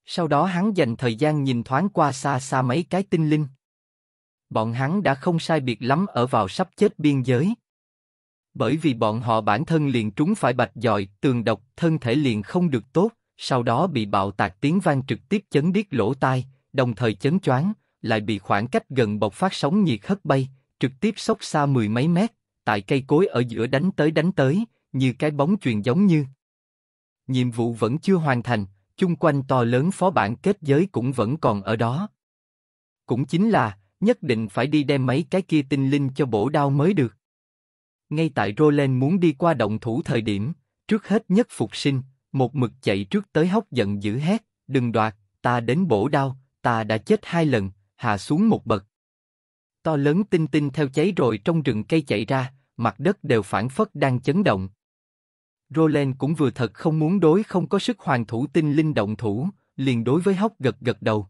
Sau đó hắn dành thời gian nhìn thoáng qua xa xa mấy cái tinh linh. Bọn hắn đã không sai biệt lắm ở vào sắp chết biên giới. Bởi vì bọn họ bản thân liền trúng phải bạch dòi, tường độc, thân thể liền không được tốt, sau đó bị bạo tạc tiếng vang trực tiếp chấn điếc lỗ tai, đồng thời chấn choáng, lại bị khoảng cách gần bộc phát sóng nhiệt hất bay, trực tiếp sốc xa mười mấy mét, tại cây cối ở giữa đánh tới đánh tới, như cái bóng truyền giống như. Nhiệm vụ vẫn chưa hoàn thành, chung quanh to lớn phó bản kết giới cũng vẫn còn ở đó. Cũng chính là, nhất định phải đi đem mấy cái kia tinh linh cho bổ đao mới được. Ngay tại Roland muốn đi qua động thủ thời điểm, trước hết nhất phục sinh, một mực chạy trước tới hốc giận dữ hét, đừng đoạt, ta đến bổ đao, ta đã chết hai lần, hạ xuống một bậc. To lớn tinh tinh theo cháy rồi trong rừng cây chạy ra, mặt đất đều phản phất đang chấn động. Roland cũng vừa thật không muốn đối không có sức hoàn thủ tinh linh động thủ, liền đối với Hóc gật gật đầu.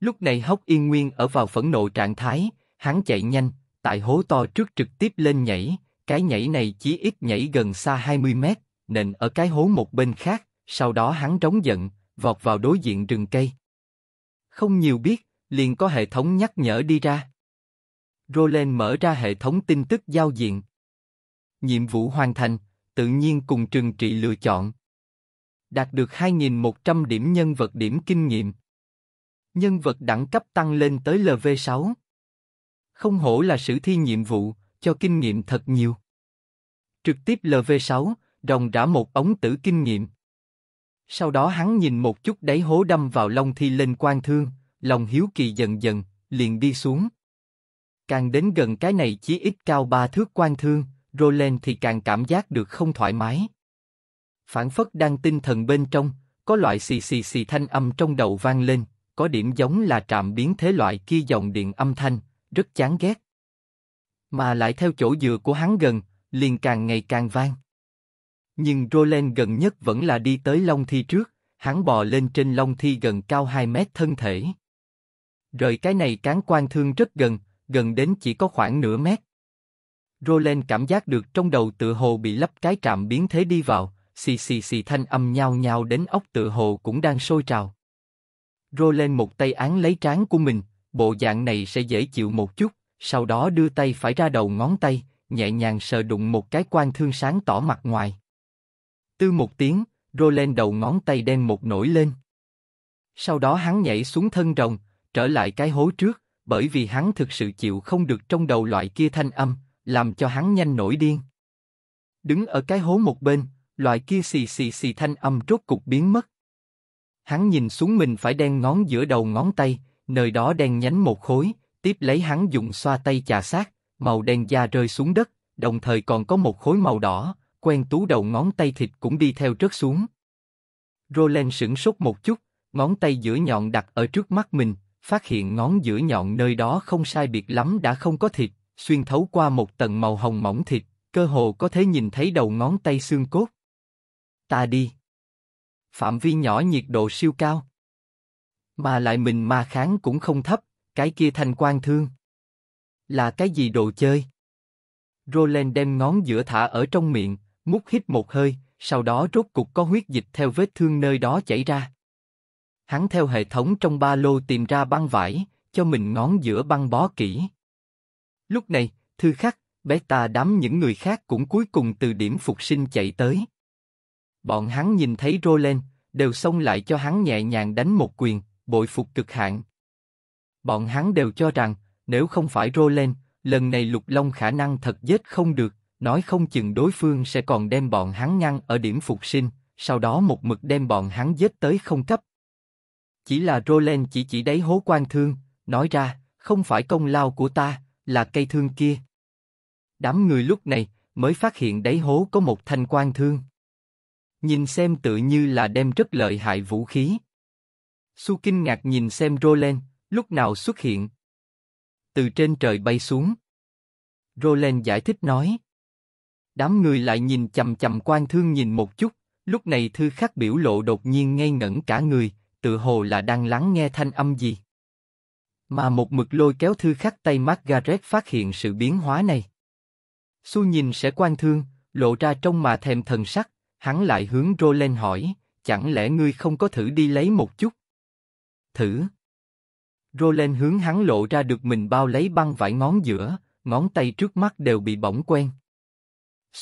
Lúc này Hóc Yên Nguyên ở vào phẫn nộ trạng thái, hắn chạy nhanh, tại hố to trước trực tiếp lên nhảy, cái nhảy này chỉ ít nhảy gần xa 20 mét, nền ở cái hố một bên khác, sau đó hắn trống giận, vọt vào đối diện rừng cây. Không nhiều biết, liền có hệ thống nhắc nhở đi ra. Roland mở ra hệ thống tin tức giao diện. Nhiệm vụ hoàn thành, tự nhiên cùng trừng trị lựa chọn. Đạt được 2.100 điểm nhân vật điểm kinh nghiệm. Nhân vật đẳng cấp tăng lên tới LV6. Không hổ là sử thi nhiệm vụ, cho kinh nghiệm thật nhiều. Trực tiếp LV6, đồng rã một ống tử kinh nghiệm. Sau đó hắn nhìn một chút đáy hố đâm vào long thi lên quan thương, lòng hiếu kỳ dần dần, liền đi xuống. Càng đến gần cái này chỉ ít cao ba thước quan thương, lên thì càng cảm giác được không thoải mái. Phản phất đang tinh thần bên trong, có loại xì xì xì thanh âm trong đầu vang lên, có điểm giống là trạm biến thế loại kia dòng điện âm thanh, rất chán ghét. Mà lại theo chỗ dựa của hắn gần, liền càng ngày càng vang. Nhưng Roland gần nhất vẫn là đi tới Long Thi trước, hắn bò lên trên Long Thi gần cao 2 mét thân thể. Rời cái này cán quan thương rất gần, gần đến chỉ có khoảng nửa mét. Roland cảm giác được trong đầu tự hồ bị lắp cái trạm biến thế đi vào, xì xì xì thanh âm nhao nhao đến ốc tự hồ cũng đang sôi trào. Roland một tay án lấy trán của mình, bộ dạng này sẽ dễ chịu một chút, sau đó đưa tay phải ra đầu ngón tay, nhẹ nhàng sờ đụng một cái quan thương sáng tỏ mặt ngoài. Tư một tiếng, lên đầu ngón tay đen một nổi lên. Sau đó hắn nhảy xuống thân rồng, trở lại cái hố trước, bởi vì hắn thực sự chịu không được trong đầu loại kia thanh âm, làm cho hắn nhanh nổi điên. Đứng ở cái hố một bên, loại kia xì xì xì thanh âm rốt cục biến mất. Hắn nhìn xuống mình phải đen ngón giữa đầu ngón tay, nơi đó đen nhánh một khối, tiếp lấy hắn dùng xoa tay chà sát, màu đen da rơi xuống đất, đồng thời còn có một khối màu đỏ, quen tú đầu ngón tay thịt cũng đi theo rớt xuống. Roland sững sốt một chút, ngón tay giữa nhọn đặt ở trước mắt mình, phát hiện ngón giữa nhọn nơi đó không sai biệt lắm đã không có thịt, xuyên thấu qua một tầng màu hồng mỏng thịt, cơ hồ có thể nhìn thấy đầu ngón tay xương cốt. Ta đi. Phạm vi nhỏ nhiệt độ siêu cao. Mà lại mình ma kháng cũng không thấp, cái kia thanh quan thương. Là cái gì đồ chơi? Roland đem ngón giữa thả ở trong miệng, mút hít một hơi, sau đó rốt cục có huyết dịch theo vết thương nơi đó chảy ra. Hắn theo hệ thống trong ba lô tìm ra băng vải, cho mình ngón giữa băng bó kỹ. Lúc này, thư khắc, bé ta đám những người khác cũng cuối cùng từ điểm phục sinh chạy tới. Bọn hắn nhìn thấy Roland, đều xông lại cho hắn nhẹ nhàng đánh một quyền, bội phục cực hạn. Bọn hắn đều cho rằng, nếu không phải Roland, lần này lục long khả năng thật giết không được, nói không chừng đối phương sẽ còn đem bọn hắn ngăn ở điểm phục sinh, sau đó một mực đem bọn hắn giết tới không cấp. Chỉ là Roland chỉ chỉ đáy hố quan thương, nói ra, không phải công lao của ta, là cây thương kia. Đám người lúc này mới phát hiện đáy hố có một thanh quan thương. Nhìn xem tự như là đem rất lợi hại vũ khí. Su kinh ngạc nhìn xem Roland, lúc nào xuất hiện. Từ trên trời bay xuống. Roland giải thích nói đám người lại nhìn chầm chầm quan thương nhìn một chút, lúc này thư khắc biểu lộ đột nhiên ngây ngẩn cả người, tự hồ là đang lắng nghe thanh âm gì. Mà một mực lôi kéo thư khắc tay Margaret phát hiện sự biến hóa này. Xu nhìn sẽ quan thương, lộ ra trong mà thèm thần sắc, hắn lại hướng Roland hỏi, chẳng lẽ ngươi không có thử đi lấy một chút? Thử. Roland hướng hắn lộ ra được mình bao lấy băng vải ngón giữa, ngón tay trước mắt đều bị bỏng quen.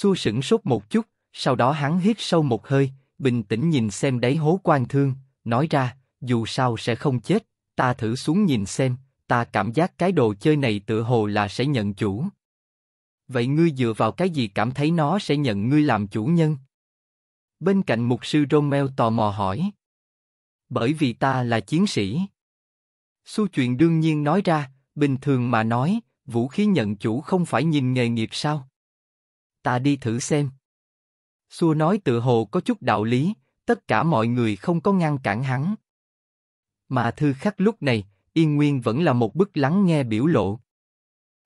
Xua sửng sốt một chút, sau đó hắn hít sâu một hơi, bình tĩnh nhìn xem đáy hố quan thương, nói ra, dù sao sẽ không chết, ta thử xuống nhìn xem, ta cảm giác cái đồ chơi này tựa hồ là sẽ nhận chủ. Vậy ngươi dựa vào cái gì cảm thấy nó sẽ nhận ngươi làm chủ nhân? Bên cạnh mục sư Romeo tò mò hỏi. Bởi vì ta là chiến sĩ. Su chuyện đương nhiên nói ra, bình thường mà nói, vũ khí nhận chủ không phải nhìn nghề nghiệp sao? ta đi thử xem. Xua nói tự hồ có chút đạo lý, tất cả mọi người không có ngăn cản hắn. Mà thư khắc lúc này, yên nguyên vẫn là một bức lắng nghe biểu lộ.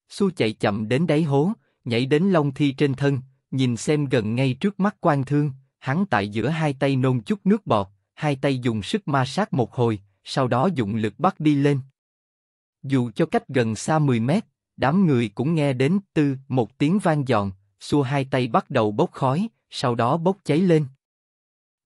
Xua chạy chậm đến đáy hố, nhảy đến long thi trên thân, nhìn xem gần ngay trước mắt quan thương, hắn tại giữa hai tay nôn chút nước bọt, hai tay dùng sức ma sát một hồi, sau đó dụng lực bắt đi lên. Dù cho cách gần xa 10 mét, đám người cũng nghe đến tư một tiếng vang giòn, xua hai tay bắt đầu bốc khói, sau đó bốc cháy lên.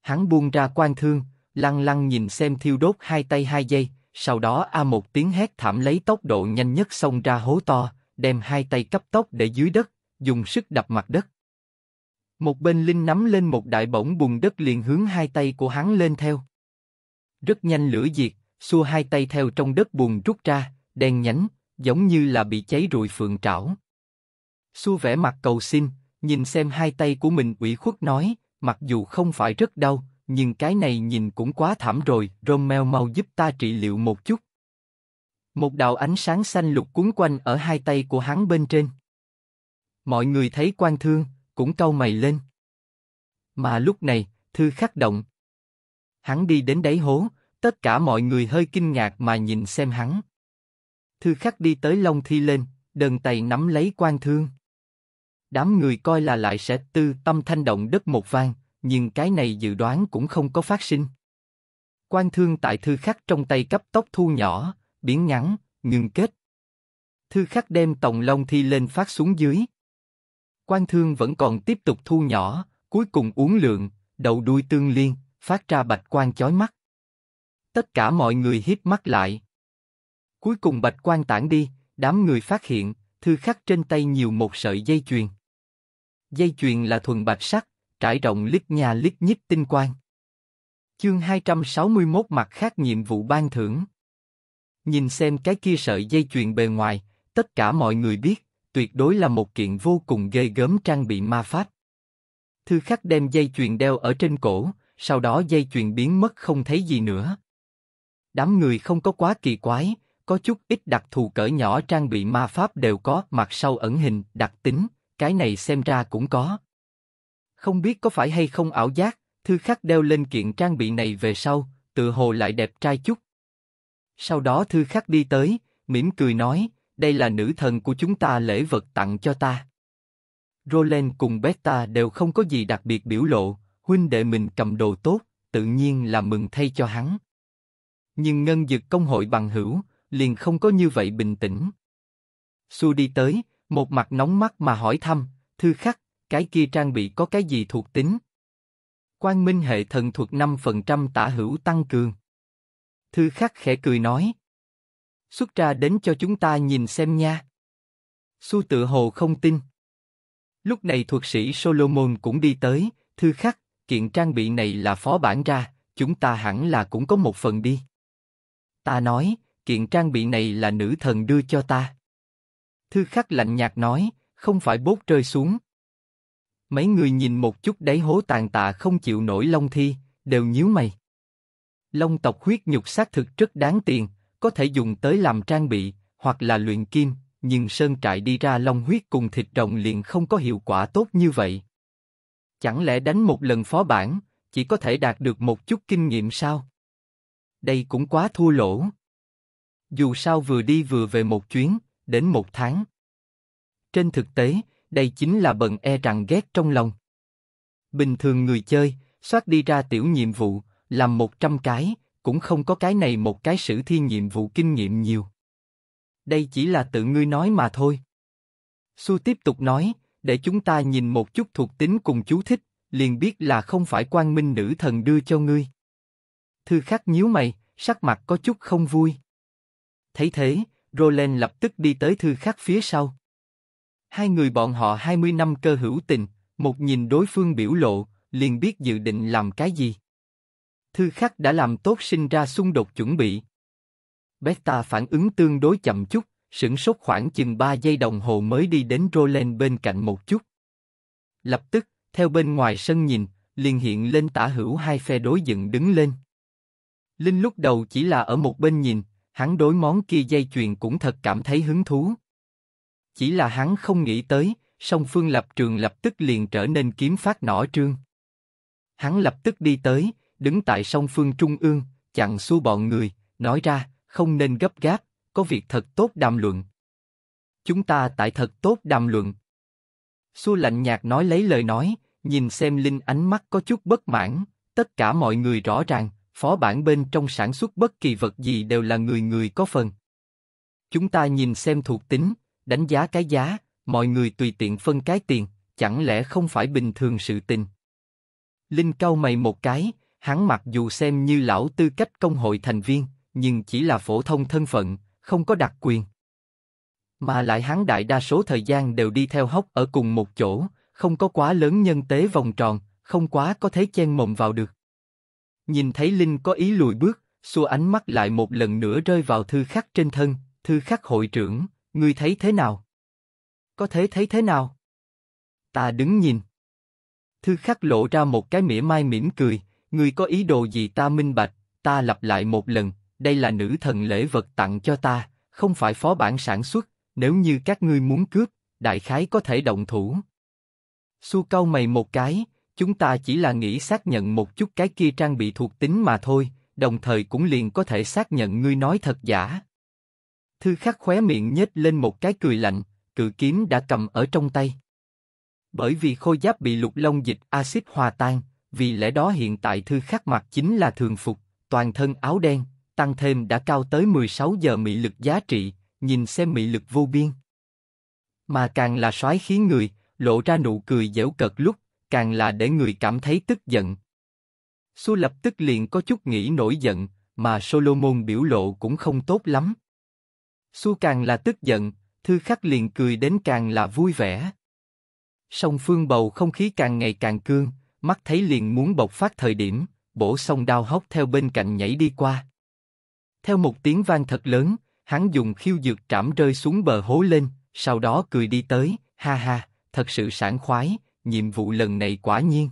Hắn buông ra quan thương, lăng lăng nhìn xem thiêu đốt hai tay hai giây, sau đó a một tiếng hét thảm lấy tốc độ nhanh nhất xông ra hố to, đem hai tay cấp tốc để dưới đất, dùng sức đập mặt đất. Một bên Linh nắm lên một đại bổng bùn đất liền hướng hai tay của hắn lên theo. Rất nhanh lửa diệt, xua hai tay theo trong đất bùn rút ra, đen nhánh, giống như là bị cháy rụi phượng trảo. Xu vẽ mặt cầu xin, nhìn xem hai tay của mình ủy khuất nói, mặc dù không phải rất đau, nhưng cái này nhìn cũng quá thảm rồi, Romeo mau giúp ta trị liệu một chút. Một đạo ánh sáng xanh lục cuốn quanh ở hai tay của hắn bên trên. Mọi người thấy quan thương, cũng cau mày lên. Mà lúc này, thư khắc động. Hắn đi đến đáy hố, tất cả mọi người hơi kinh ngạc mà nhìn xem hắn. Thư khắc đi tới long thi lên, đần tay nắm lấy quan thương đám người coi là lại sẽ tư tâm thanh động đất một vang, nhưng cái này dự đoán cũng không có phát sinh. Quan thương tại thư khắc trong tay cấp tốc thu nhỏ, biến ngắn, ngừng kết. Thư khắc đem tòng long thi lên phát xuống dưới. Quan thương vẫn còn tiếp tục thu nhỏ, cuối cùng uống lượng, đầu đuôi tương liên, phát ra bạch quan chói mắt. Tất cả mọi người hít mắt lại. Cuối cùng bạch quan tản đi, đám người phát hiện, thư khắc trên tay nhiều một sợi dây chuyền dây chuyền là thuần bạch sắc, trải rộng lít nhà lít nhít tinh quang. Chương 261 mặt khác nhiệm vụ ban thưởng. Nhìn xem cái kia sợi dây chuyền bề ngoài, tất cả mọi người biết, tuyệt đối là một kiện vô cùng ghê gớm trang bị ma pháp. Thư khắc đem dây chuyền đeo ở trên cổ, sau đó dây chuyền biến mất không thấy gì nữa. Đám người không có quá kỳ quái, có chút ít đặc thù cỡ nhỏ trang bị ma pháp đều có mặt sau ẩn hình, đặc tính, cái này xem ra cũng có. Không biết có phải hay không ảo giác, thư khắc đeo lên kiện trang bị này về sau, tự hồ lại đẹp trai chút. Sau đó thư khắc đi tới, mỉm cười nói, đây là nữ thần của chúng ta lễ vật tặng cho ta. Roland cùng Beta đều không có gì đặc biệt biểu lộ, huynh đệ mình cầm đồ tốt, tự nhiên là mừng thay cho hắn. Nhưng ngân dực công hội bằng hữu, liền không có như vậy bình tĩnh. Su đi tới, một mặt nóng mắt mà hỏi thăm, thư khắc, cái kia trang bị có cái gì thuộc tính? Quang Minh hệ thần thuật 5% tả hữu tăng cường. Thư khắc khẽ cười nói. Xuất ra đến cho chúng ta nhìn xem nha. Su tự hồ không tin. Lúc này thuật sĩ Solomon cũng đi tới, thư khắc, kiện trang bị này là phó bản ra, chúng ta hẳn là cũng có một phần đi. Ta nói, kiện trang bị này là nữ thần đưa cho ta. Thư khắc lạnh nhạt nói, không phải bốt rơi xuống. Mấy người nhìn một chút đáy hố tàn tạ không chịu nổi long thi, đều nhíu mày. Long tộc huyết nhục xác thực rất đáng tiền, có thể dùng tới làm trang bị, hoặc là luyện kim, nhưng sơn trại đi ra long huyết cùng thịt rồng liền không có hiệu quả tốt như vậy. Chẳng lẽ đánh một lần phó bản, chỉ có thể đạt được một chút kinh nghiệm sao? Đây cũng quá thua lỗ. Dù sao vừa đi vừa về một chuyến, đến một tháng. Trên thực tế, đây chính là bận e rằng ghét trong lòng. Bình thường người chơi, soát đi ra tiểu nhiệm vụ, làm 100 cái, cũng không có cái này một cái sử thi nhiệm vụ kinh nghiệm nhiều. Đây chỉ là tự ngươi nói mà thôi. Su tiếp tục nói, để chúng ta nhìn một chút thuộc tính cùng chú thích, liền biết là không phải quan minh nữ thần đưa cho ngươi. Thư khắc nhíu mày, sắc mặt có chút không vui. Thấy thế, Roland lập tức đi tới thư khắc phía sau. Hai người bọn họ 20 năm cơ hữu tình, một nhìn đối phương biểu lộ, liền biết dự định làm cái gì. Thư khắc đã làm tốt sinh ra xung đột chuẩn bị. Beta phản ứng tương đối chậm chút, sửng sốt khoảng chừng 3 giây đồng hồ mới đi đến Roland bên cạnh một chút. Lập tức, theo bên ngoài sân nhìn, liền hiện lên tả hữu hai phe đối dựng đứng lên. Linh lúc đầu chỉ là ở một bên nhìn, hắn đối món kia dây chuyền cũng thật cảm thấy hứng thú. Chỉ là hắn không nghĩ tới, song phương lập trường lập tức liền trở nên kiếm phát nỏ trương. Hắn lập tức đi tới, đứng tại song phương trung ương, chặn xua bọn người, nói ra, không nên gấp gáp, có việc thật tốt đàm luận. Chúng ta tại thật tốt đàm luận. Xua lạnh nhạt nói lấy lời nói, nhìn xem Linh ánh mắt có chút bất mãn, tất cả mọi người rõ ràng, phó bản bên trong sản xuất bất kỳ vật gì đều là người người có phần. Chúng ta nhìn xem thuộc tính, đánh giá cái giá, mọi người tùy tiện phân cái tiền, chẳng lẽ không phải bình thường sự tình. Linh cau mày một cái, hắn mặc dù xem như lão tư cách công hội thành viên, nhưng chỉ là phổ thông thân phận, không có đặc quyền. Mà lại hắn đại đa số thời gian đều đi theo hốc ở cùng một chỗ, không có quá lớn nhân tế vòng tròn, không quá có thể chen mồm vào được. Nhìn thấy Linh có ý lùi bước, xua ánh mắt lại một lần nữa rơi vào thư khắc trên thân, thư khắc hội trưởng, ngươi thấy thế nào? Có thể thấy thế nào? Ta đứng nhìn. Thư khắc lộ ra một cái mỉa mai mỉm cười, ngươi có ý đồ gì ta minh bạch, ta lặp lại một lần, đây là nữ thần lễ vật tặng cho ta, không phải phó bản sản xuất, nếu như các ngươi muốn cướp, đại khái có thể động thủ. xua cau mày một cái, Chúng ta chỉ là nghĩ xác nhận một chút cái kia trang bị thuộc tính mà thôi, đồng thời cũng liền có thể xác nhận ngươi nói thật giả. Thư khắc khóe miệng nhếch lên một cái cười lạnh, cự kiếm đã cầm ở trong tay. Bởi vì khôi giáp bị lục long dịch axit hòa tan, vì lẽ đó hiện tại thư khắc mặt chính là thường phục, toàn thân áo đen, tăng thêm đã cao tới 16 giờ mị lực giá trị, nhìn xem mị lực vô biên. Mà càng là soái khí người, lộ ra nụ cười dễu cợt lúc càng là để người cảm thấy tức giận. Su lập tức liền có chút nghĩ nổi giận, mà Solomon biểu lộ cũng không tốt lắm. Su càng là tức giận, thư khắc liền cười đến càng là vui vẻ. Song phương bầu không khí càng ngày càng cương, mắt thấy liền muốn bộc phát thời điểm, bổ song đao hốc theo bên cạnh nhảy đi qua. Theo một tiếng vang thật lớn, hắn dùng khiêu dược trảm rơi xuống bờ hố lên, sau đó cười đi tới, ha ha, thật sự sảng khoái, nhiệm vụ lần này quả nhiên.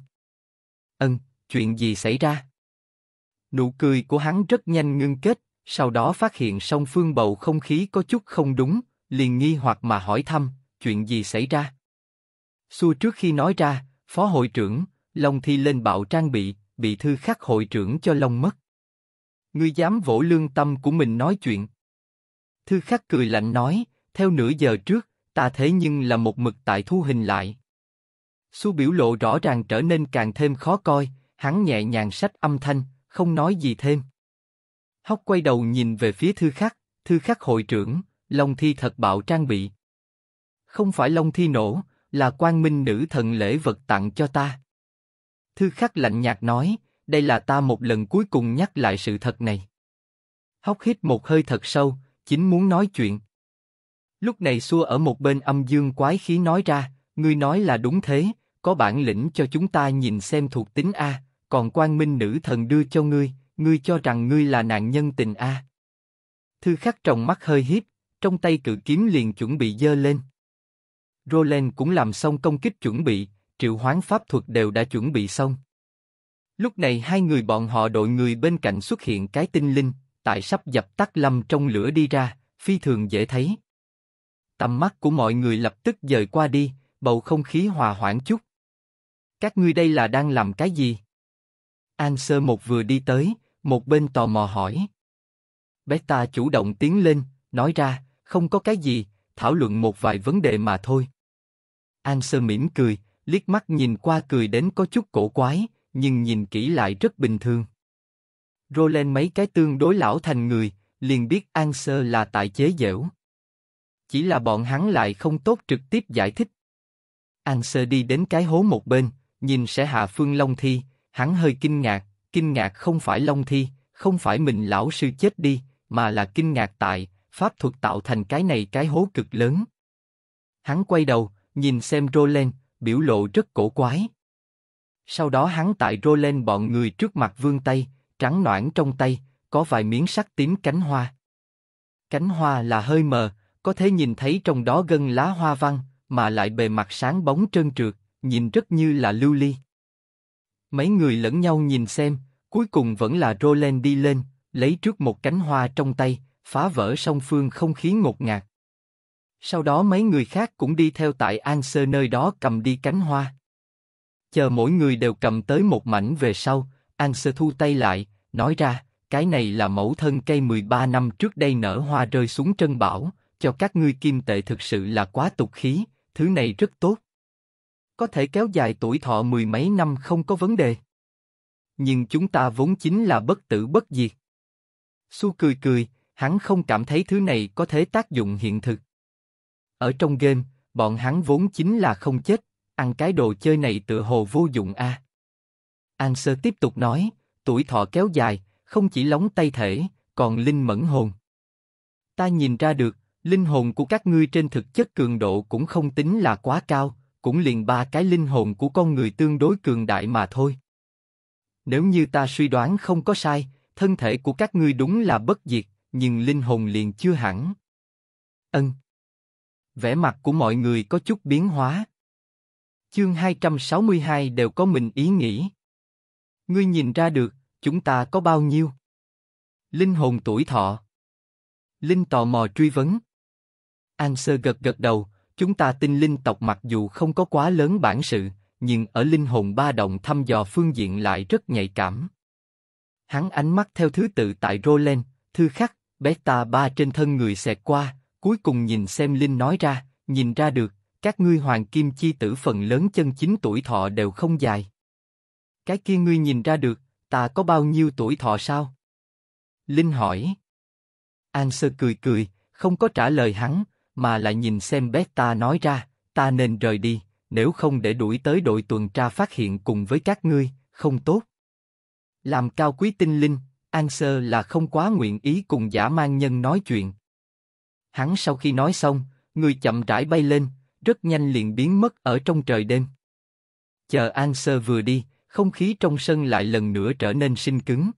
Ân, chuyện gì xảy ra? Nụ cười của hắn rất nhanh ngưng kết, sau đó phát hiện song phương bầu không khí có chút không đúng, liền nghi hoặc mà hỏi thăm, chuyện gì xảy ra? Xua trước khi nói ra, phó hội trưởng, Long Thi lên bạo trang bị, bị thư khắc hội trưởng cho Long mất. Ngươi dám vỗ lương tâm của mình nói chuyện. Thư khắc cười lạnh nói, theo nửa giờ trước, ta thế nhưng là một mực tại thu hình lại xu biểu lộ rõ ràng trở nên càng thêm khó coi, hắn nhẹ nhàng sách âm thanh, không nói gì thêm. Hóc quay đầu nhìn về phía thư khắc, thư khắc hội trưởng, Long Thi thật bạo trang bị. Không phải Long Thi nổ, là quan minh nữ thần lễ vật tặng cho ta. Thư khắc lạnh nhạt nói, đây là ta một lần cuối cùng nhắc lại sự thật này. Hóc hít một hơi thật sâu, chính muốn nói chuyện. Lúc này xua ở một bên âm dương quái khí nói ra, ngươi nói là đúng thế, có bản lĩnh cho chúng ta nhìn xem thuộc tính a, còn quan minh nữ thần đưa cho ngươi, ngươi cho rằng ngươi là nạn nhân tình a? Thư khắc tròng mắt hơi hiếp, trong tay cự kiếm liền chuẩn bị giơ lên. Roland cũng làm xong công kích chuẩn bị, triệu hoán pháp thuật đều đã chuẩn bị xong. Lúc này hai người bọn họ đội người bên cạnh xuất hiện cái tinh linh, tại sắp dập tắt lâm trong lửa đi ra, phi thường dễ thấy. Tầm mắt của mọi người lập tức dời qua đi, bầu không khí hòa hoãn chút. Các ngươi đây là đang làm cái gì? An sơ một vừa đi tới, một bên tò mò hỏi. Beta chủ động tiến lên, nói ra, không có cái gì, thảo luận một vài vấn đề mà thôi. An sơ mỉm cười, liếc mắt nhìn qua cười đến có chút cổ quái, nhưng nhìn kỹ lại rất bình thường. Roland mấy cái tương đối lão thành người, liền biết An sơ là tại chế dẻo. Chỉ là bọn hắn lại không tốt trực tiếp giải thích. An sơ đi đến cái hố một bên, nhìn sẽ hạ phương Long Thi, hắn hơi kinh ngạc, kinh ngạc không phải Long Thi, không phải mình lão sư chết đi, mà là kinh ngạc tại pháp thuật tạo thành cái này cái hố cực lớn. Hắn quay đầu, nhìn xem Roland, biểu lộ rất cổ quái. Sau đó hắn tại Roland bọn người trước mặt vương tay, trắng noãn trong tay, có vài miếng sắc tím cánh hoa. Cánh hoa là hơi mờ, có thể nhìn thấy trong đó gân lá hoa văn, mà lại bề mặt sáng bóng trơn trượt, nhìn rất như là lưu ly. Mấy người lẫn nhau nhìn xem, cuối cùng vẫn là Roland đi lên, lấy trước một cánh hoa trong tay, phá vỡ song phương không khí ngột ngạt. Sau đó mấy người khác cũng đi theo tại An Sơ nơi đó cầm đi cánh hoa. Chờ mỗi người đều cầm tới một mảnh về sau, An Sơ thu tay lại, nói ra, cái này là mẫu thân cây 13 năm trước đây nở hoa rơi xuống trân bảo, cho các ngươi kim tệ thực sự là quá tục khí, thứ này rất tốt có thể kéo dài tuổi thọ mười mấy năm không có vấn đề. Nhưng chúng ta vốn chính là bất tử bất diệt. Su cười cười, hắn không cảm thấy thứ này có thể tác dụng hiện thực. Ở trong game, bọn hắn vốn chính là không chết, ăn cái đồ chơi này tựa hồ vô dụng a. À. An sơ tiếp tục nói, tuổi thọ kéo dài, không chỉ lóng tay thể, còn linh mẫn hồn. Ta nhìn ra được, linh hồn của các ngươi trên thực chất cường độ cũng không tính là quá cao, cũng liền ba cái linh hồn của con người tương đối cường đại mà thôi. Nếu như ta suy đoán không có sai, thân thể của các ngươi đúng là bất diệt, nhưng linh hồn liền chưa hẳn. Ân. Vẻ mặt của mọi người có chút biến hóa. Chương 262 đều có mình ý nghĩ. Ngươi nhìn ra được, chúng ta có bao nhiêu? Linh hồn tuổi thọ. Linh tò mò truy vấn. An sơ gật gật đầu, Chúng ta tinh linh tộc mặc dù không có quá lớn bản sự, nhưng ở linh hồn ba động thăm dò phương diện lại rất nhạy cảm. Hắn ánh mắt theo thứ tự tại Roland, thư khắc, Beta ba trên thân người xẹt qua, cuối cùng nhìn xem Linh nói ra, nhìn ra được, các ngươi hoàng kim chi tử phần lớn chân chính tuổi thọ đều không dài. Cái kia ngươi nhìn ra được, ta có bao nhiêu tuổi thọ sao? Linh hỏi. An sơ cười cười, không có trả lời hắn, mà lại nhìn xem bé ta nói ra, ta nên rời đi, nếu không để đuổi tới đội tuần tra phát hiện cùng với các ngươi, không tốt. Làm cao quý tinh linh, An Sơ là không quá nguyện ý cùng giả mang nhân nói chuyện. Hắn sau khi nói xong, người chậm rãi bay lên, rất nhanh liền biến mất ở trong trời đêm. Chờ An Sơ vừa đi, không khí trong sân lại lần nữa trở nên sinh cứng.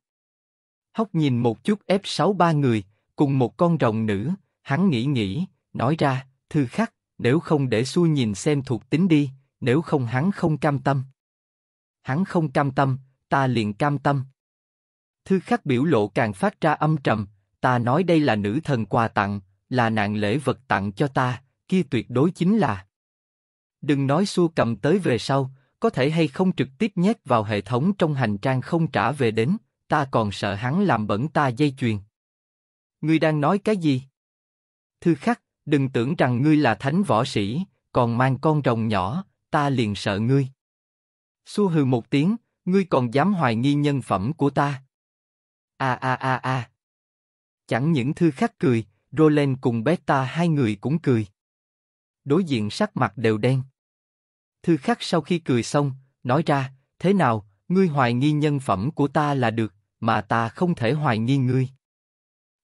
Hóc nhìn một chút F63 người, cùng một con rồng nữ, hắn nghĩ nghĩ, nói ra, thư khắc, nếu không để xui nhìn xem thuộc tính đi, nếu không hắn không cam tâm. Hắn không cam tâm, ta liền cam tâm. Thư khắc biểu lộ càng phát ra âm trầm, ta nói đây là nữ thần quà tặng, là nạn lễ vật tặng cho ta, kia tuyệt đối chính là. Đừng nói xua cầm tới về sau, có thể hay không trực tiếp nhét vào hệ thống trong hành trang không trả về đến, ta còn sợ hắn làm bẩn ta dây chuyền. Ngươi đang nói cái gì? Thư khắc, Đừng tưởng rằng ngươi là thánh võ sĩ, còn mang con rồng nhỏ, ta liền sợ ngươi. Xu hừ một tiếng, ngươi còn dám hoài nghi nhân phẩm của ta. A a a a. Chẳng những thư khách cười, Roland cùng Beta hai người cũng cười. Đối diện sắc mặt đều đen. Thư khắc sau khi cười xong, nói ra, thế nào, ngươi hoài nghi nhân phẩm của ta là được, mà ta không thể hoài nghi ngươi.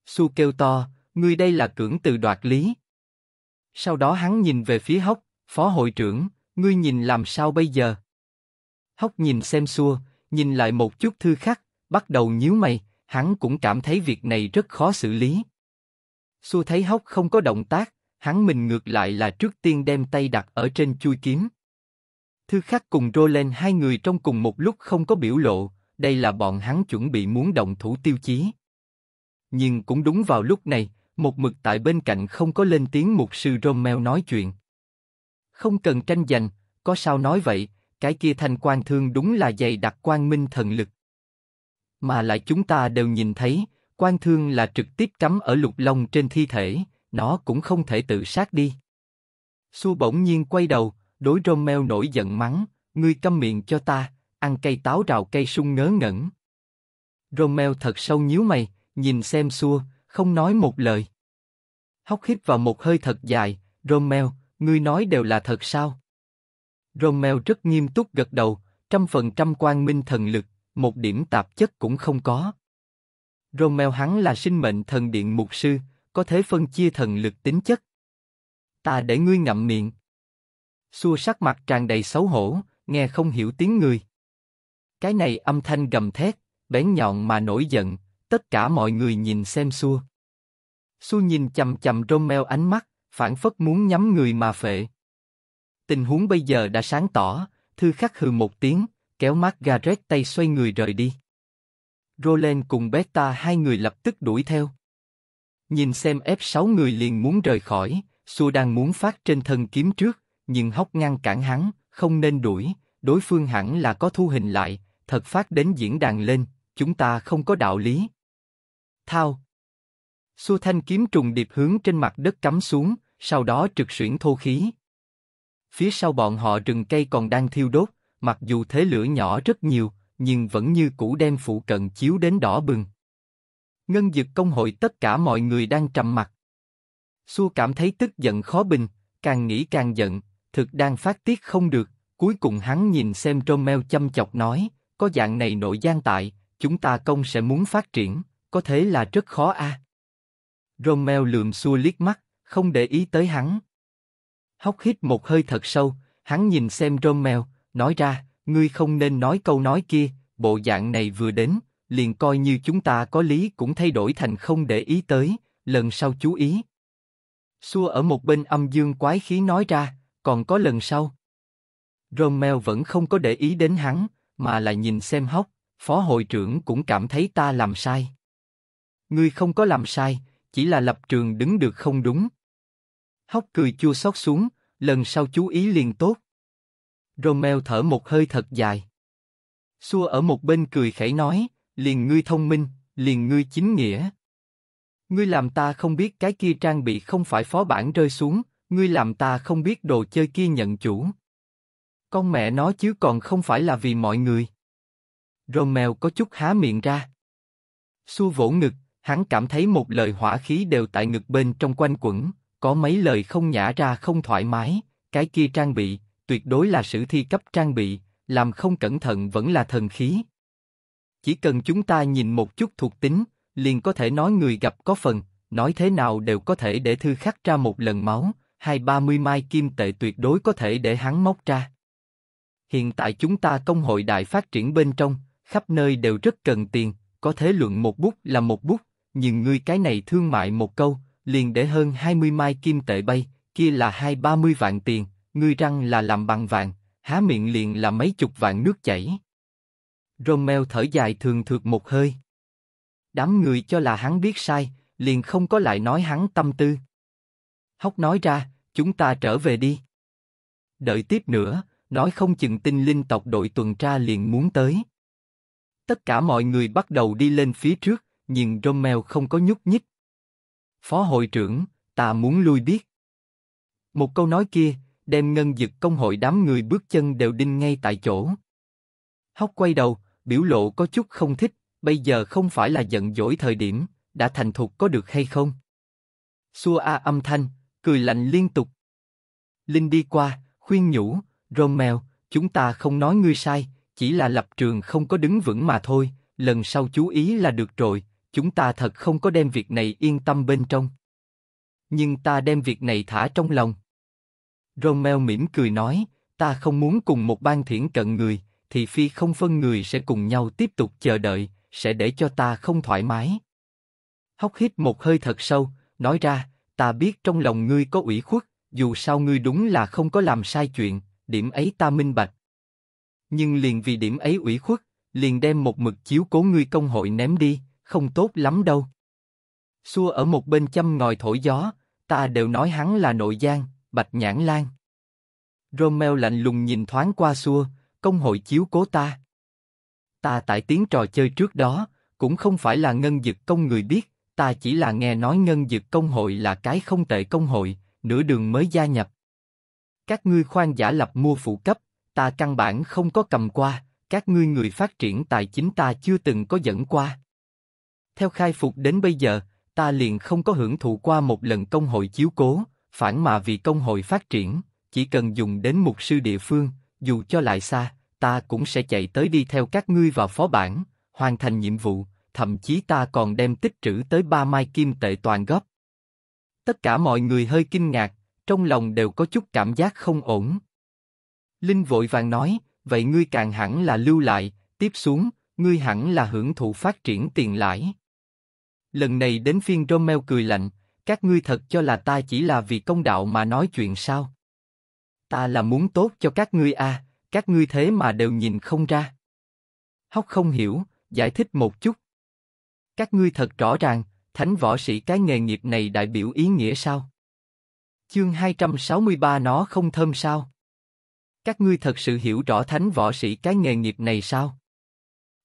Su kêu to, ngươi đây là cưỡng từ đoạt lý, sau đó hắn nhìn về phía Hốc, phó hội trưởng, ngươi nhìn làm sao bây giờ? Hốc nhìn xem xua, nhìn lại một chút thư khắc, bắt đầu nhíu mày, hắn cũng cảm thấy việc này rất khó xử lý. Xua thấy Hốc không có động tác, hắn mình ngược lại là trước tiên đem tay đặt ở trên chui kiếm. Thư khắc cùng lên hai người trong cùng một lúc không có biểu lộ, đây là bọn hắn chuẩn bị muốn động thủ tiêu chí. Nhưng cũng đúng vào lúc này, một mực tại bên cạnh không có lên tiếng mục sư Romeo nói chuyện. Không cần tranh giành, có sao nói vậy, cái kia thanh quan thương đúng là dày đặc quang minh thần lực. Mà lại chúng ta đều nhìn thấy, quan thương là trực tiếp cắm ở lục long trên thi thể, nó cũng không thể tự sát đi. Su bỗng nhiên quay đầu, đối Romeo nổi giận mắng, ngươi câm miệng cho ta, ăn cây táo rào cây sung ngớ ngẩn. Romeo thật sâu nhíu mày, nhìn xem xua, không nói một lời hốc hít vào một hơi thật dài. Romeo, ngươi nói đều là thật sao? Romeo rất nghiêm túc gật đầu, trăm phần trăm quan minh thần lực, một điểm tạp chất cũng không có. Romeo hắn là sinh mệnh thần điện mục sư, có thể phân chia thần lực tính chất. Ta để ngươi ngậm miệng. Xua sắc mặt tràn đầy xấu hổ, nghe không hiểu tiếng người. Cái này âm thanh gầm thét, bén nhọn mà nổi giận, tất cả mọi người nhìn xem xua. Su nhìn chầm chầm Romeo ánh mắt, phản phất muốn nhắm người mà phệ. Tình huống bây giờ đã sáng tỏ, thư khắc hừ một tiếng, kéo mắt Margaret tay xoay người rời đi. Roland cùng Beta hai người lập tức đuổi theo. Nhìn xem F6 người liền muốn rời khỏi, Su đang muốn phát trên thân kiếm trước, nhưng hốc ngăn cản hắn, không nên đuổi, đối phương hẳn là có thu hình lại, thật phát đến diễn đàn lên, chúng ta không có đạo lý. Thao, Xu thanh kiếm trùng điệp hướng trên mặt đất cắm xuống, sau đó trực xuyển thô khí. Phía sau bọn họ rừng cây còn đang thiêu đốt, mặc dù thế lửa nhỏ rất nhiều, nhưng vẫn như cũ đem phụ cận chiếu đến đỏ bừng. Ngân dực công hội tất cả mọi người đang trầm mặt. Xu cảm thấy tức giận khó bình, càng nghĩ càng giận, thực đang phát tiết không được. Cuối cùng hắn nhìn xem Romeo chăm chọc nói, có dạng này nội gian tại, chúng ta công sẽ muốn phát triển, có thế là rất khó a. À. Romeo lườm xua liếc mắt, không để ý tới hắn. Hốc hít một hơi thật sâu, hắn nhìn xem Romeo, nói ra, ngươi không nên nói câu nói kia, bộ dạng này vừa đến, liền coi như chúng ta có lý cũng thay đổi thành không để ý tới, lần sau chú ý. Xua ở một bên âm dương quái khí nói ra, còn có lần sau. Romeo vẫn không có để ý đến hắn, mà lại nhìn xem hốc. phó hội trưởng cũng cảm thấy ta làm sai. Ngươi không có làm sai, chỉ là lập trường đứng được không đúng. Hóc cười chua xót xuống, lần sau chú ý liền tốt. Romeo thở một hơi thật dài. Xua ở một bên cười khẩy nói, liền ngươi thông minh, liền ngươi chính nghĩa. Ngươi làm ta không biết cái kia trang bị không phải phó bản rơi xuống, ngươi làm ta không biết đồ chơi kia nhận chủ. Con mẹ nó chứ còn không phải là vì mọi người. Romeo có chút há miệng ra. Xua vỗ ngực, hắn cảm thấy một lời hỏa khí đều tại ngực bên trong quanh quẩn, có mấy lời không nhả ra không thoải mái, cái kia trang bị, tuyệt đối là sử thi cấp trang bị, làm không cẩn thận vẫn là thần khí. Chỉ cần chúng ta nhìn một chút thuộc tính, liền có thể nói người gặp có phần, nói thế nào đều có thể để thư khắc ra một lần máu, hai ba mươi mai kim tệ tuyệt đối có thể để hắn móc ra. Hiện tại chúng ta công hội đại phát triển bên trong, khắp nơi đều rất cần tiền, có thế luận một bút là một bút, nhưng ngươi cái này thương mại một câu, liền để hơn 20 mai kim tệ bay, kia là hai ba mươi vạn tiền, ngươi răng là làm bằng vàng, há miệng liền là mấy chục vạn nước chảy. Romeo thở dài thường thượt một hơi. Đám người cho là hắn biết sai, liền không có lại nói hắn tâm tư. Hóc nói ra, chúng ta trở về đi. Đợi tiếp nữa, nói không chừng tinh linh tộc đội tuần tra liền muốn tới. Tất cả mọi người bắt đầu đi lên phía trước, nhưng Rommel không có nhúc nhích. Phó hội trưởng, ta muốn lui biết. Một câu nói kia, đem ngân dực công hội đám người bước chân đều đinh ngay tại chỗ. Hóc quay đầu, biểu lộ có chút không thích, bây giờ không phải là giận dỗi thời điểm, đã thành thục có được hay không? Xua A âm thanh, cười lạnh liên tục. Linh đi qua, khuyên nhủ, Romeo, chúng ta không nói ngươi sai, chỉ là lập trường không có đứng vững mà thôi, lần sau chú ý là được rồi, chúng ta thật không có đem việc này yên tâm bên trong. Nhưng ta đem việc này thả trong lòng. Romeo mỉm cười nói, ta không muốn cùng một ban thiển cận người, thì phi không phân người sẽ cùng nhau tiếp tục chờ đợi, sẽ để cho ta không thoải mái. Hóc hít một hơi thật sâu, nói ra, ta biết trong lòng ngươi có ủy khuất, dù sao ngươi đúng là không có làm sai chuyện, điểm ấy ta minh bạch. Nhưng liền vì điểm ấy ủy khuất, liền đem một mực chiếu cố ngươi công hội ném đi, không tốt lắm đâu. Xua ở một bên châm ngòi thổi gió, ta đều nói hắn là nội gian, bạch nhãn lan. Romeo lạnh lùng nhìn thoáng qua xua, công hội chiếu cố ta. Ta tại tiếng trò chơi trước đó, cũng không phải là ngân dực công người biết, ta chỉ là nghe nói ngân dực công hội là cái không tệ công hội, nửa đường mới gia nhập. Các ngươi khoan giả lập mua phụ cấp, ta căn bản không có cầm qua, các ngươi người phát triển tài chính ta chưa từng có dẫn qua. Theo khai phục đến bây giờ, ta liền không có hưởng thụ qua một lần công hội chiếu cố, phản mà vì công hội phát triển, chỉ cần dùng đến mục sư địa phương, dù cho lại xa, ta cũng sẽ chạy tới đi theo các ngươi vào phó bản, hoàn thành nhiệm vụ, thậm chí ta còn đem tích trữ tới ba mai kim tệ toàn góp. Tất cả mọi người hơi kinh ngạc, trong lòng đều có chút cảm giác không ổn. Linh vội vàng nói, vậy ngươi càng hẳn là lưu lại, tiếp xuống, ngươi hẳn là hưởng thụ phát triển tiền lãi. Lần này đến phiên Romeo cười lạnh, các ngươi thật cho là ta chỉ là vì công đạo mà nói chuyện sao? Ta là muốn tốt cho các ngươi a, à, các ngươi thế mà đều nhìn không ra. Hóc không hiểu, giải thích một chút. Các ngươi thật rõ ràng, thánh võ sĩ cái nghề nghiệp này đại biểu ý nghĩa sao? Chương 263 nó không thơm sao? Các ngươi thật sự hiểu rõ thánh võ sĩ cái nghề nghiệp này sao?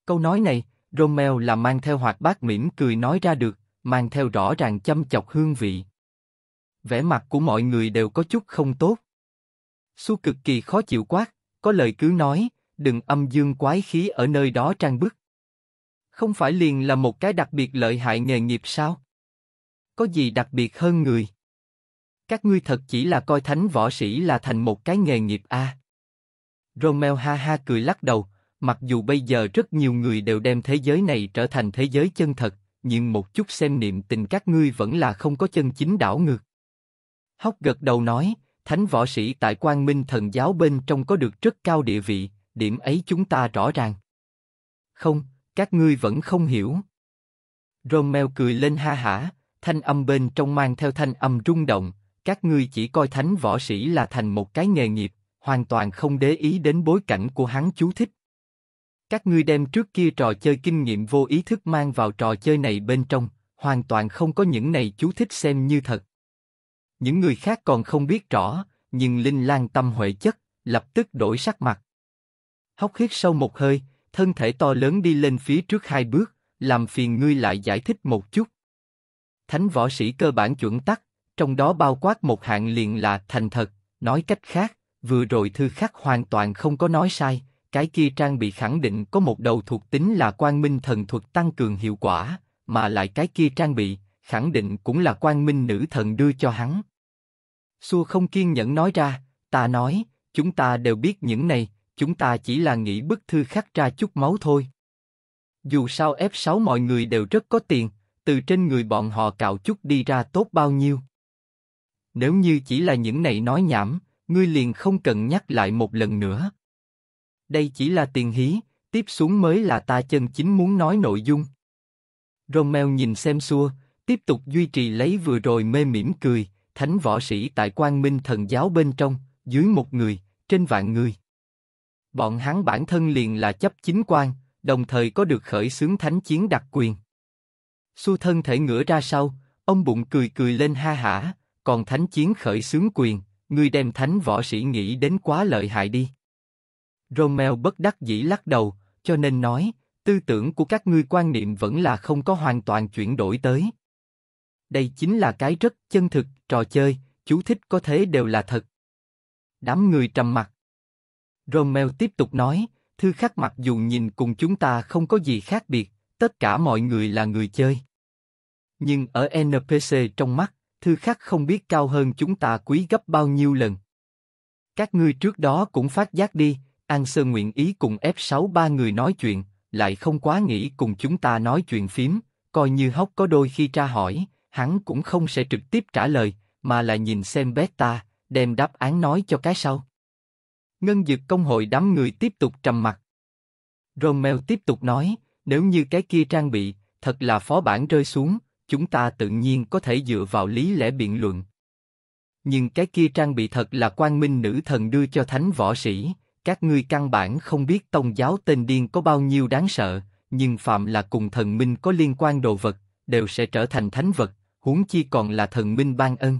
Câu nói này, Romeo là mang theo hoạt bát mỉm cười nói ra được, mang theo rõ ràng châm chọc hương vị. Vẻ mặt của mọi người đều có chút không tốt. Su cực kỳ khó chịu quát, có lời cứ nói, đừng âm dương quái khí ở nơi đó trang bức. Không phải liền là một cái đặc biệt lợi hại nghề nghiệp sao? Có gì đặc biệt hơn người? Các ngươi thật chỉ là coi thánh võ sĩ là thành một cái nghề nghiệp a. À? Romeo ha ha cười lắc đầu, Mặc dù bây giờ rất nhiều người đều đem thế giới này trở thành thế giới chân thật, nhưng một chút xem niệm tình các ngươi vẫn là không có chân chính đảo ngược. Hóc gật đầu nói, thánh võ sĩ tại Quang Minh Thần Giáo bên trong có được rất cao địa vị, điểm ấy chúng ta rõ ràng. Không, các ngươi vẫn không hiểu. Romeo cười lên ha hả, thanh âm bên trong mang theo thanh âm rung động, các ngươi chỉ coi thánh võ sĩ là thành một cái nghề nghiệp, hoàn toàn không để ý đến bối cảnh của hắn chú thích các ngươi đem trước kia trò chơi kinh nghiệm vô ý thức mang vào trò chơi này bên trong, hoàn toàn không có những này chú thích xem như thật. Những người khác còn không biết rõ, nhưng Linh Lan tâm huệ chất, lập tức đổi sắc mặt. Hóc hít sâu một hơi, thân thể to lớn đi lên phía trước hai bước, làm phiền ngươi lại giải thích một chút. Thánh võ sĩ cơ bản chuẩn tắc, trong đó bao quát một hạng liền là thành thật, nói cách khác, vừa rồi thư khắc hoàn toàn không có nói sai, cái kia trang bị khẳng định có một đầu thuộc tính là quang minh thần thuật tăng cường hiệu quả, mà lại cái kia trang bị khẳng định cũng là quang minh nữ thần đưa cho hắn. Xua không kiên nhẫn nói ra, ta nói, chúng ta đều biết những này, chúng ta chỉ là nghĩ bức thư khắc ra chút máu thôi. Dù sao F6 mọi người đều rất có tiền, từ trên người bọn họ cạo chút đi ra tốt bao nhiêu. Nếu như chỉ là những này nói nhảm, ngươi liền không cần nhắc lại một lần nữa. Đây chỉ là tiền hí, tiếp xuống mới là ta chân chính muốn nói nội dung. Romeo nhìn xem xua, tiếp tục duy trì lấy vừa rồi mê mỉm cười, thánh võ sĩ tại quang minh thần giáo bên trong, dưới một người, trên vạn người. Bọn hắn bản thân liền là chấp chính quan, đồng thời có được khởi xướng thánh chiến đặc quyền. Xu thân thể ngửa ra sau, ông bụng cười cười lên ha hả, còn thánh chiến khởi xướng quyền, người đem thánh võ sĩ nghĩ đến quá lợi hại đi. Romeo bất đắc dĩ lắc đầu, cho nên nói, tư tưởng của các ngươi quan niệm vẫn là không có hoàn toàn chuyển đổi tới. Đây chính là cái rất chân thực, trò chơi, chú thích có thế đều là thật. Đám người trầm mặt. Romeo tiếp tục nói, thư khắc mặc dù nhìn cùng chúng ta không có gì khác biệt, tất cả mọi người là người chơi. Nhưng ở NPC trong mắt, thư khắc không biết cao hơn chúng ta quý gấp bao nhiêu lần. Các ngươi trước đó cũng phát giác đi, An Sơ nguyện ý cùng F6 ba người nói chuyện, lại không quá nghĩ cùng chúng ta nói chuyện phím, coi như hóc có đôi khi tra hỏi, hắn cũng không sẽ trực tiếp trả lời, mà là nhìn xem beta, đem đáp án nói cho cái sau. Ngân dực công hội đám người tiếp tục trầm mặt. Romeo tiếp tục nói, nếu như cái kia trang bị, thật là phó bản rơi xuống, chúng ta tự nhiên có thể dựa vào lý lẽ biện luận. Nhưng cái kia trang bị thật là quan minh nữ thần đưa cho thánh võ sĩ, các ngươi căn bản không biết tông giáo tên điên có bao nhiêu đáng sợ, nhưng phạm là cùng thần minh có liên quan đồ vật, đều sẽ trở thành thánh vật, huống chi còn là thần minh ban ân.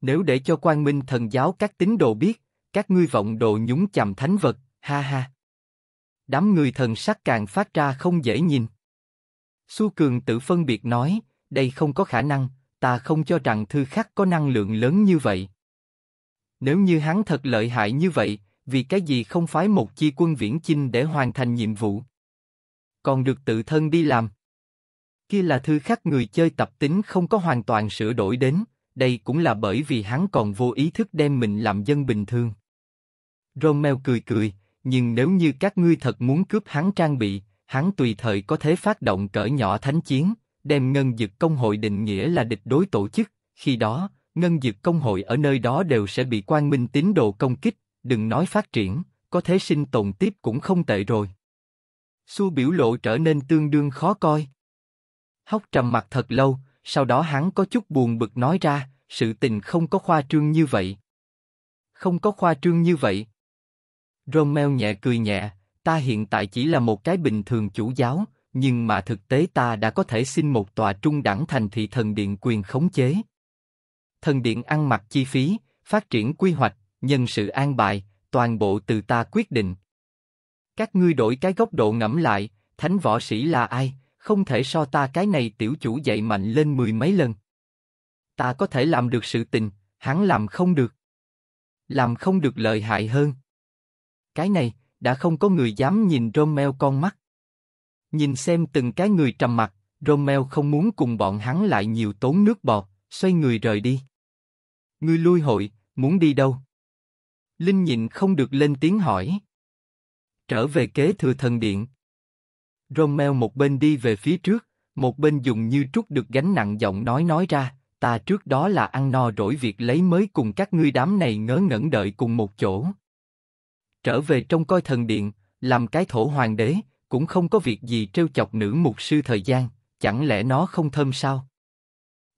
Nếu để cho quan minh thần giáo các tín đồ biết, các ngươi vọng đồ nhúng chàm thánh vật, ha ha. Đám người thần sắc càng phát ra không dễ nhìn. xu Cường tự phân biệt nói, đây không có khả năng, ta không cho rằng thư khắc có năng lượng lớn như vậy. Nếu như hắn thật lợi hại như vậy, vì cái gì không phái một chi quân viễn chinh để hoàn thành nhiệm vụ? Còn được tự thân đi làm. Kia là thư khác người chơi tập tính không có hoàn toàn sửa đổi đến, đây cũng là bởi vì hắn còn vô ý thức đem mình làm dân bình thường. Romeo cười cười, nhưng nếu như các ngươi thật muốn cướp hắn trang bị, hắn tùy thời có thể phát động cỡ nhỏ thánh chiến, đem ngân dực công hội định nghĩa là địch đối tổ chức, khi đó, ngân dực công hội ở nơi đó đều sẽ bị quan minh tín đồ công kích, đừng nói phát triển, có thể sinh tồn tiếp cũng không tệ rồi. Su biểu lộ trở nên tương đương khó coi. Hóc trầm mặt thật lâu, sau đó hắn có chút buồn bực nói ra, sự tình không có khoa trương như vậy. Không có khoa trương như vậy. Romeo nhẹ cười nhẹ, ta hiện tại chỉ là một cái bình thường chủ giáo, nhưng mà thực tế ta đã có thể xin một tòa trung đẳng thành thị thần điện quyền khống chế. Thần điện ăn mặc chi phí, phát triển quy hoạch, nhân sự an bài, toàn bộ từ ta quyết định. Các ngươi đổi cái góc độ ngẫm lại, thánh võ sĩ là ai, không thể so ta cái này tiểu chủ dạy mạnh lên mười mấy lần. Ta có thể làm được sự tình, hắn làm không được. Làm không được lợi hại hơn. Cái này, đã không có người dám nhìn Romeo con mắt. Nhìn xem từng cái người trầm mặt, Romeo không muốn cùng bọn hắn lại nhiều tốn nước bọt, xoay người rời đi. Ngươi lui hội, muốn đi đâu? Linh nhịn không được lên tiếng hỏi. Trở về kế thừa thần điện. Romeo một bên đi về phía trước, một bên dùng như trút được gánh nặng giọng nói nói ra, ta trước đó là ăn no rỗi việc lấy mới cùng các ngươi đám này ngớ ngẩn đợi cùng một chỗ. Trở về trong coi thần điện, làm cái thổ hoàng đế, cũng không có việc gì trêu chọc nữ mục sư thời gian, chẳng lẽ nó không thơm sao?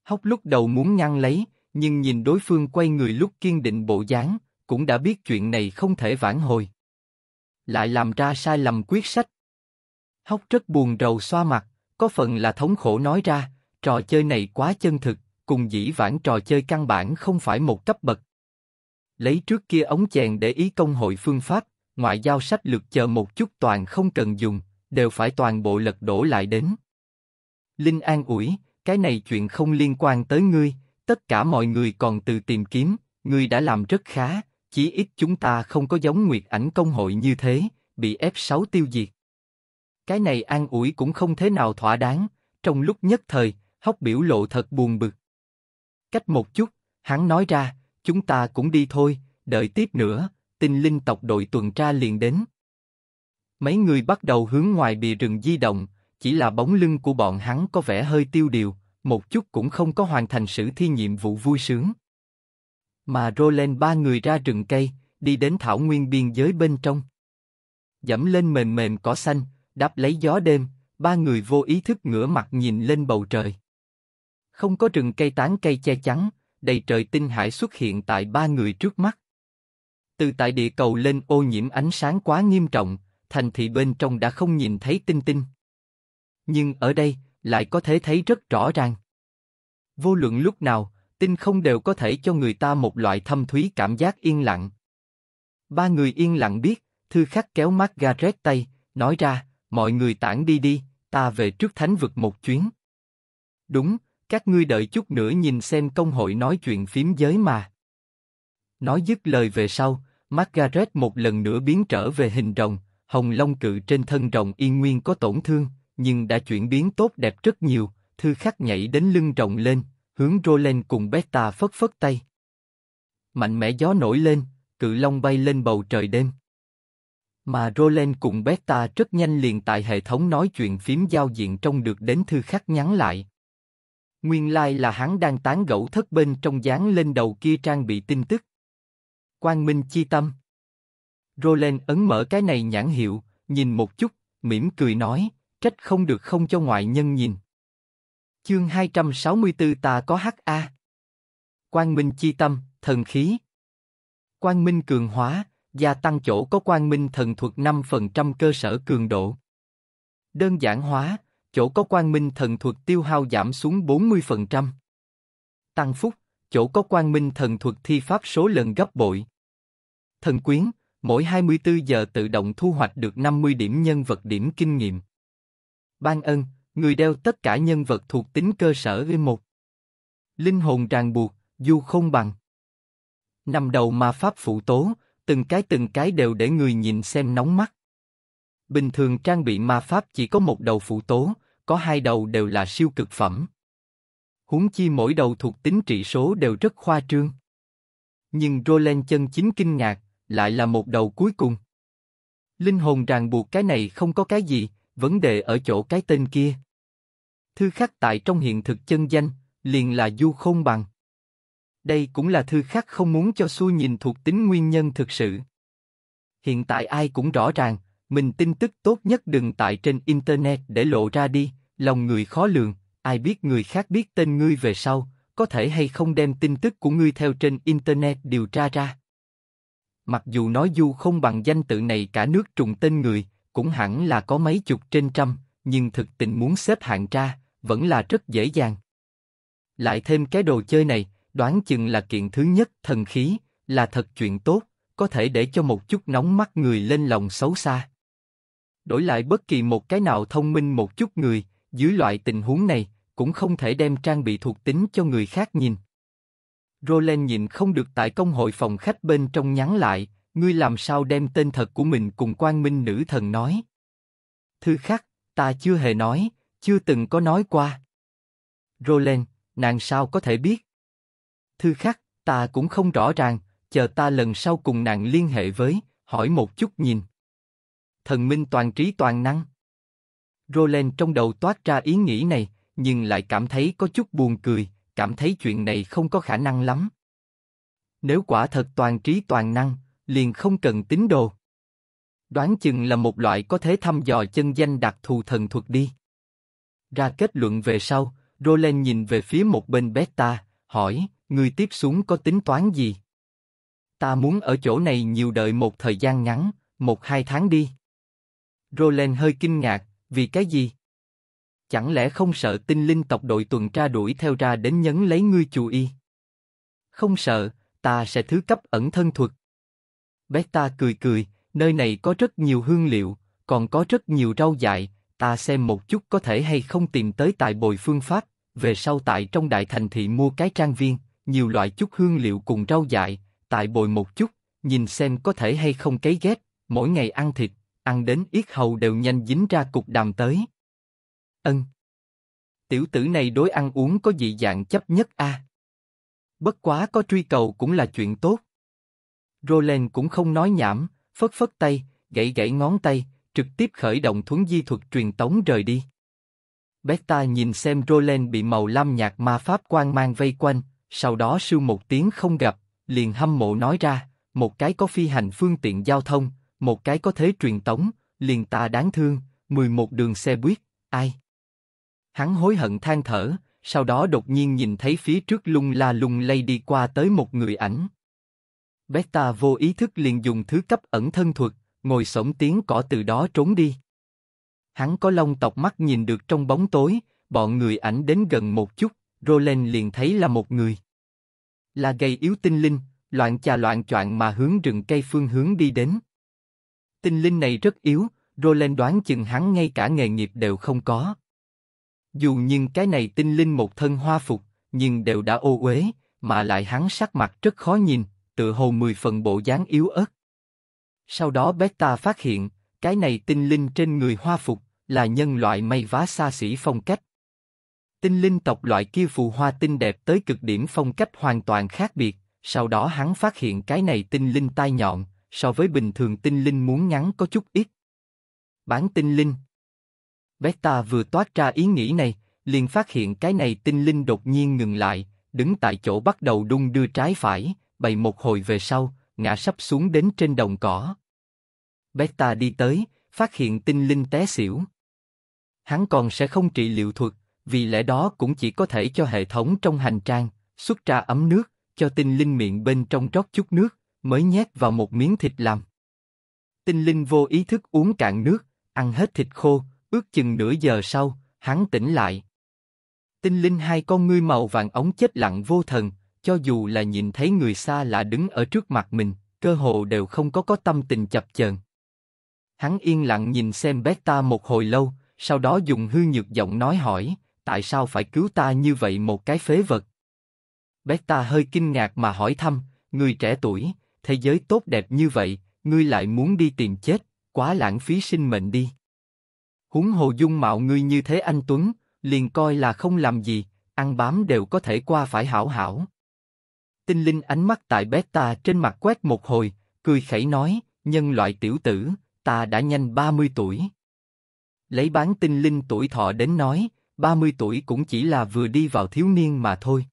Hóc lúc đầu muốn ngăn lấy, nhưng nhìn đối phương quay người lúc kiên định bộ dáng, cũng đã biết chuyện này không thể vãn hồi. Lại làm ra sai lầm quyết sách. Hóc rất buồn rầu xoa mặt, có phần là thống khổ nói ra, trò chơi này quá chân thực, cùng dĩ vãng trò chơi căn bản không phải một cấp bậc. Lấy trước kia ống chèn để ý công hội phương pháp, ngoại giao sách lược chờ một chút toàn không cần dùng, đều phải toàn bộ lật đổ lại đến. Linh an ủi, cái này chuyện không liên quan tới ngươi, tất cả mọi người còn từ tìm kiếm, ngươi đã làm rất khá, chí ít chúng ta không có giống Nguyệt Ảnh công hội như thế, bị ép sáu tiêu diệt. Cái này an ủi cũng không thế nào thỏa đáng, trong lúc nhất thời, hốc biểu lộ thật buồn bực. Cách một chút, hắn nói ra, chúng ta cũng đi thôi, đợi tiếp nữa, tinh linh tộc đội tuần tra liền đến. Mấy người bắt đầu hướng ngoài bìa rừng di động, chỉ là bóng lưng của bọn hắn có vẻ hơi tiêu điều, một chút cũng không có hoàn thành sự thi nhiệm vụ vui sướng. Mà rô lên ba người ra rừng cây, đi đến thảo nguyên biên giới bên trong. Dẫm lên mềm mềm cỏ xanh, đáp lấy gió đêm, ba người vô ý thức ngửa mặt nhìn lên bầu trời. Không có rừng cây tán cây che chắn, đầy trời tinh hải xuất hiện tại ba người trước mắt. Từ tại địa cầu lên ô nhiễm ánh sáng quá nghiêm trọng, thành thị bên trong đã không nhìn thấy tinh tinh. Nhưng ở đây, lại có thể thấy rất rõ ràng. Vô luận lúc nào, tinh không đều có thể cho người ta một loại thâm thúy cảm giác yên lặng. Ba người yên lặng biết, thư khắc kéo Margaret tay, nói ra, mọi người tản đi đi, ta về trước thánh vực một chuyến. Đúng, các ngươi đợi chút nữa nhìn xem công hội nói chuyện phím giới mà. Nói dứt lời về sau, Margaret một lần nữa biến trở về hình rồng, hồng long cự trên thân rồng yên nguyên có tổn thương, nhưng đã chuyển biến tốt đẹp rất nhiều, thư khắc nhảy đến lưng rồng lên, hướng Roland cùng Beta phất phất tay. Mạnh mẽ gió nổi lên, cự long bay lên bầu trời đêm. Mà Roland cùng Beta rất nhanh liền tại hệ thống nói chuyện phím giao diện trong được đến thư khắc nhắn lại. Nguyên lai like là hắn đang tán gẫu thất bên trong dán lên đầu kia trang bị tin tức. Quang Minh chi tâm. Roland ấn mở cái này nhãn hiệu, nhìn một chút, mỉm cười nói, trách không được không cho ngoại nhân nhìn. Chương 264 tà có HA. Quang minh chi tâm, thần khí. Quang minh cường hóa, gia tăng chỗ có quang minh thần thuật 5% cơ sở cường độ. Đơn giản hóa, chỗ có quang minh thần thuật tiêu hao giảm xuống 40%. Tăng phúc, chỗ có quang minh thần thuật thi pháp số lần gấp bội. Thần quyến, mỗi 24 giờ tự động thu hoạch được 50 điểm nhân vật điểm kinh nghiệm. Ban ân, người đeo tất cả nhân vật thuộc tính cơ sở với một linh hồn ràng buộc, dù không bằng. nằm đầu mà pháp phụ tố, từng cái từng cái đều để người nhìn xem nóng mắt. Bình thường trang bị ma pháp chỉ có một đầu phụ tố, có hai đầu đều là siêu cực phẩm. Huống chi mỗi đầu thuộc tính trị số đều rất khoa trương. Nhưng Roland chân chính kinh ngạc, lại là một đầu cuối cùng. Linh hồn ràng buộc cái này không có cái gì, vấn đề ở chỗ cái tên kia. Thư khắc tại trong hiện thực chân danh, liền là du không bằng. Đây cũng là thư khắc không muốn cho Su nhìn thuộc tính nguyên nhân thực sự. Hiện tại ai cũng rõ ràng, mình tin tức tốt nhất đừng tại trên Internet để lộ ra đi, lòng người khó lường, ai biết người khác biết tên ngươi về sau, có thể hay không đem tin tức của ngươi theo trên Internet điều tra ra. Mặc dù nói du không bằng danh tự này cả nước trùng tên người, cũng hẳn là có mấy chục trên trăm, nhưng thực tình muốn xếp hạng ra, vẫn là rất dễ dàng. Lại thêm cái đồ chơi này, đoán chừng là kiện thứ nhất thần khí, là thật chuyện tốt, có thể để cho một chút nóng mắt người lên lòng xấu xa. Đổi lại bất kỳ một cái nào thông minh một chút người, dưới loại tình huống này, cũng không thể đem trang bị thuộc tính cho người khác nhìn. Roland nhìn không được tại công hội phòng khách bên trong nhắn lại, ngươi làm sao đem tên thật của mình cùng quan minh nữ thần nói? Thư khắc, ta chưa hề nói, chưa từng có nói qua. Roland, nàng sao có thể biết? Thư khắc, ta cũng không rõ ràng, chờ ta lần sau cùng nàng liên hệ với, hỏi một chút nhìn. Thần minh toàn trí toàn năng. Roland trong đầu toát ra ý nghĩ này, nhưng lại cảm thấy có chút buồn cười, cảm thấy chuyện này không có khả năng lắm. Nếu quả thật toàn trí toàn năng, liền không cần tín đồ. Đoán chừng là một loại có thể thăm dò chân danh đặc thù thần thuật đi. Ra kết luận về sau, Roland nhìn về phía một bên Beta, hỏi, người tiếp xuống có tính toán gì? Ta muốn ở chỗ này nhiều đợi một thời gian ngắn, một hai tháng đi. Roland hơi kinh ngạc, vì cái gì? Chẳng lẽ không sợ tinh linh tộc đội tuần tra đuổi theo ra đến nhấn lấy ngươi chủ y? Không sợ, ta sẽ thứ cấp ẩn thân thuật. Beta cười cười, nơi này có rất nhiều hương liệu, còn có rất nhiều rau dại, ta xem một chút có thể hay không tìm tới tại bồi phương pháp, về sau tại trong đại thành thị mua cái trang viên, nhiều loại chút hương liệu cùng rau dại, tại bồi một chút, nhìn xem có thể hay không cấy ghét, mỗi ngày ăn thịt, ăn đến yết hầu đều nhanh dính ra cục đàm tới. Ân. Tiểu tử này đối ăn uống có dị dạng chấp nhất a. À? Bất quá có truy cầu cũng là chuyện tốt. Roland cũng không nói nhảm, phất phất tay, gãy gãy ngón tay, trực tiếp khởi động thuấn di thuật truyền tống rời đi. Beta nhìn xem Roland bị màu lam nhạt ma pháp quang mang vây quanh, sau đó sưu một tiếng không gặp, liền hâm mộ nói ra, một cái có phi hành phương tiện giao thông, một cái có thế truyền tống, liền ta đáng thương, 11 đường xe buýt, ai? Hắn hối hận than thở, sau đó đột nhiên nhìn thấy phía trước lung la lung lay đi qua tới một người ảnh, Beta vô ý thức liền dùng thứ cấp ẩn thân thuật, ngồi sổng tiếng cỏ từ đó trốn đi. Hắn có lông tộc mắt nhìn được trong bóng tối, bọn người ảnh đến gần một chút, Roland liền thấy là một người. Là gầy yếu tinh linh, loạn chà loạn choạng mà hướng rừng cây phương hướng đi đến. Tinh linh này rất yếu, Roland đoán chừng hắn ngay cả nghề nghiệp đều không có. Dù nhưng cái này tinh linh một thân hoa phục, nhưng đều đã ô uế, mà lại hắn sắc mặt rất khó nhìn, tự hồ mười phần bộ dáng yếu ớt. Sau đó Beta phát hiện, cái này tinh linh trên người hoa phục, là nhân loại may vá xa xỉ phong cách. Tinh linh tộc loại kia phù hoa tinh đẹp tới cực điểm phong cách hoàn toàn khác biệt, sau đó hắn phát hiện cái này tinh linh tai nhọn, so với bình thường tinh linh muốn ngắn có chút ít. Bán tinh linh Beta vừa toát ra ý nghĩ này, liền phát hiện cái này tinh linh đột nhiên ngừng lại, đứng tại chỗ bắt đầu đung đưa trái phải, bày một hồi về sau, ngã sắp xuống đến trên đồng cỏ. Beta đi tới, phát hiện tinh linh té xỉu. Hắn còn sẽ không trị liệu thuật, vì lẽ đó cũng chỉ có thể cho hệ thống trong hành trang, xuất ra ấm nước, cho tinh linh miệng bên trong trót chút nước, mới nhét vào một miếng thịt làm. Tinh linh vô ý thức uống cạn nước, ăn hết thịt khô, ước chừng nửa giờ sau, hắn tỉnh lại. Tinh linh hai con ngươi màu vàng ống chết lặng vô thần, cho dù là nhìn thấy người xa lạ đứng ở trước mặt mình, cơ hồ đều không có có tâm tình chập chờn. Hắn yên lặng nhìn xem Beta một hồi lâu, sau đó dùng hư nhược giọng nói hỏi, tại sao phải cứu ta như vậy một cái phế vật? Beta hơi kinh ngạc mà hỏi thăm, người trẻ tuổi, thế giới tốt đẹp như vậy, ngươi lại muốn đi tìm chết, quá lãng phí sinh mệnh đi. Húng hồ dung mạo ngươi như thế anh Tuấn, liền coi là không làm gì, ăn bám đều có thể qua phải hảo hảo. Tinh linh ánh mắt tại bé ta trên mặt quét một hồi, cười khẩy nói, nhân loại tiểu tử, ta đã nhanh 30 tuổi. Lấy bán tinh linh tuổi thọ đến nói, 30 tuổi cũng chỉ là vừa đi vào thiếu niên mà thôi.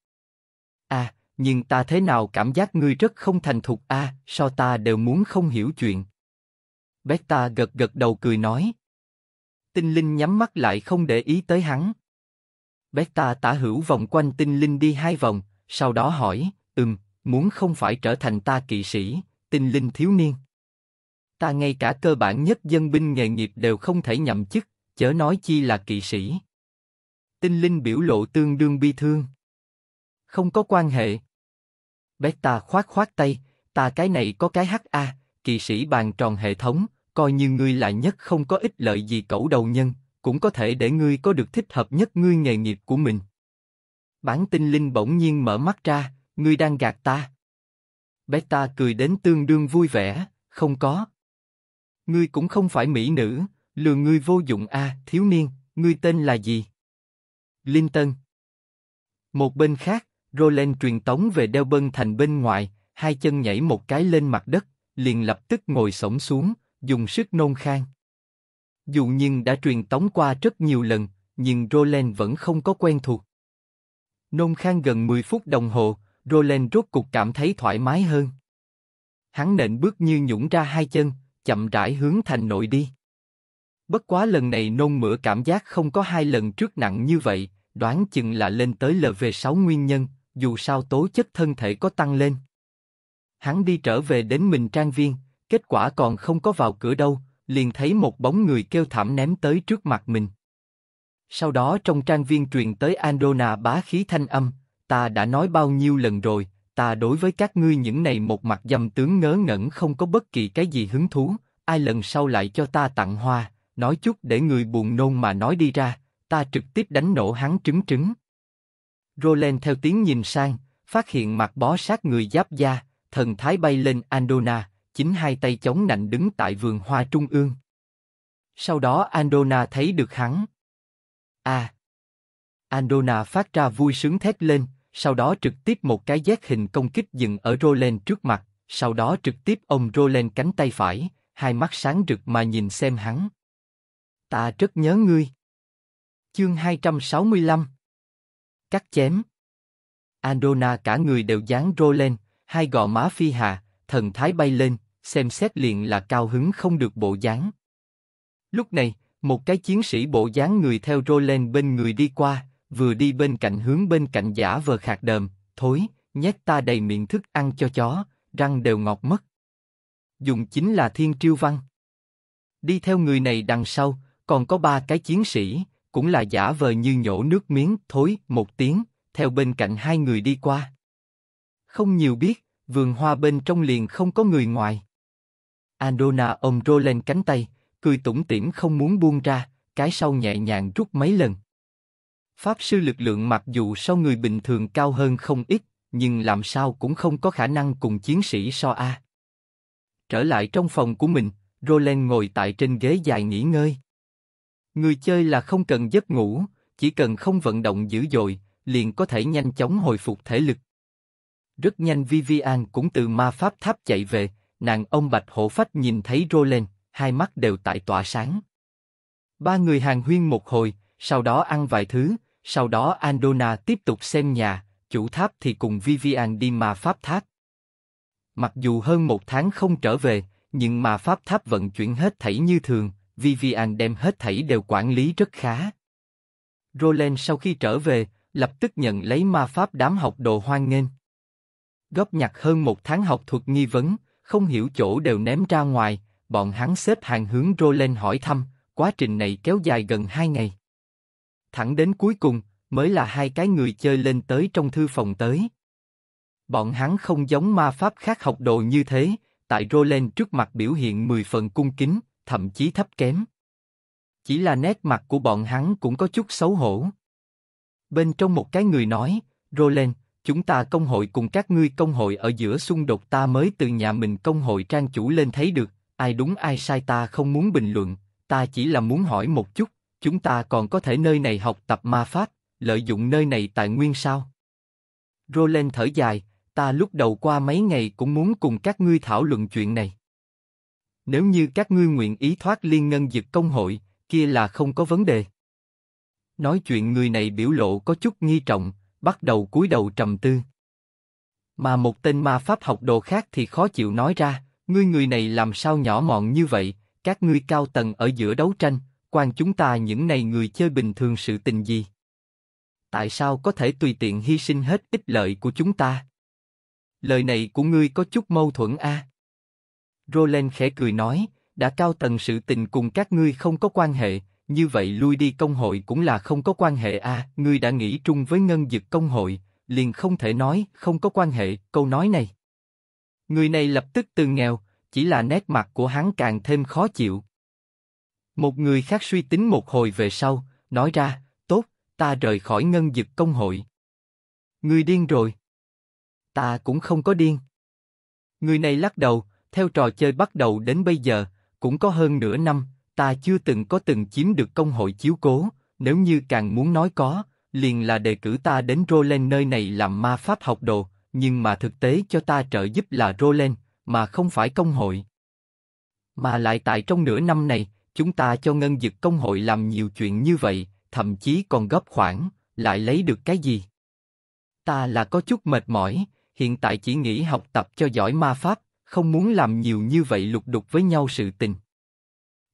À, nhưng ta thế nào cảm giác ngươi rất không thành thục a, à, sao ta đều muốn không hiểu chuyện. Bé ta gật gật đầu cười nói. Tinh linh nhắm mắt lại không để ý tới hắn. Bé ta tả hữu vòng quanh tinh linh đi hai vòng, sau đó hỏi, Ừm, muốn không phải trở thành ta kỵ sĩ, tinh linh thiếu niên. Ta ngay cả cơ bản nhất dân binh nghề nghiệp đều không thể nhậm chức, chớ nói chi là kỵ sĩ. Tinh linh biểu lộ tương đương bi thương. Không có quan hệ. Beta khoát khoát tay, ta cái này có cái HA, kỵ sĩ bàn tròn hệ thống, coi như ngươi là nhất không có ích lợi gì cẩu đầu nhân, cũng có thể để ngươi có được thích hợp nhất ngươi nghề nghiệp của mình. Bản tinh linh bỗng nhiên mở mắt ra, ngươi đang gạt ta. Bé ta cười đến tương đương vui vẻ, không có. Ngươi cũng không phải mỹ nữ, lừa ngươi vô dụng a, à, thiếu niên, ngươi tên là gì? Linh Tân. Một bên khác, Roland truyền tống về đeo bân thành bên ngoài, hai chân nhảy một cái lên mặt đất, liền lập tức ngồi sổng xuống, dùng sức nôn khan. Dù nhưng đã truyền tống qua rất nhiều lần, nhưng Roland vẫn không có quen thuộc. Nôn khan gần 10 phút đồng hồ, Roland rốt cục cảm thấy thoải mái hơn. Hắn nện bước như nhũng ra hai chân, chậm rãi hướng thành nội đi. Bất quá lần này nôn mửa cảm giác không có hai lần trước nặng như vậy, đoán chừng là lên tới lv sáu nguyên nhân, dù sao tố chất thân thể có tăng lên. Hắn đi trở về đến mình trang viên, kết quả còn không có vào cửa đâu, liền thấy một bóng người kêu thảm ném tới trước mặt mình. Sau đó trong trang viên truyền tới Andona bá khí thanh âm, ta đã nói bao nhiêu lần rồi, ta đối với các ngươi những này một mặt dâm tướng ngớ ngẩn không có bất kỳ cái gì hứng thú, ai lần sau lại cho ta tặng hoa, nói chút để người buồn nôn mà nói đi ra, ta trực tiếp đánh nổ hắn trứng trứng. Roland theo tiếng nhìn sang, phát hiện mặt bó sát người giáp da, thần thái bay lên Andona, chính hai tay chống nạnh đứng tại vườn hoa trung ương. Sau đó Andona thấy được hắn. a. À! Andona phát ra vui sướng thét lên, sau đó trực tiếp một cái giác hình công kích dừng ở Roland trước mặt, sau đó trực tiếp ông Roland cánh tay phải, hai mắt sáng rực mà nhìn xem hắn. Ta rất nhớ ngươi. Chương 265 Cắt chém Andona cả người đều dán Roland, hai gò má phi hà, thần thái bay lên, xem xét liền là cao hứng không được bộ dáng. Lúc này, một cái chiến sĩ bộ dáng người theo Roland bên người đi qua, vừa đi bên cạnh hướng bên cạnh giả vờ khạc đờm, thối, nhét ta đầy miệng thức ăn cho chó, răng đều ngọt mất. Dùng chính là thiên triêu văn. Đi theo người này đằng sau, còn có ba cái chiến sĩ, cũng là giả vờ như nhổ nước miếng, thối, một tiếng, theo bên cạnh hai người đi qua. Không nhiều biết, vườn hoa bên trong liền không có người ngoài. Andona ôm rô lên cánh tay, cười tủm tỉm không muốn buông ra, cái sau nhẹ nhàng rút mấy lần. Pháp sư lực lượng mặc dù so người bình thường cao hơn không ít, nhưng làm sao cũng không có khả năng cùng chiến sĩ so a. Trở lại trong phòng của mình, Roland ngồi tại trên ghế dài nghỉ ngơi. Người chơi là không cần giấc ngủ, chỉ cần không vận động dữ dội, liền có thể nhanh chóng hồi phục thể lực. Rất nhanh Vivian cũng từ ma pháp tháp chạy về, nàng ông bạch hổ phách nhìn thấy Roland, hai mắt đều tại tỏa sáng. Ba người hàng huyên một hồi, sau đó ăn vài thứ, sau đó Andona tiếp tục xem nhà, chủ tháp thì cùng Vivian đi mà pháp tháp. Mặc dù hơn một tháng không trở về, nhưng mà pháp tháp vận chuyển hết thảy như thường, Vivian đem hết thảy đều quản lý rất khá. Roland sau khi trở về, lập tức nhận lấy ma pháp đám học đồ hoan nghênh. Góp nhặt hơn một tháng học thuật nghi vấn, không hiểu chỗ đều ném ra ngoài, bọn hắn xếp hàng hướng Roland hỏi thăm, quá trình này kéo dài gần hai ngày thẳng đến cuối cùng mới là hai cái người chơi lên tới trong thư phòng tới. Bọn hắn không giống ma pháp khác học đồ như thế, tại Roland trước mặt biểu hiện mười phần cung kính, thậm chí thấp kém. Chỉ là nét mặt của bọn hắn cũng có chút xấu hổ. Bên trong một cái người nói, Roland, chúng ta công hội cùng các ngươi công hội ở giữa xung đột ta mới từ nhà mình công hội trang chủ lên thấy được, ai đúng ai sai ta không muốn bình luận, ta chỉ là muốn hỏi một chút, chúng ta còn có thể nơi này học tập ma pháp, lợi dụng nơi này tài nguyên sao? Roland thở dài, ta lúc đầu qua mấy ngày cũng muốn cùng các ngươi thảo luận chuyện này. Nếu như các ngươi nguyện ý thoát liên ngân dực công hội, kia là không có vấn đề. Nói chuyện người này biểu lộ có chút nghi trọng, bắt đầu cúi đầu trầm tư. Mà một tên ma pháp học đồ khác thì khó chịu nói ra, ngươi người này làm sao nhỏ mọn như vậy, các ngươi cao tầng ở giữa đấu tranh, quan chúng ta những này người chơi bình thường sự tình gì? Tại sao có thể tùy tiện hy sinh hết ích lợi của chúng ta? Lời này của ngươi có chút mâu thuẫn a. À? Roland khẽ cười nói, đã cao tầng sự tình cùng các ngươi không có quan hệ, như vậy lui đi công hội cũng là không có quan hệ a. Ngươi đã nghĩ trung với ngân dực công hội, liền không thể nói không có quan hệ. Câu nói này, người này lập tức từ nghèo, chỉ là nét mặt của hắn càng thêm khó chịu một người khác suy tính một hồi về sau, nói ra, tốt, ta rời khỏi ngân dực công hội. Người điên rồi. Ta cũng không có điên. Người này lắc đầu, theo trò chơi bắt đầu đến bây giờ, cũng có hơn nửa năm, ta chưa từng có từng chiếm được công hội chiếu cố, nếu như càng muốn nói có, liền là đề cử ta đến Roland nơi này làm ma pháp học đồ, nhưng mà thực tế cho ta trợ giúp là Roland, mà không phải công hội. Mà lại tại trong nửa năm này, chúng ta cho ngân dực công hội làm nhiều chuyện như vậy, thậm chí còn góp khoản, lại lấy được cái gì? Ta là có chút mệt mỏi, hiện tại chỉ nghĩ học tập cho giỏi ma pháp, không muốn làm nhiều như vậy lục đục với nhau sự tình.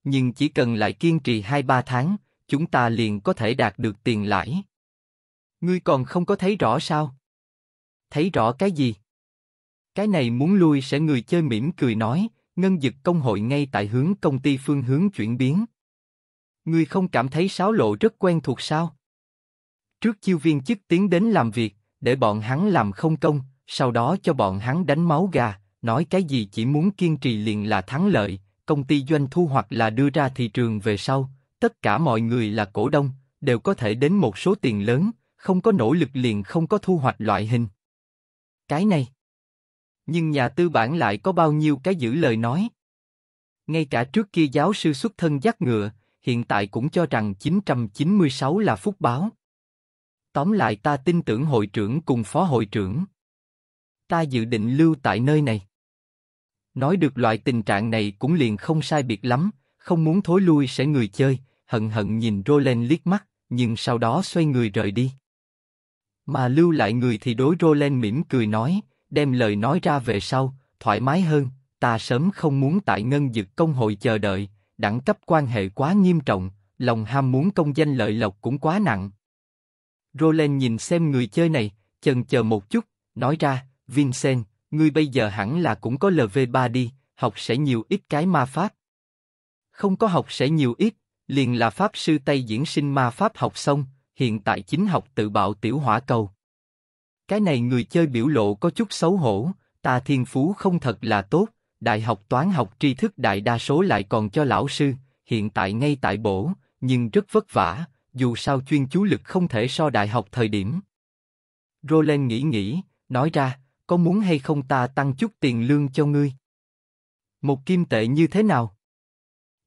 Nhưng chỉ cần lại kiên trì 2-3 tháng, chúng ta liền có thể đạt được tiền lãi. Ngươi còn không có thấy rõ sao? Thấy rõ cái gì? Cái này muốn lui sẽ người chơi mỉm cười nói, ngân dực công hội ngay tại hướng công ty phương hướng chuyển biến. Ngươi không cảm thấy sáo lộ rất quen thuộc sao? Trước chiêu viên chức tiến đến làm việc, để bọn hắn làm không công, sau đó cho bọn hắn đánh máu gà, nói cái gì chỉ muốn kiên trì liền là thắng lợi, công ty doanh thu hoặc là đưa ra thị trường về sau, tất cả mọi người là cổ đông, đều có thể đến một số tiền lớn, không có nỗ lực liền không có thu hoạch loại hình. Cái này nhưng nhà tư bản lại có bao nhiêu cái giữ lời nói. Ngay cả trước kia giáo sư xuất thân dắt ngựa, hiện tại cũng cho rằng 996 là phúc báo. Tóm lại ta tin tưởng hội trưởng cùng phó hội trưởng. Ta dự định lưu tại nơi này. Nói được loại tình trạng này cũng liền không sai biệt lắm, không muốn thối lui sẽ người chơi, hận hận nhìn Roland liếc mắt, nhưng sau đó xoay người rời đi. Mà lưu lại người thì đối Roland mỉm cười nói, đem lời nói ra về sau, thoải mái hơn, ta sớm không muốn tại ngân dực công hội chờ đợi, đẳng cấp quan hệ quá nghiêm trọng, lòng ham muốn công danh lợi lộc cũng quá nặng. Roland nhìn xem người chơi này, chần chờ một chút, nói ra, Vincent, ngươi bây giờ hẳn là cũng có LV3 đi, học sẽ nhiều ít cái ma pháp. Không có học sẽ nhiều ít, liền là pháp sư tay diễn sinh ma pháp học xong, hiện tại chính học tự bạo tiểu hỏa cầu. Cái này người chơi biểu lộ có chút xấu hổ, ta thiên phú không thật là tốt, đại học toán học tri thức đại đa số lại còn cho lão sư, hiện tại ngay tại bổ, nhưng rất vất vả, dù sao chuyên chú lực không thể so đại học thời điểm. Roland nghĩ nghĩ, nói ra, có muốn hay không ta tăng chút tiền lương cho ngươi? Một kim tệ như thế nào?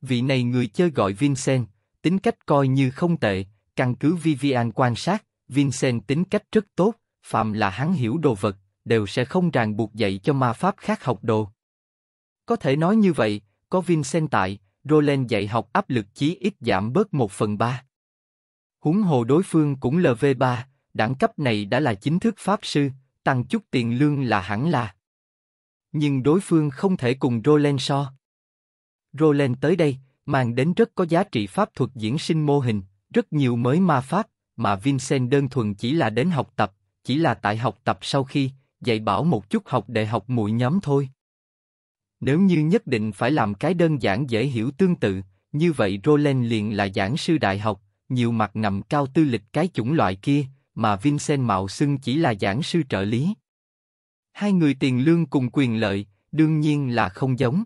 Vị này người chơi gọi Vincent, tính cách coi như không tệ, căn cứ Vivian quan sát, Vincent tính cách rất tốt, phạm là hắn hiểu đồ vật, đều sẽ không ràng buộc dạy cho ma pháp khác học đồ. Có thể nói như vậy, có Vincent tại, Roland dạy học áp lực chí ít giảm bớt 1 phần 3. Húng hồ đối phương cũng LV3, đẳng cấp này đã là chính thức pháp sư, tăng chút tiền lương là hẳn là. Nhưng đối phương không thể cùng Roland so. Roland tới đây, mang đến rất có giá trị pháp thuật diễn sinh mô hình, rất nhiều mới ma pháp, mà Vincent đơn thuần chỉ là đến học tập chỉ là tại học tập sau khi dạy bảo một chút học để học mũi nhóm thôi. Nếu như nhất định phải làm cái đơn giản dễ hiểu tương tự, như vậy Roland liền là giảng sư đại học, nhiều mặt ngầm cao tư lịch cái chủng loại kia, mà Vincent Mạo xưng chỉ là giảng sư trợ lý. Hai người tiền lương cùng quyền lợi, đương nhiên là không giống.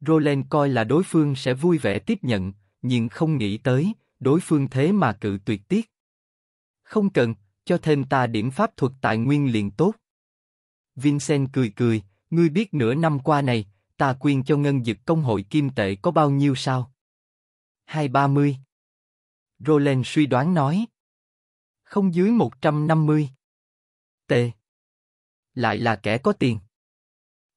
Roland coi là đối phương sẽ vui vẻ tiếp nhận, nhưng không nghĩ tới, đối phương thế mà cự tuyệt tiết Không cần, cho thêm ta điểm pháp thuật tài nguyên liền tốt. Vincent cười cười, ngươi biết nửa năm qua này, ta quyên cho ngân dực công hội kim tệ có bao nhiêu sao? Hai ba mươi. Roland suy đoán nói. Không dưới một trăm năm mươi. Tê, Lại là kẻ có tiền.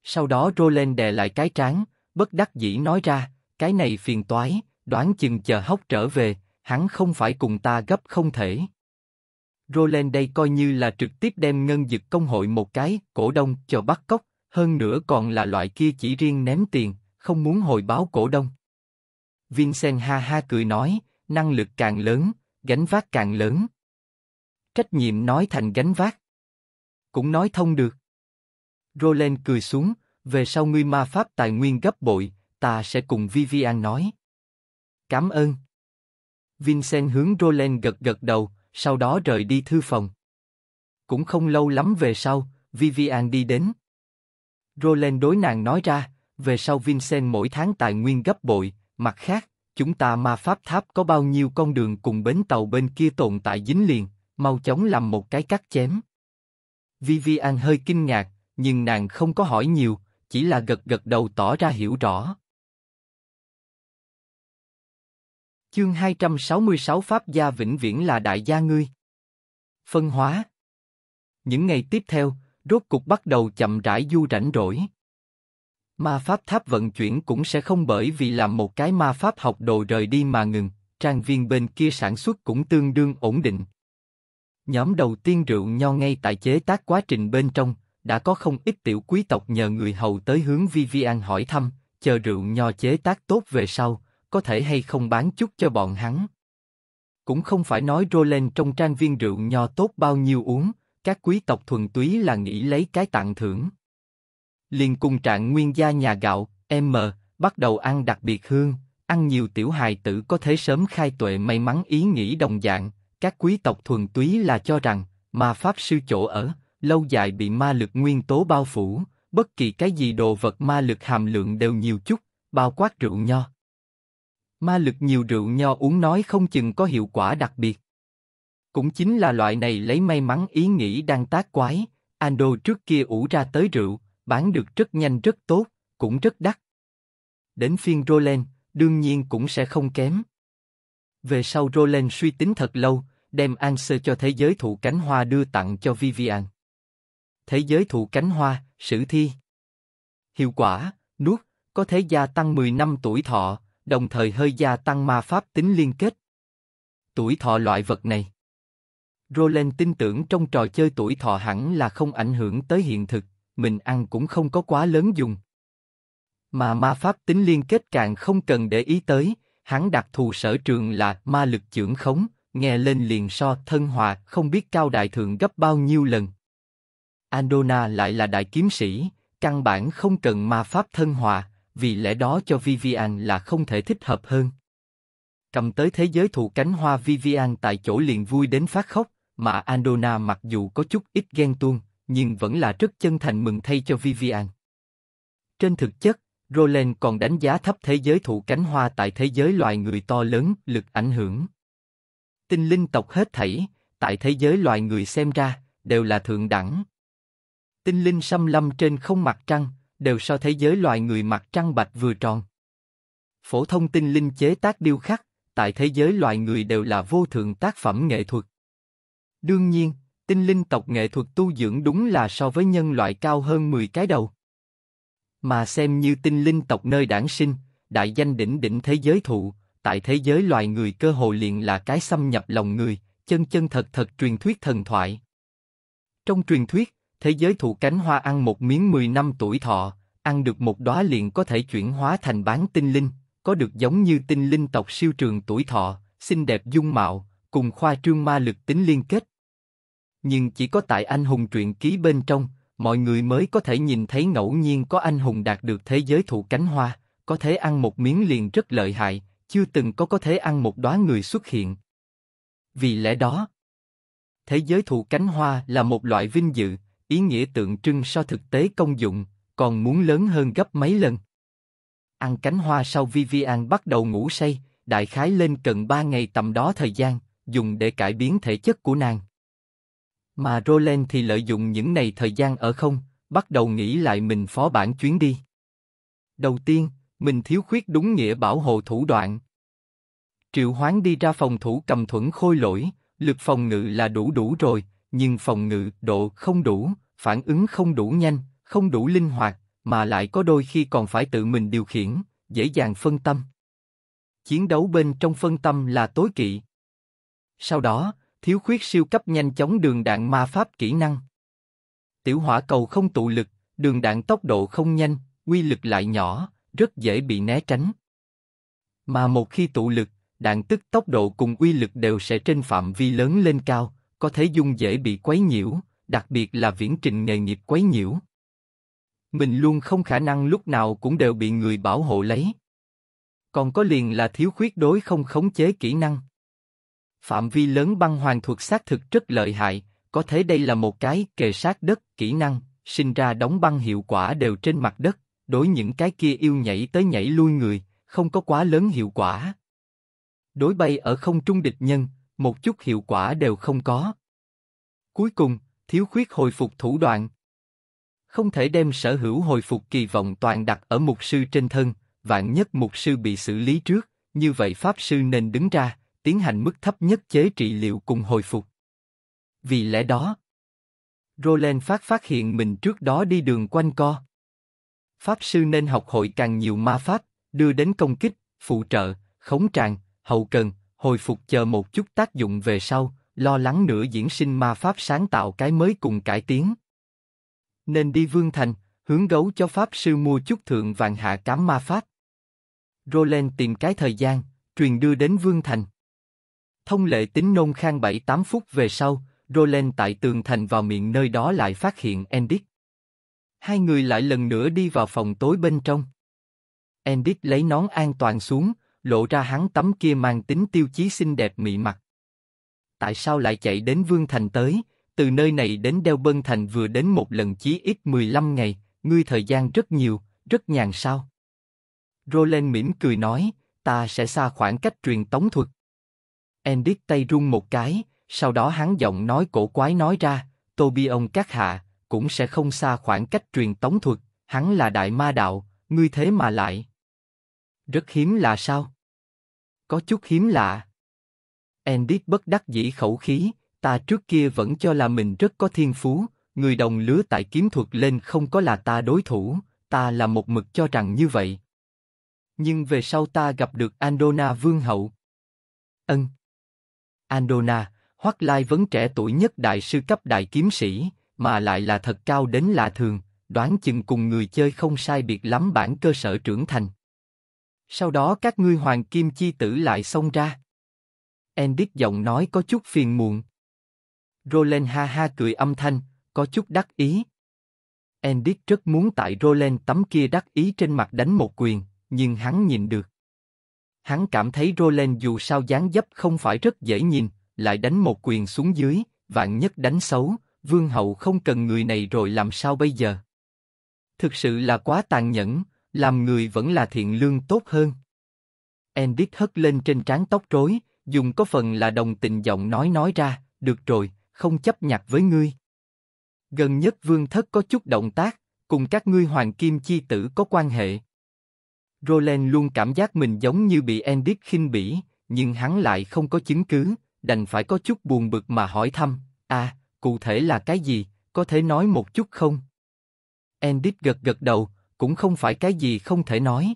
Sau đó Roland đè lại cái trán, bất đắc dĩ nói ra, cái này phiền toái, đoán chừng chờ hốc trở về, hắn không phải cùng ta gấp không thể. Roland đây coi như là trực tiếp đem ngân dực công hội một cái, cổ đông cho bắt cóc, hơn nữa còn là loại kia chỉ riêng ném tiền, không muốn hồi báo cổ đông. Vincent ha ha cười nói, năng lực càng lớn, gánh vác càng lớn. Trách nhiệm nói thành gánh vác. Cũng nói thông được. Roland cười xuống, về sau ngươi ma pháp tài nguyên gấp bội, ta sẽ cùng Vivian nói. Cảm ơn. Vincent hướng Roland gật gật đầu, sau đó rời đi thư phòng. Cũng không lâu lắm về sau, Vivian đi đến. Roland đối nàng nói ra, về sau Vincent mỗi tháng tài nguyên gấp bội, mặt khác, chúng ta ma pháp tháp có bao nhiêu con đường cùng bến tàu bên kia tồn tại dính liền, mau chóng làm một cái cắt chém. Vivian hơi kinh ngạc, nhưng nàng không có hỏi nhiều, chỉ là gật gật đầu tỏ ra hiểu rõ. Chương 266 Pháp gia vĩnh viễn là đại gia ngươi. Phân hóa Những ngày tiếp theo, rốt cục bắt đầu chậm rãi du rảnh rỗi. Ma pháp tháp vận chuyển cũng sẽ không bởi vì làm một cái ma pháp học đồ rời đi mà ngừng, trang viên bên kia sản xuất cũng tương đương ổn định. Nhóm đầu tiên rượu nho ngay tại chế tác quá trình bên trong, đã có không ít tiểu quý tộc nhờ người hầu tới hướng Vivian hỏi thăm, chờ rượu nho chế tác tốt về sau, có thể hay không bán chút cho bọn hắn. Cũng không phải nói rô lên trong trang viên rượu nho tốt bao nhiêu uống, các quý tộc thuần túy là nghĩ lấy cái tặng thưởng. Liền cùng trạng nguyên gia nhà gạo, M, bắt đầu ăn đặc biệt hương, ăn nhiều tiểu hài tử có thể sớm khai tuệ may mắn ý nghĩ đồng dạng, các quý tộc thuần túy là cho rằng, mà pháp sư chỗ ở, lâu dài bị ma lực nguyên tố bao phủ, bất kỳ cái gì đồ vật ma lực hàm lượng đều nhiều chút, bao quát rượu nho. Ma lực nhiều rượu nho uống nói không chừng có hiệu quả đặc biệt. Cũng chính là loại này lấy may mắn ý nghĩ đang tác quái, Ando trước kia ủ ra tới rượu, bán được rất nhanh rất tốt, cũng rất đắt. Đến phiên Roland, đương nhiên cũng sẽ không kém. Về sau Roland suy tính thật lâu, đem Anse cho thế giới thụ cánh hoa đưa tặng cho Vivian. Thế giới thụ cánh hoa, sử thi. Hiệu quả, nuốt, có thể gia tăng 10 năm tuổi thọ, đồng thời hơi gia tăng ma pháp tính liên kết. Tuổi thọ loại vật này. Roland tin tưởng trong trò chơi tuổi thọ hẳn là không ảnh hưởng tới hiện thực, mình ăn cũng không có quá lớn dùng. Mà ma pháp tính liên kết càng không cần để ý tới, hắn đặc thù sở trường là ma lực trưởng khống, nghe lên liền so thân hòa không biết cao đại thượng gấp bao nhiêu lần. Andona lại là đại kiếm sĩ, căn bản không cần ma pháp thân hòa vì lẽ đó cho Vivian là không thể thích hợp hơn. Cầm tới thế giới thụ cánh hoa Vivian tại chỗ liền vui đến phát khóc, mà Andona mặc dù có chút ít ghen tuông, nhưng vẫn là rất chân thành mừng thay cho Vivian. Trên thực chất, Roland còn đánh giá thấp thế giới thụ cánh hoa tại thế giới loài người to lớn, lực ảnh hưởng. Tinh linh tộc hết thảy, tại thế giới loài người xem ra, đều là thượng đẳng. Tinh linh xâm lâm trên không mặt trăng, đều so thế giới loài người mặt trăng bạch vừa tròn. Phổ thông tinh linh chế tác điêu khắc, tại thế giới loài người đều là vô thượng tác phẩm nghệ thuật. Đương nhiên, tinh linh tộc nghệ thuật tu dưỡng đúng là so với nhân loại cao hơn 10 cái đầu. Mà xem như tinh linh tộc nơi đản sinh, đại danh đỉnh đỉnh thế giới thụ, tại thế giới loài người cơ hồ liền là cái xâm nhập lòng người, chân chân thật thật truyền thuyết thần thoại. Trong truyền thuyết, thế giới thụ cánh hoa ăn một miếng 10 năm tuổi thọ, ăn được một đóa liền có thể chuyển hóa thành bán tinh linh, có được giống như tinh linh tộc siêu trường tuổi thọ, xinh đẹp dung mạo, cùng khoa trương ma lực tính liên kết. Nhưng chỉ có tại anh hùng truyện ký bên trong, mọi người mới có thể nhìn thấy ngẫu nhiên có anh hùng đạt được thế giới thụ cánh hoa, có thể ăn một miếng liền rất lợi hại, chưa từng có có thể ăn một đóa người xuất hiện. Vì lẽ đó, thế giới thụ cánh hoa là một loại vinh dự, ý nghĩa tượng trưng so thực tế công dụng, còn muốn lớn hơn gấp mấy lần. Ăn cánh hoa sau Vivian bắt đầu ngủ say, đại khái lên cần 3 ngày tầm đó thời gian, dùng để cải biến thể chất của nàng. Mà Roland thì lợi dụng những này thời gian ở không, bắt đầu nghĩ lại mình phó bản chuyến đi. Đầu tiên, mình thiếu khuyết đúng nghĩa bảo hộ thủ đoạn. Triệu Hoán đi ra phòng thủ cầm thuẫn khôi lỗi, lực phòng ngự là đủ đủ rồi, nhưng phòng ngự độ không đủ, phản ứng không đủ nhanh, không đủ linh hoạt, mà lại có đôi khi còn phải tự mình điều khiển, dễ dàng phân tâm. Chiến đấu bên trong phân tâm là tối kỵ. Sau đó, thiếu khuyết siêu cấp nhanh chóng đường đạn ma pháp kỹ năng. Tiểu hỏa cầu không tụ lực, đường đạn tốc độ không nhanh, quy lực lại nhỏ, rất dễ bị né tránh. Mà một khi tụ lực, đạn tức tốc độ cùng uy lực đều sẽ trên phạm vi lớn lên cao, có thể dung dễ bị quấy nhiễu, đặc biệt là viễn trình nghề nghiệp quấy nhiễu. Mình luôn không khả năng lúc nào cũng đều bị người bảo hộ lấy. Còn có liền là thiếu khuyết đối không khống chế kỹ năng. Phạm vi lớn băng hoàng thuật xác thực rất lợi hại, có thể đây là một cái kề sát đất kỹ năng, sinh ra đóng băng hiệu quả đều trên mặt đất, đối những cái kia yêu nhảy tới nhảy lui người, không có quá lớn hiệu quả. Đối bay ở không trung địch nhân, một chút hiệu quả đều không có. Cuối cùng, thiếu khuyết hồi phục thủ đoạn. Không thể đem sở hữu hồi phục kỳ vọng toàn đặt ở mục sư trên thân, vạn nhất mục sư bị xử lý trước, như vậy pháp sư nên đứng ra, tiến hành mức thấp nhất chế trị liệu cùng hồi phục. Vì lẽ đó, Roland phát phát hiện mình trước đó đi đường quanh co. Pháp sư nên học hội càng nhiều ma pháp, đưa đến công kích, phụ trợ, khống tràng, hậu cần, hồi phục chờ một chút tác dụng về sau, lo lắng nữa diễn sinh ma pháp sáng tạo cái mới cùng cải tiến. Nên đi vương thành, hướng gấu cho pháp sư mua chút thượng vàng hạ cám ma pháp. Roland tìm cái thời gian, truyền đưa đến vương thành. Thông lệ tính nôn khang 7-8 phút về sau, Roland tại tường thành vào miệng nơi đó lại phát hiện Endic. Hai người lại lần nữa đi vào phòng tối bên trong. Endic lấy nón an toàn xuống, lộ ra hắn tấm kia mang tính tiêu chí xinh đẹp mị mặt. Tại sao lại chạy đến Vương Thành tới, từ nơi này đến Đeo Bân Thành vừa đến một lần chí ít 15 ngày, ngươi thời gian rất nhiều, rất nhàn sao. Roland mỉm cười nói, ta sẽ xa khoảng cách truyền tống thuật. Endic tay rung một cái, sau đó hắn giọng nói cổ quái nói ra, Tobion các hạ, cũng sẽ không xa khoảng cách truyền tống thuật, hắn là đại ma đạo, ngươi thế mà lại. Rất hiếm là sao? Có chút hiếm lạ. Andy bất đắc dĩ khẩu khí, ta trước kia vẫn cho là mình rất có thiên phú, người đồng lứa tại kiếm thuật lên không có là ta đối thủ, ta là một mực cho rằng như vậy. Nhưng về sau ta gặp được Andona Vương Hậu. Ân. Andona, Hoắc Lai vẫn trẻ tuổi nhất đại sư cấp đại kiếm sĩ, mà lại là thật cao đến lạ thường, đoán chừng cùng người chơi không sai biệt lắm bản cơ sở trưởng thành. Sau đó các ngươi hoàng kim chi tử lại xông ra. Endic giọng nói có chút phiền muộn. Roland ha ha cười âm thanh, có chút đắc ý. Endic rất muốn tại Roland tấm kia đắc ý trên mặt đánh một quyền, nhưng hắn nhìn được. Hắn cảm thấy Roland dù sao dáng dấp không phải rất dễ nhìn, lại đánh một quyền xuống dưới, vạn nhất đánh xấu, vương hậu không cần người này rồi làm sao bây giờ? Thực sự là quá tàn nhẫn làm người vẫn là thiện lương tốt hơn. Endic hất lên trên trán tóc rối, dùng có phần là đồng tình giọng nói nói ra, được rồi, không chấp nhặt với ngươi. Gần nhất vương thất có chút động tác, cùng các ngươi hoàng kim chi tử có quan hệ. Roland luôn cảm giác mình giống như bị Endic khinh bỉ, nhưng hắn lại không có chứng cứ, đành phải có chút buồn bực mà hỏi thăm, à, cụ thể là cái gì, có thể nói một chút không? Endic gật gật đầu, cũng không phải cái gì không thể nói.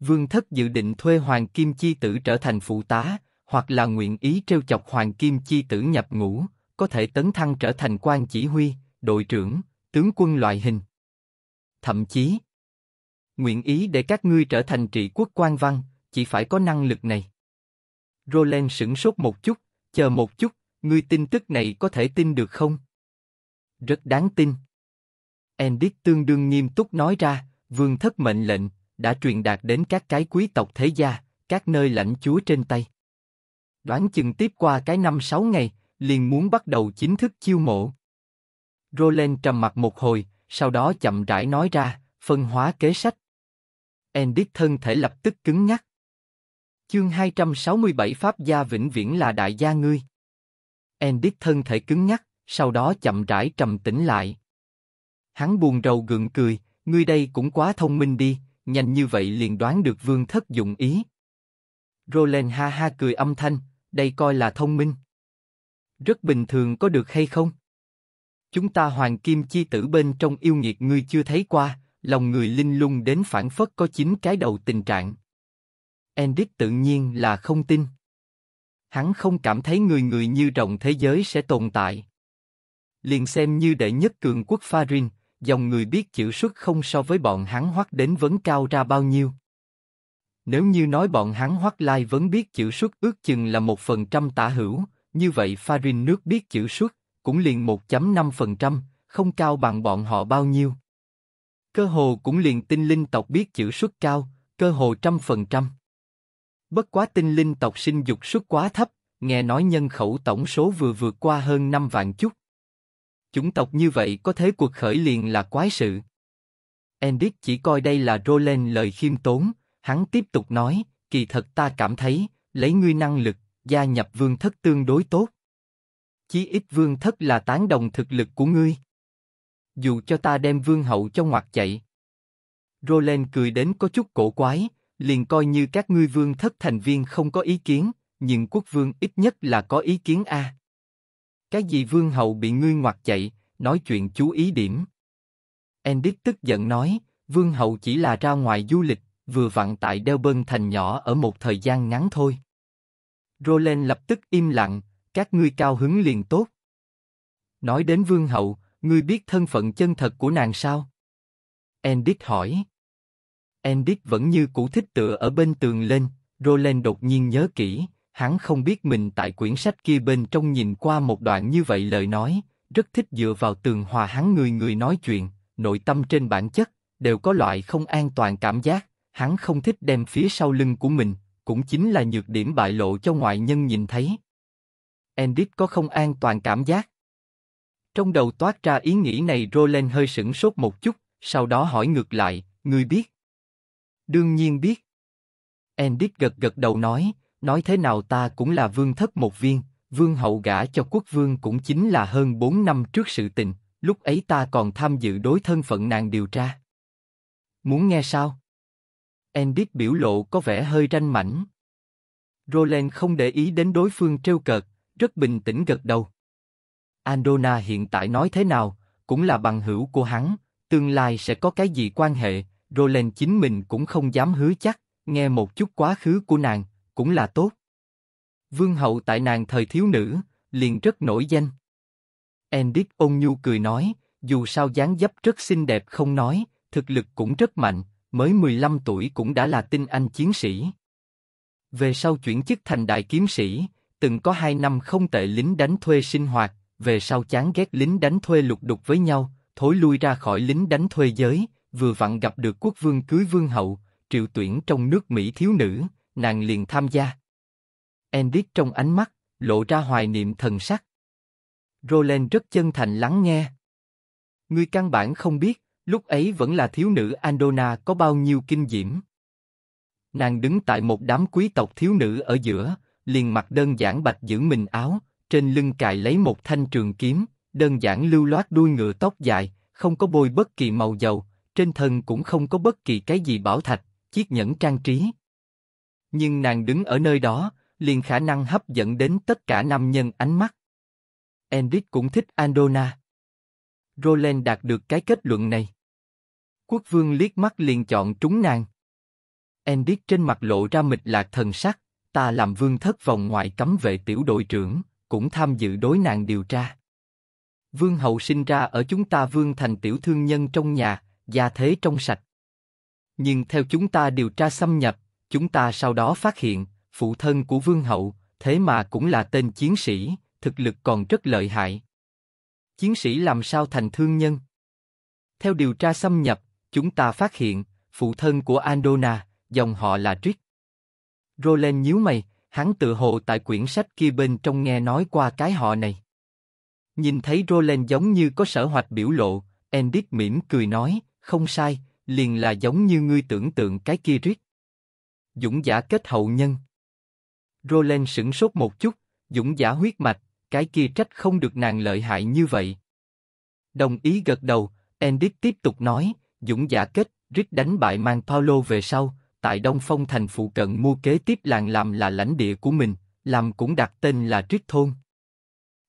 Vương thất dự định thuê Hoàng Kim Chi Tử trở thành phụ tá, hoặc là nguyện ý treo chọc Hoàng Kim Chi Tử nhập ngũ, có thể tấn thăng trở thành quan chỉ huy, đội trưởng, tướng quân loại hình. Thậm chí, nguyện ý để các ngươi trở thành trị quốc quan văn, chỉ phải có năng lực này. Roland sững sốt một chút, chờ một chút, ngươi tin tức này có thể tin được không? Rất đáng tin. Endic tương đương nghiêm túc nói ra, vương thất mệnh lệnh, đã truyền đạt đến các cái quý tộc thế gia, các nơi lãnh chúa trên tay. Đoán chừng tiếp qua cái năm sáu ngày, liền muốn bắt đầu chính thức chiêu mộ. Roland trầm mặt một hồi, sau đó chậm rãi nói ra, phân hóa kế sách. Endic thân thể lập tức cứng nhắc. Chương 267 Pháp gia vĩnh viễn là đại gia ngươi. Endic thân thể cứng nhắc, sau đó chậm rãi trầm tĩnh lại. Hắn buồn rầu gượng cười, ngươi đây cũng quá thông minh đi, nhanh như vậy liền đoán được vương thất dụng ý. Roland ha ha cười âm thanh, đây coi là thông minh. Rất bình thường có được hay không? Chúng ta hoàng kim chi tử bên trong yêu nghiệt ngươi chưa thấy qua, lòng người linh lung đến phản phất có chính cái đầu tình trạng. Endic tự nhiên là không tin. Hắn không cảm thấy người người như rộng thế giới sẽ tồn tại. Liền xem như đệ nhất cường quốc Farin, dòng người biết chữ xuất không so với bọn hắn hoắc đến vấn cao ra bao nhiêu. Nếu như nói bọn hắn hoắc lai vẫn biết chữ xuất ước chừng là một phần trăm tả hữu, như vậy Farin nước biết chữ xuất cũng liền 1.5%, không cao bằng bọn họ bao nhiêu. Cơ hồ cũng liền tinh linh tộc biết chữ xuất cao, cơ hồ trăm phần trăm. Bất quá tinh linh tộc sinh dục xuất quá thấp, nghe nói nhân khẩu tổng số vừa vượt qua hơn 5 vạn chút. Chủng tộc như vậy có thế cuộc khởi liền là quái sự. Endic chỉ coi đây là Roland lời khiêm tốn, hắn tiếp tục nói, kỳ thật ta cảm thấy, lấy ngươi năng lực, gia nhập vương thất tương đối tốt. Chí ít vương thất là tán đồng thực lực của ngươi. Dù cho ta đem vương hậu cho ngoặt chạy. Roland cười đến có chút cổ quái, liền coi như các ngươi vương thất thành viên không có ý kiến, nhưng quốc vương ít nhất là có ý kiến a. À. Cái gì vương hậu bị ngươi ngoặt chạy, nói chuyện chú ý điểm. Endic tức giận nói, vương hậu chỉ là ra ngoài du lịch, vừa vặn tại bơn thành nhỏ ở một thời gian ngắn thôi. Roland lập tức im lặng, các ngươi cao hứng liền tốt. Nói đến vương hậu, ngươi biết thân phận chân thật của nàng sao? Endic hỏi. Endic vẫn như cũ thích tựa ở bên tường lên, Roland đột nhiên nhớ kỹ, hắn không biết mình tại quyển sách kia bên trong nhìn qua một đoạn như vậy lời nói, rất thích dựa vào tường hòa hắn người người nói chuyện, nội tâm trên bản chất đều có loại không an toàn cảm giác, hắn không thích đem phía sau lưng của mình, cũng chính là nhược điểm bại lộ cho ngoại nhân nhìn thấy. Endit có không an toàn cảm giác. Trong đầu toát ra ý nghĩ này Roland hơi sững sốt một chút, sau đó hỏi ngược lại, ngươi biết? Đương nhiên biết. Endit gật gật đầu nói, nói thế nào ta cũng là vương thất một viên, vương hậu gả cho quốc vương cũng chính là hơn 4 năm trước sự tình, lúc ấy ta còn tham dự đối thân phận nàng điều tra. Muốn nghe sao? Endit biểu lộ có vẻ hơi ranh mảnh. Roland không để ý đến đối phương trêu cợt, rất bình tĩnh gật đầu. Andona hiện tại nói thế nào, cũng là bằng hữu của hắn, tương lai sẽ có cái gì quan hệ, Roland chính mình cũng không dám hứa chắc, nghe một chút quá khứ của nàng, cũng là tốt. Vương hậu tại nàng thời thiếu nữ, liền rất nổi danh. Endic ôn nhu cười nói, dù sao dáng dấp rất xinh đẹp không nói, thực lực cũng rất mạnh, mới 15 tuổi cũng đã là tinh anh chiến sĩ. Về sau chuyển chức thành đại kiếm sĩ, từng có hai năm không tệ lính đánh thuê sinh hoạt, về sau chán ghét lính đánh thuê lục đục với nhau, thối lui ra khỏi lính đánh thuê giới, vừa vặn gặp được quốc vương cưới vương hậu, triệu tuyển trong nước Mỹ thiếu nữ, nàng liền tham gia. Endic trong ánh mắt lộ ra hoài niệm thần sắc. Roland rất chân thành lắng nghe. Ngươi căn bản không biết, lúc ấy vẫn là thiếu nữ Andona có bao nhiêu kinh diễm. Nàng đứng tại một đám quý tộc thiếu nữ ở giữa, liền mặc đơn giản bạch giữ mình áo, trên lưng cài lấy một thanh trường kiếm, đơn giản lưu loát đuôi ngựa tóc dài, không có bôi bất kỳ màu dầu, trên thân cũng không có bất kỳ cái gì bảo thạch, chiếc nhẫn trang trí nhưng nàng đứng ở nơi đó, liền khả năng hấp dẫn đến tất cả nam nhân ánh mắt. Enric cũng thích Andona. Roland đạt được cái kết luận này. Quốc vương liếc mắt liền chọn trúng nàng. Enric trên mặt lộ ra mịch lạc thần sắc, ta làm vương thất vòng ngoại cấm vệ tiểu đội trưởng, cũng tham dự đối nàng điều tra. Vương hậu sinh ra ở chúng ta vương thành tiểu thương nhân trong nhà, gia thế trong sạch. Nhưng theo chúng ta điều tra xâm nhập, chúng ta sau đó phát hiện, phụ thân của Vương Hậu, thế mà cũng là tên chiến sĩ, thực lực còn rất lợi hại. Chiến sĩ làm sao thành thương nhân? Theo điều tra xâm nhập, chúng ta phát hiện, phụ thân của Andona, dòng họ là Trick. Roland nhíu mày, hắn tự hồ tại quyển sách kia bên trong nghe nói qua cái họ này. Nhìn thấy Roland giống như có sở hoạch biểu lộ, Endic mỉm cười nói, không sai, liền là giống như ngươi tưởng tượng cái kia Trick. Dũng giả kết hậu nhân. Roland sững sốt một chút, dũng giả huyết mạch, cái kia trách không được nàng lợi hại như vậy. Đồng ý gật đầu, Endic tiếp tục nói, dũng giả kết, rít đánh bại mang Paulo về sau, tại Đông Phong thành phụ cận mua kế tiếp làng làm là lãnh địa của mình, làm cũng đặt tên là rít thôn.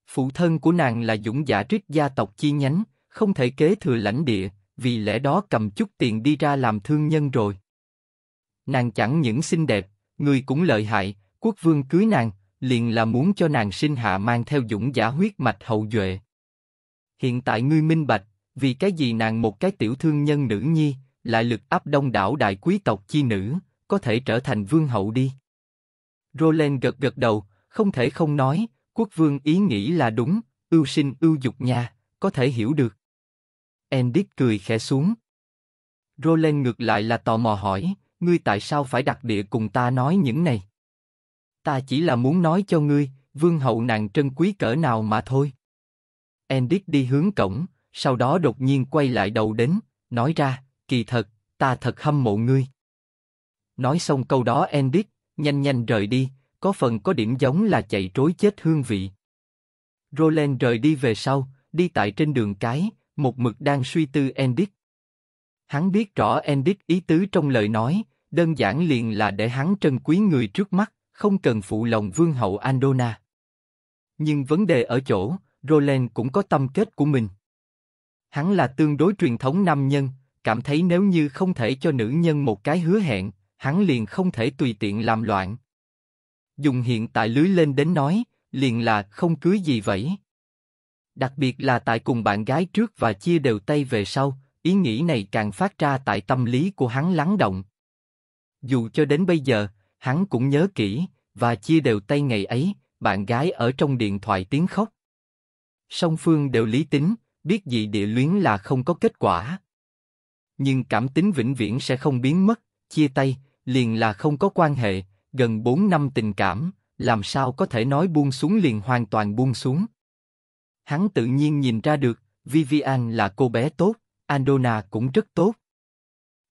Phụ thân của nàng là dũng giả rít gia tộc chi nhánh, không thể kế thừa lãnh địa, vì lẽ đó cầm chút tiền đi ra làm thương nhân rồi nàng chẳng những xinh đẹp, người cũng lợi hại, quốc vương cưới nàng, liền là muốn cho nàng sinh hạ mang theo dũng giả huyết mạch hậu duệ. Hiện tại ngươi minh bạch, vì cái gì nàng một cái tiểu thương nhân nữ nhi, lại lực áp đông đảo đại quý tộc chi nữ, có thể trở thành vương hậu đi. Roland gật gật đầu, không thể không nói, quốc vương ý nghĩ là đúng, ưu sinh ưu dục nha, có thể hiểu được. endic cười khẽ xuống. Roland ngược lại là tò mò hỏi, ngươi tại sao phải đặt địa cùng ta nói những này? Ta chỉ là muốn nói cho ngươi, vương hậu nàng trân quý cỡ nào mà thôi. Endic đi hướng cổng, sau đó đột nhiên quay lại đầu đến, nói ra, kỳ thật, ta thật hâm mộ ngươi. Nói xong câu đó Endic, nhanh nhanh rời đi, có phần có điểm giống là chạy trối chết hương vị. Roland rời đi về sau, đi tại trên đường cái, một mực đang suy tư Endic, Hắn biết rõ Endic ý tứ trong lời nói, đơn giản liền là để hắn trân quý người trước mắt, không cần phụ lòng vương hậu Andona. Nhưng vấn đề ở chỗ, Roland cũng có tâm kết của mình. Hắn là tương đối truyền thống nam nhân, cảm thấy nếu như không thể cho nữ nhân một cái hứa hẹn, hắn liền không thể tùy tiện làm loạn. Dùng hiện tại lưới lên đến nói, liền là không cưới gì vậy. Đặc biệt là tại cùng bạn gái trước và chia đều tay về sau, Ý nghĩ này càng phát ra tại tâm lý của hắn lắng động. Dù cho đến bây giờ, hắn cũng nhớ kỹ, và chia đều tay ngày ấy, bạn gái ở trong điện thoại tiếng khóc. Song phương đều lý tính, biết gì địa luyến là không có kết quả. Nhưng cảm tính vĩnh viễn sẽ không biến mất, chia tay, liền là không có quan hệ, gần 4 năm tình cảm, làm sao có thể nói buông xuống liền hoàn toàn buông xuống. Hắn tự nhiên nhìn ra được, Vivian là cô bé tốt. Andona cũng rất tốt.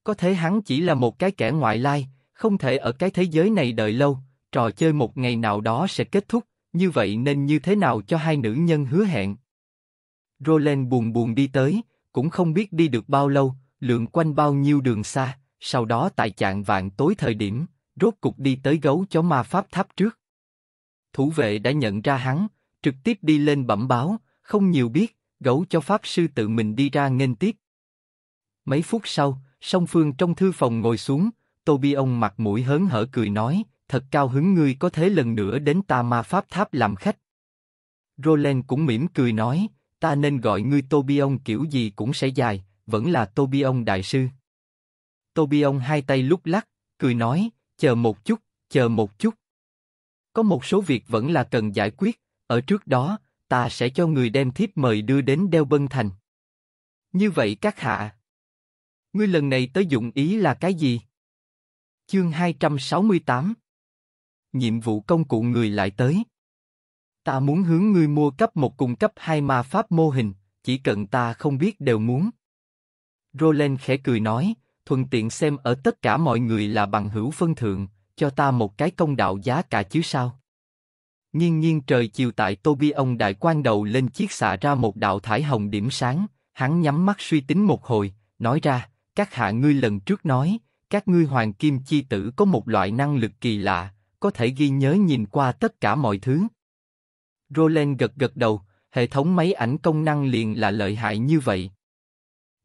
Có thể hắn chỉ là một cái kẻ ngoại lai, không thể ở cái thế giới này đợi lâu, trò chơi một ngày nào đó sẽ kết thúc, như vậy nên như thế nào cho hai nữ nhân hứa hẹn. Roland buồn buồn đi tới, cũng không biết đi được bao lâu, lượn quanh bao nhiêu đường xa, sau đó tại chạng vạn tối thời điểm, rốt cục đi tới gấu chó ma pháp tháp trước. Thủ vệ đã nhận ra hắn, trực tiếp đi lên bẩm báo, không nhiều biết, gấu cho pháp sư tự mình đi ra nghênh tiếp, Mấy phút sau, song phương trong thư phòng ngồi xuống, Tô ông mặt mũi hớn hở cười nói, thật cao hứng ngươi có thế lần nữa đến ta ma pháp tháp làm khách. Roland cũng mỉm cười nói, ta nên gọi ngươi Tô ông kiểu gì cũng sẽ dài, vẫn là Tô ông đại sư. Tô ông hai tay lúc lắc, cười nói, chờ một chút, chờ một chút. Có một số việc vẫn là cần giải quyết, ở trước đó, ta sẽ cho người đem thiếp mời đưa đến Đeo Bân Thành. Như vậy các hạ, Ngươi lần này tới dụng ý là cái gì? Chương 268 Nhiệm vụ công cụ người lại tới. Ta muốn hướng ngươi mua cấp một cùng cấp hai ma pháp mô hình, chỉ cần ta không biết đều muốn. Roland khẽ cười nói, thuận tiện xem ở tất cả mọi người là bằng hữu phân thượng, cho ta một cái công đạo giá cả chứ sao? Nhiên nhiên trời chiều tại Toby ông đại quan đầu lên chiếc xạ ra một đạo thải hồng điểm sáng, hắn nhắm mắt suy tính một hồi, nói ra, các hạ ngươi lần trước nói, các ngươi hoàng kim chi tử có một loại năng lực kỳ lạ, có thể ghi nhớ nhìn qua tất cả mọi thứ. Roland gật gật đầu, hệ thống máy ảnh công năng liền là lợi hại như vậy.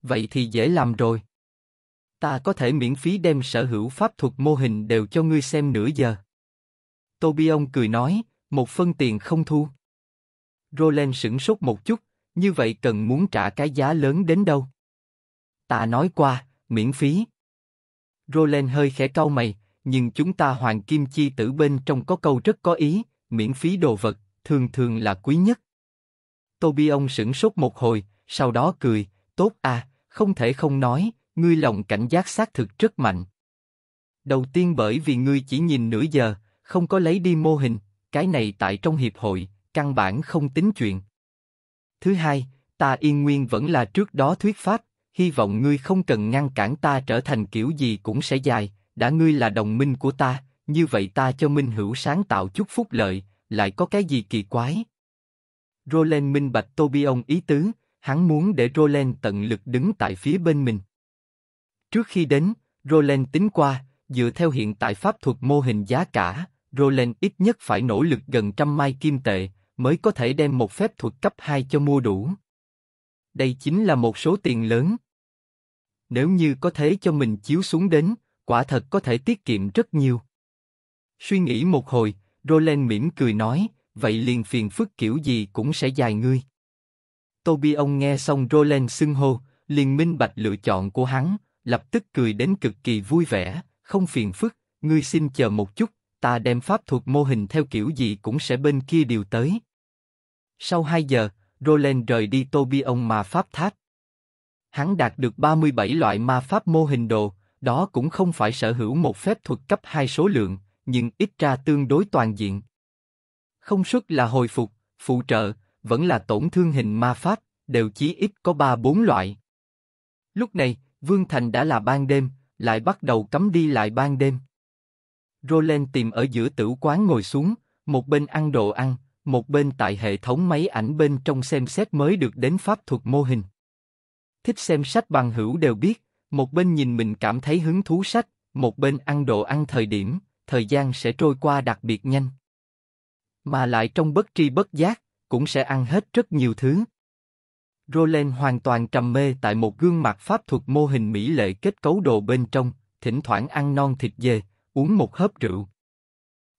Vậy thì dễ làm rồi. Ta có thể miễn phí đem sở hữu pháp thuật mô hình đều cho ngươi xem nửa giờ. Tobion cười nói, một phân tiền không thu. Roland sửng sốt một chút, như vậy cần muốn trả cái giá lớn đến đâu? ta nói qua, miễn phí. Roland hơi khẽ cau mày, nhưng chúng ta hoàng kim chi tử bên trong có câu rất có ý, miễn phí đồ vật, thường thường là quý nhất. Toby ông sửng sốt một hồi, sau đó cười, tốt à, không thể không nói, ngươi lòng cảnh giác xác thực rất mạnh. Đầu tiên bởi vì ngươi chỉ nhìn nửa giờ, không có lấy đi mô hình, cái này tại trong hiệp hội, căn bản không tính chuyện. Thứ hai, ta yên nguyên vẫn là trước đó thuyết pháp, hy vọng ngươi không cần ngăn cản ta trở thành kiểu gì cũng sẽ dài, đã ngươi là đồng minh của ta, như vậy ta cho Minh Hữu sáng tạo chút phúc lợi, lại có cái gì kỳ quái? Roland minh bạch Tobion ý tứ, hắn muốn để Roland tận lực đứng tại phía bên mình. Trước khi đến, Roland tính qua, dựa theo hiện tại pháp thuật mô hình giá cả, Roland ít nhất phải nỗ lực gần trăm mai kim tệ mới có thể đem một phép thuật cấp 2 cho mua đủ đây chính là một số tiền lớn. Nếu như có thể cho mình chiếu xuống đến, quả thật có thể tiết kiệm rất nhiều. Suy nghĩ một hồi, Roland mỉm cười nói, vậy liền phiền phức kiểu gì cũng sẽ dài ngươi. Toby ông nghe xong Roland xưng hô, liền minh bạch lựa chọn của hắn, lập tức cười đến cực kỳ vui vẻ, không phiền phức, ngươi xin chờ một chút, ta đem pháp thuật mô hình theo kiểu gì cũng sẽ bên kia điều tới. Sau 2 giờ, Roland rời đi Toby ông ma pháp tháp. Hắn đạt được 37 loại ma pháp mô hình đồ, đó cũng không phải sở hữu một phép thuật cấp hai số lượng, nhưng ít ra tương đối toàn diện. Không suất là hồi phục, phụ trợ, vẫn là tổn thương hình ma pháp, đều chí ít có 3-4 loại. Lúc này, Vương Thành đã là ban đêm, lại bắt đầu cấm đi lại ban đêm. Roland tìm ở giữa tử quán ngồi xuống, một bên ăn đồ ăn, một bên tại hệ thống máy ảnh bên trong xem xét mới được đến pháp thuật mô hình. Thích xem sách bằng hữu đều biết, một bên nhìn mình cảm thấy hứng thú sách, một bên ăn đồ ăn thời điểm, thời gian sẽ trôi qua đặc biệt nhanh. Mà lại trong bất tri bất giác, cũng sẽ ăn hết rất nhiều thứ. Roland hoàn toàn trầm mê tại một gương mặt pháp thuật mô hình mỹ lệ kết cấu đồ bên trong, thỉnh thoảng ăn non thịt dê, uống một hớp rượu.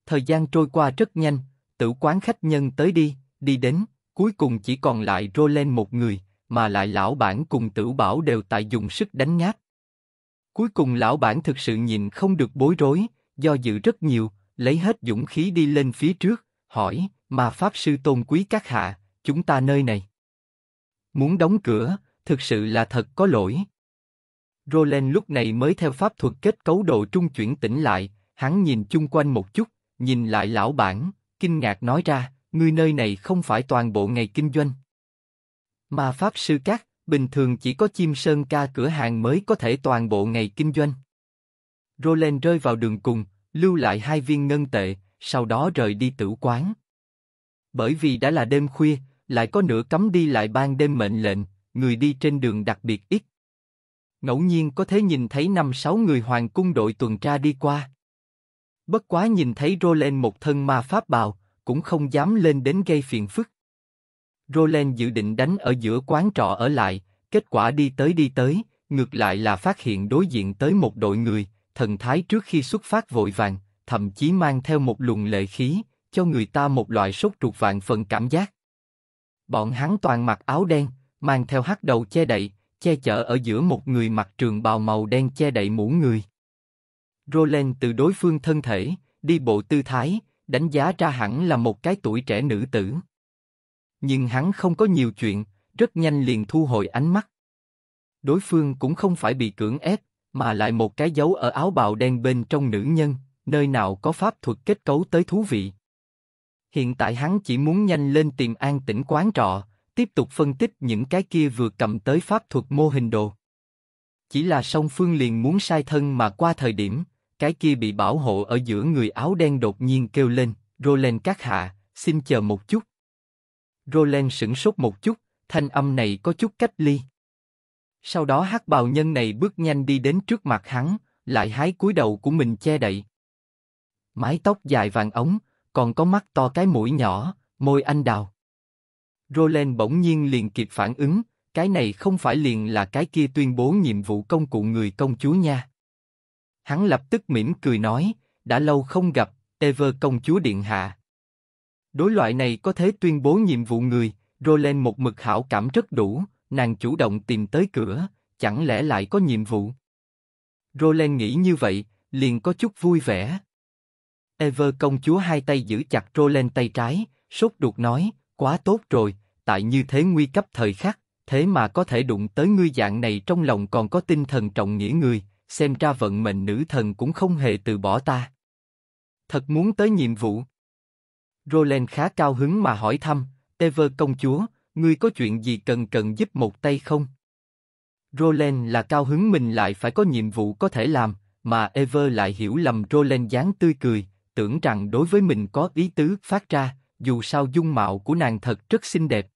Thời gian trôi qua rất nhanh, tử quán khách nhân tới đi, đi đến, cuối cùng chỉ còn lại Roland một người, mà lại lão bản cùng tử bảo đều tại dùng sức đánh ngáp. Cuối cùng lão bản thực sự nhìn không được bối rối, do dự rất nhiều, lấy hết dũng khí đi lên phía trước, hỏi, mà Pháp Sư tôn quý các hạ, chúng ta nơi này. Muốn đóng cửa, thực sự là thật có lỗi. Roland lúc này mới theo pháp thuật kết cấu độ trung chuyển tỉnh lại, hắn nhìn chung quanh một chút, nhìn lại lão bản, kinh ngạc nói ra, người nơi này không phải toàn bộ ngày kinh doanh. Mà Pháp Sư cát bình thường chỉ có chim sơn ca cửa hàng mới có thể toàn bộ ngày kinh doanh. Roland rơi vào đường cùng, lưu lại hai viên ngân tệ, sau đó rời đi tử quán. Bởi vì đã là đêm khuya, lại có nửa cấm đi lại ban đêm mệnh lệnh, người đi trên đường đặc biệt ít. Ngẫu nhiên có thể nhìn thấy năm sáu người hoàng cung đội tuần tra đi qua. Bất quá nhìn thấy Roland một thân ma pháp bào, cũng không dám lên đến gây phiền phức. Roland dự định đánh ở giữa quán trọ ở lại, kết quả đi tới đi tới, ngược lại là phát hiện đối diện tới một đội người, thần thái trước khi xuất phát vội vàng, thậm chí mang theo một luồng lệ khí, cho người ta một loại sốt ruột vạn phần cảm giác. Bọn hắn toàn mặc áo đen, mang theo hắc đầu che đậy, che chở ở giữa một người mặc trường bào màu đen che đậy mũ người. Roland từ đối phương thân thể, đi bộ tư thái, đánh giá ra hẳn là một cái tuổi trẻ nữ tử. Nhưng hắn không có nhiều chuyện, rất nhanh liền thu hồi ánh mắt. Đối phương cũng không phải bị cưỡng ép, mà lại một cái dấu ở áo bào đen bên trong nữ nhân, nơi nào có pháp thuật kết cấu tới thú vị. Hiện tại hắn chỉ muốn nhanh lên tìm an tĩnh quán trọ, tiếp tục phân tích những cái kia vừa cầm tới pháp thuật mô hình đồ. Chỉ là song phương liền muốn sai thân mà qua thời điểm, cái kia bị bảo hộ ở giữa người áo đen đột nhiên kêu lên, Roland các hạ, xin chờ một chút. Roland sững sốt một chút, thanh âm này có chút cách ly. Sau đó hát bào nhân này bước nhanh đi đến trước mặt hắn, lại hái cúi đầu của mình che đậy. Mái tóc dài vàng ống, còn có mắt to cái mũi nhỏ, môi anh đào. Roland bỗng nhiên liền kịp phản ứng, cái này không phải liền là cái kia tuyên bố nhiệm vụ công cụ người công chúa nha. Hắn lập tức mỉm cười nói, đã lâu không gặp, Ever công chúa điện hạ. Đối loại này có thể tuyên bố nhiệm vụ người, Roland một mực hảo cảm rất đủ, nàng chủ động tìm tới cửa, chẳng lẽ lại có nhiệm vụ? Roland nghĩ như vậy, liền có chút vui vẻ. Ever công chúa hai tay giữ chặt Roland tay trái, sốt đột nói, quá tốt rồi, tại như thế nguy cấp thời khắc, thế mà có thể đụng tới ngươi dạng này trong lòng còn có tinh thần trọng nghĩa người, xem ra vận mệnh nữ thần cũng không hề từ bỏ ta. Thật muốn tới nhiệm vụ. Roland khá cao hứng mà hỏi thăm, Ever công chúa, ngươi có chuyện gì cần cần giúp một tay không? Roland là cao hứng mình lại phải có nhiệm vụ có thể làm, mà Ever lại hiểu lầm Roland dáng tươi cười, tưởng rằng đối với mình có ý tứ phát ra, dù sao dung mạo của nàng thật rất xinh đẹp.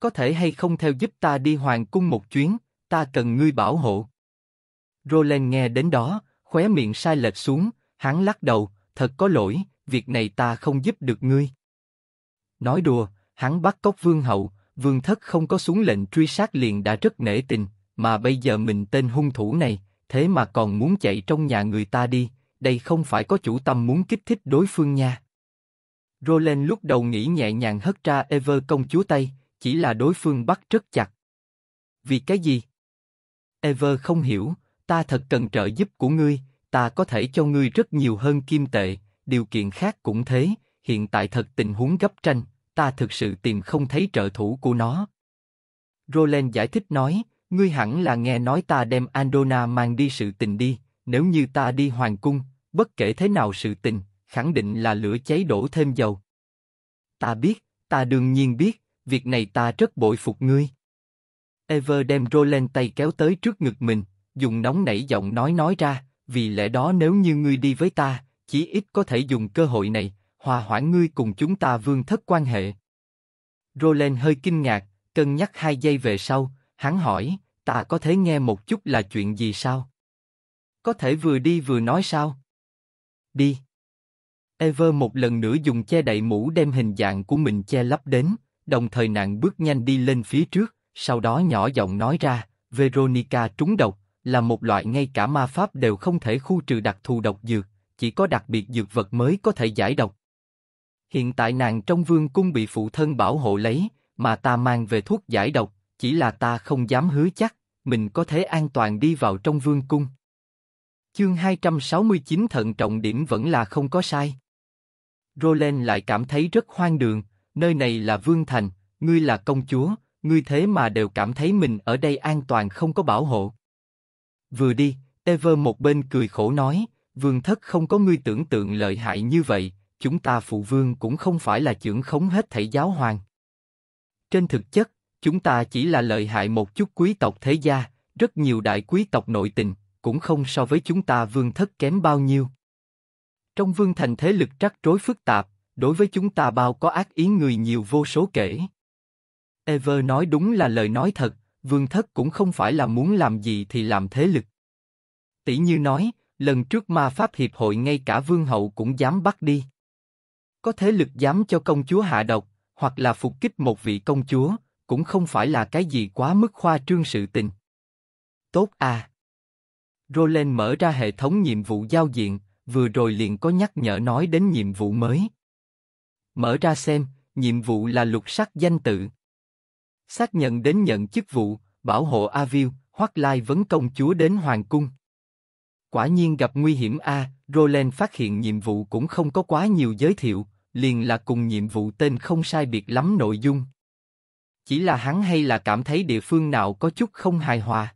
Có thể hay không theo giúp ta đi hoàng cung một chuyến, ta cần ngươi bảo hộ. Roland nghe đến đó, khóe miệng sai lệch xuống, hắn lắc đầu, thật có lỗi, việc này ta không giúp được ngươi. Nói đùa, hắn bắt cóc vương hậu, vương thất không có xuống lệnh truy sát liền đã rất nể tình, mà bây giờ mình tên hung thủ này, thế mà còn muốn chạy trong nhà người ta đi, đây không phải có chủ tâm muốn kích thích đối phương nha. Roland lúc đầu nghĩ nhẹ nhàng hất ra Ever công chúa tay, chỉ là đối phương bắt rất chặt. Vì cái gì? Ever không hiểu, ta thật cần trợ giúp của ngươi, ta có thể cho ngươi rất nhiều hơn kim tệ, điều kiện khác cũng thế, hiện tại thật tình huống gấp tranh, ta thực sự tìm không thấy trợ thủ của nó. Roland giải thích nói, ngươi hẳn là nghe nói ta đem Andona mang đi sự tình đi, nếu như ta đi hoàng cung, bất kể thế nào sự tình, khẳng định là lửa cháy đổ thêm dầu. Ta biết, ta đương nhiên biết, việc này ta rất bội phục ngươi. Ever đem Roland tay kéo tới trước ngực mình, dùng nóng nảy giọng nói nói ra, vì lẽ đó nếu như ngươi đi với ta, chỉ ít có thể dùng cơ hội này, hòa hoãn ngươi cùng chúng ta vương thất quan hệ. Roland hơi kinh ngạc, cân nhắc hai giây về sau, hắn hỏi, ta có thể nghe một chút là chuyện gì sao? Có thể vừa đi vừa nói sao? Đi. Ever một lần nữa dùng che đậy mũ đem hình dạng của mình che lấp đến, đồng thời nàng bước nhanh đi lên phía trước, sau đó nhỏ giọng nói ra, Veronica trúng độc, là một loại ngay cả ma pháp đều không thể khu trừ đặc thù độc dược, chỉ có đặc biệt dược vật mới có thể giải độc. Hiện tại nàng trong vương cung bị phụ thân bảo hộ lấy, mà ta mang về thuốc giải độc, chỉ là ta không dám hứa chắc, mình có thể an toàn đi vào trong vương cung. Chương 269 thận trọng điểm vẫn là không có sai. Roland lại cảm thấy rất hoang đường, nơi này là vương thành, ngươi là công chúa, ngươi thế mà đều cảm thấy mình ở đây an toàn không có bảo hộ. Vừa đi, Ever một bên cười khổ nói, vương thất không có ngươi tưởng tượng lợi hại như vậy, chúng ta phụ vương cũng không phải là trưởng khống hết thảy giáo hoàng. Trên thực chất, chúng ta chỉ là lợi hại một chút quý tộc thế gia, rất nhiều đại quý tộc nội tình, cũng không so với chúng ta vương thất kém bao nhiêu. Trong vương thành thế lực trắc rối phức tạp, đối với chúng ta bao có ác ý người nhiều vô số kể. Ever nói đúng là lời nói thật, vương thất cũng không phải là muốn làm gì thì làm thế lực. Tỷ như nói, lần trước ma pháp hiệp hội ngay cả vương hậu cũng dám bắt đi. Có thế lực dám cho công chúa hạ độc, hoặc là phục kích một vị công chúa, cũng không phải là cái gì quá mức khoa trương sự tình. Tốt à! Roland mở ra hệ thống nhiệm vụ giao diện, vừa rồi liền có nhắc nhở nói đến nhiệm vụ mới. Mở ra xem, nhiệm vụ là lục sắc danh tự xác nhận đến nhận chức vụ bảo hộ Avil, Hoắc Lai vấn công chúa đến hoàng cung. Quả nhiên gặp nguy hiểm a, à, Roland phát hiện nhiệm vụ cũng không có quá nhiều giới thiệu, liền là cùng nhiệm vụ tên không sai biệt lắm nội dung. Chỉ là hắn hay là cảm thấy địa phương nào có chút không hài hòa.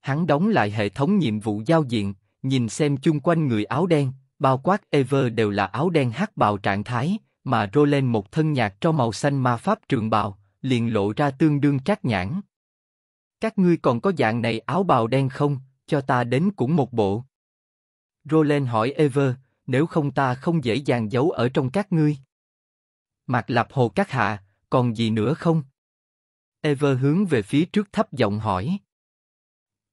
Hắn đóng lại hệ thống nhiệm vụ giao diện, nhìn xem chung quanh người áo đen, bao quát Ever đều là áo đen hắc bào trạng thái, mà Roland một thân nhạc cho màu xanh ma pháp trường bào, liền lộ ra tương đương trác nhãn. Các ngươi còn có dạng này áo bào đen không, cho ta đến cũng một bộ. Roland hỏi Ever, nếu không ta không dễ dàng giấu ở trong các ngươi. Mạc lập Hồ các hạ, còn gì nữa không? Ever hướng về phía trước thấp giọng hỏi.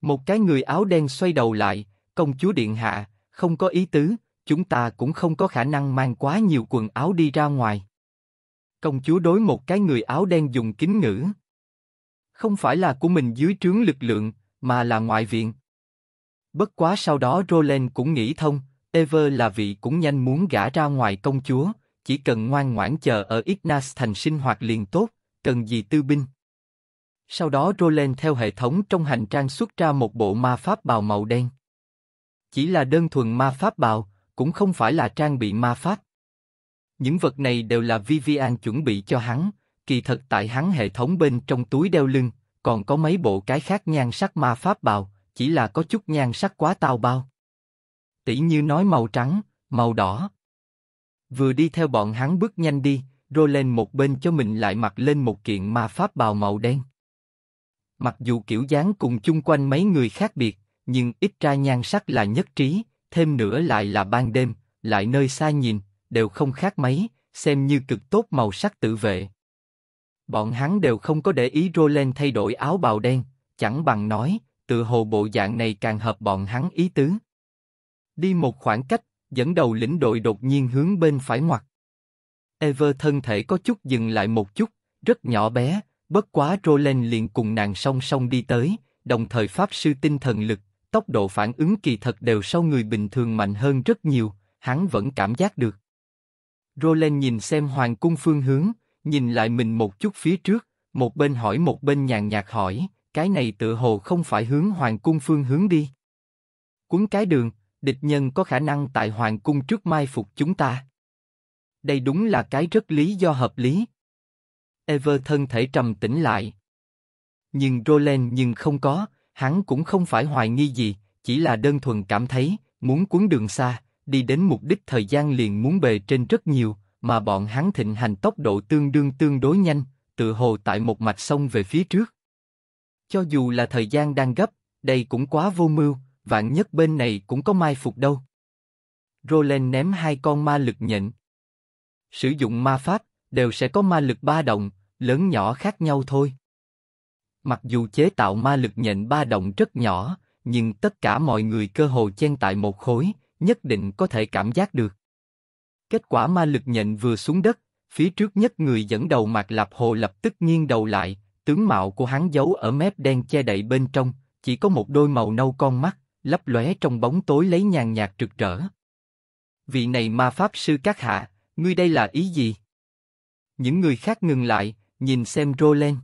Một cái người áo đen xoay đầu lại, công chúa điện hạ, không có ý tứ, chúng ta cũng không có khả năng mang quá nhiều quần áo đi ra ngoài công chúa đối một cái người áo đen dùng kính ngữ. Không phải là của mình dưới trướng lực lượng, mà là ngoại viện. Bất quá sau đó Roland cũng nghĩ thông, Ever là vị cũng nhanh muốn gả ra ngoài công chúa, chỉ cần ngoan ngoãn chờ ở Ignas thành sinh hoạt liền tốt, cần gì tư binh. Sau đó Roland theo hệ thống trong hành trang xuất ra một bộ ma pháp bào màu đen. Chỉ là đơn thuần ma pháp bào, cũng không phải là trang bị ma pháp. Những vật này đều là Vivian chuẩn bị cho hắn, kỳ thật tại hắn hệ thống bên trong túi đeo lưng, còn có mấy bộ cái khác nhan sắc ma pháp bào, chỉ là có chút nhan sắc quá tao bao. Tỷ như nói màu trắng, màu đỏ. Vừa đi theo bọn hắn bước nhanh đi, lên một bên cho mình lại mặc lên một kiện ma pháp bào màu đen. Mặc dù kiểu dáng cùng chung quanh mấy người khác biệt, nhưng ít ra nhan sắc là nhất trí, thêm nữa lại là ban đêm, lại nơi xa nhìn, đều không khác mấy, xem như cực tốt màu sắc tự vệ. Bọn hắn đều không có để ý Roland thay đổi áo bào đen, chẳng bằng nói, tự hồ bộ dạng này càng hợp bọn hắn ý tứ. Đi một khoảng cách, dẫn đầu lĩnh đội đột nhiên hướng bên phải ngoặt. Ever thân thể có chút dừng lại một chút, rất nhỏ bé, bất quá Roland liền cùng nàng song song đi tới, đồng thời pháp sư tinh thần lực, tốc độ phản ứng kỳ thật đều so người bình thường mạnh hơn rất nhiều, hắn vẫn cảm giác được. Roland nhìn xem hoàng cung phương hướng, nhìn lại mình một chút phía trước, một bên hỏi một bên nhàn nhạt hỏi, cái này tựa hồ không phải hướng hoàng cung phương hướng đi. Cuốn cái đường, địch nhân có khả năng tại hoàng cung trước mai phục chúng ta. Đây đúng là cái rất lý do hợp lý. Ever thân thể trầm tĩnh lại. Nhưng Roland nhưng không có, hắn cũng không phải hoài nghi gì, chỉ là đơn thuần cảm thấy, muốn cuốn đường xa, đi đến mục đích thời gian liền muốn bề trên rất nhiều, mà bọn hắn thịnh hành tốc độ tương đương tương đối nhanh, tự hồ tại một mạch sông về phía trước. Cho dù là thời gian đang gấp, đây cũng quá vô mưu, vạn nhất bên này cũng có mai phục đâu. Roland ném hai con ma lực nhện. Sử dụng ma pháp, đều sẽ có ma lực ba động, lớn nhỏ khác nhau thôi. Mặc dù chế tạo ma lực nhện ba động rất nhỏ, nhưng tất cả mọi người cơ hồ chen tại một khối, nhất định có thể cảm giác được. Kết quả ma lực nhện vừa xuống đất, phía trước nhất người dẫn đầu Mạc Lạp Hồ lập tức nghiêng đầu lại, tướng mạo của hắn giấu ở mép đen che đậy bên trong, chỉ có một đôi màu nâu con mắt, lấp lóe trong bóng tối lấy nhàn nhạt rực rỡ. Vị này ma pháp sư các hạ, ngươi đây là ý gì? Những người khác ngừng lại, nhìn xem Roland.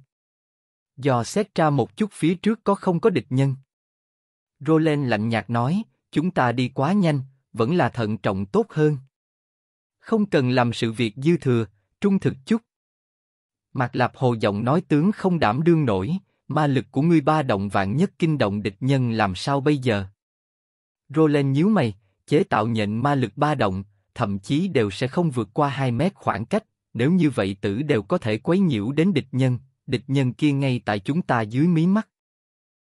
Dò xét ra một chút phía trước có không có địch nhân. Roland lạnh nhạt nói, Chúng ta đi quá nhanh, vẫn là thận trọng tốt hơn. Không cần làm sự việc dư thừa, trung thực chút. Mạc Lạp Hồ giọng nói tướng không đảm đương nổi, ma lực của ngươi ba động vạn nhất kinh động địch nhân làm sao bây giờ? Roland nhíu mày, chế tạo nhện ma lực ba động, thậm chí đều sẽ không vượt qua 2 mét khoảng cách, nếu như vậy tử đều có thể quấy nhiễu đến địch nhân, địch nhân kia ngay tại chúng ta dưới mí mắt.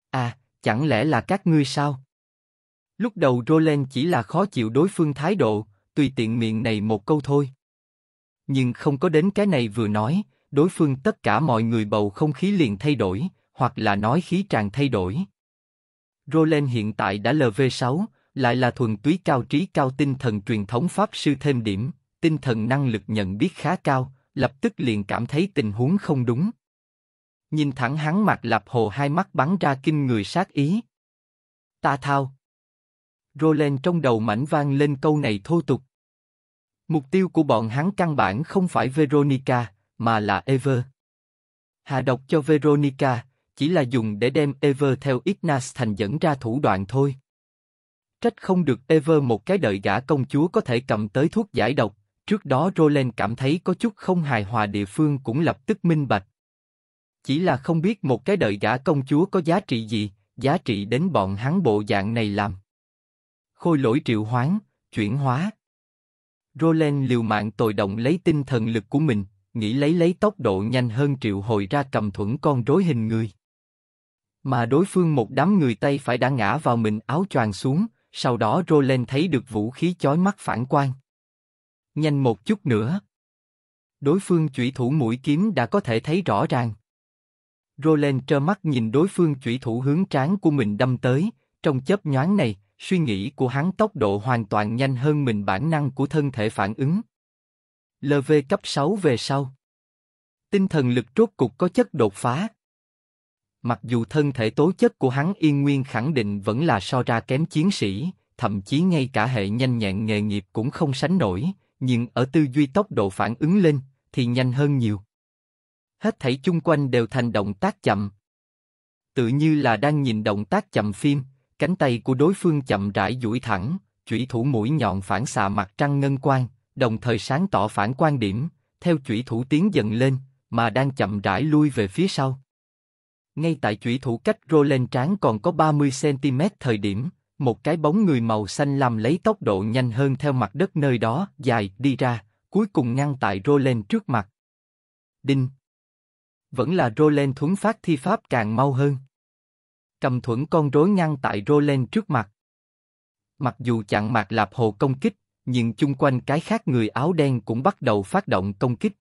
À, chẳng lẽ là các ngươi sao? Lúc đầu Roland chỉ là khó chịu đối phương thái độ, tùy tiện miệng này một câu thôi. Nhưng không có đến cái này vừa nói, đối phương tất cả mọi người bầu không khí liền thay đổi, hoặc là nói khí tràn thay đổi. Roland hiện tại đã LV6, lại là thuần túy cao trí cao tinh thần truyền thống pháp sư thêm điểm, tinh thần năng lực nhận biết khá cao, lập tức liền cảm thấy tình huống không đúng. Nhìn thẳng hắn mặt lạp hồ hai mắt bắn ra kinh người sát ý. Ta thao. Roland trong đầu mảnh vang lên câu này thô tục. Mục tiêu của bọn hắn căn bản không phải Veronica, mà là Ever. Hà độc cho Veronica, chỉ là dùng để đem Ever theo Ignas thành dẫn ra thủ đoạn thôi. Trách không được Ever một cái đợi gã công chúa có thể cầm tới thuốc giải độc, trước đó Roland cảm thấy có chút không hài hòa địa phương cũng lập tức minh bạch. Chỉ là không biết một cái đợi gã công chúa có giá trị gì, giá trị đến bọn hắn bộ dạng này làm khôi lỗi triệu hoán, chuyển hóa. Roland liều mạng tồi động lấy tinh thần lực của mình, nghĩ lấy lấy tốc độ nhanh hơn triệu hồi ra cầm thuẫn con rối hình người. Mà đối phương một đám người Tây phải đã ngã vào mình áo choàng xuống, sau đó Roland thấy được vũ khí chói mắt phản quang. Nhanh một chút nữa. Đối phương chủy thủ mũi kiếm đã có thể thấy rõ ràng. Roland trơ mắt nhìn đối phương chủy thủ hướng trán của mình đâm tới, trong chớp nhoáng này, Suy nghĩ của hắn tốc độ hoàn toàn nhanh hơn mình bản năng của thân thể phản ứng. LV cấp 6 về sau. Tinh thần lực rốt cục có chất đột phá. Mặc dù thân thể tố chất của hắn yên nguyên khẳng định vẫn là so ra kém chiến sĩ, thậm chí ngay cả hệ nhanh nhẹn nghề nghiệp cũng không sánh nổi, nhưng ở tư duy tốc độ phản ứng lên thì nhanh hơn nhiều. Hết thảy chung quanh đều thành động tác chậm. Tự như là đang nhìn động tác chậm phim, Cánh tay của đối phương chậm rãi duỗi thẳng, chủy thủ mũi nhọn phản xạ mặt trăng ngân quang, đồng thời sáng tỏ phản quan điểm, theo chủy thủ tiến dần lên, mà đang chậm rãi lui về phía sau. Ngay tại chủy thủ cách rô lên trán còn có 30cm thời điểm, một cái bóng người màu xanh làm lấy tốc độ nhanh hơn theo mặt đất nơi đó, dài, đi ra, cuối cùng ngăn tại rô lên trước mặt. Đinh! Vẫn là rô lên thuấn phát thi pháp càng mau hơn cầm thuẫn con rối ngăn tại Roland trước mặt. Mặc dù chặn Mạc Lạp Hồ công kích, nhưng chung quanh cái khác người áo đen cũng bắt đầu phát động công kích.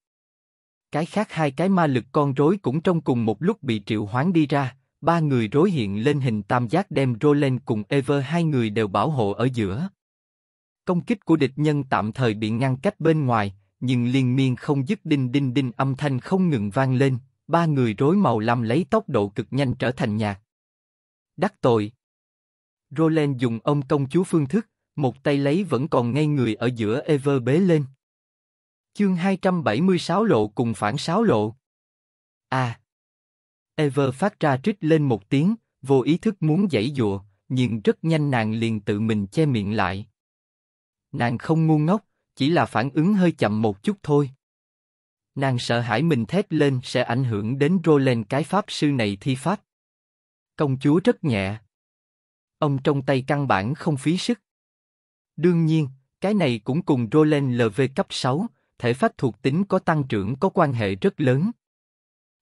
Cái khác hai cái ma lực con rối cũng trong cùng một lúc bị triệu hoán đi ra, ba người rối hiện lên hình tam giác đem Roland cùng Ever hai người đều bảo hộ ở giữa. Công kích của địch nhân tạm thời bị ngăn cách bên ngoài, nhưng liên miên không dứt đinh đinh đinh âm thanh không ngừng vang lên, ba người rối màu lam lấy tốc độ cực nhanh trở thành nhạc đắc tội. Roland dùng ông công chúa phương thức, một tay lấy vẫn còn ngay người ở giữa Ever bế lên. Chương 276 lộ cùng phản sáo lộ. À! Ever phát ra trích lên một tiếng, vô ý thức muốn giãy dụa, nhưng rất nhanh nàng liền tự mình che miệng lại. Nàng không ngu ngốc, chỉ là phản ứng hơi chậm một chút thôi. Nàng sợ hãi mình thét lên sẽ ảnh hưởng đến Roland cái pháp sư này thi pháp. Công chúa rất nhẹ. Ông trong tay căn bản không phí sức. Đương nhiên, cái này cũng cùng Roland LV cấp 6, thể phát thuộc tính có tăng trưởng có quan hệ rất lớn.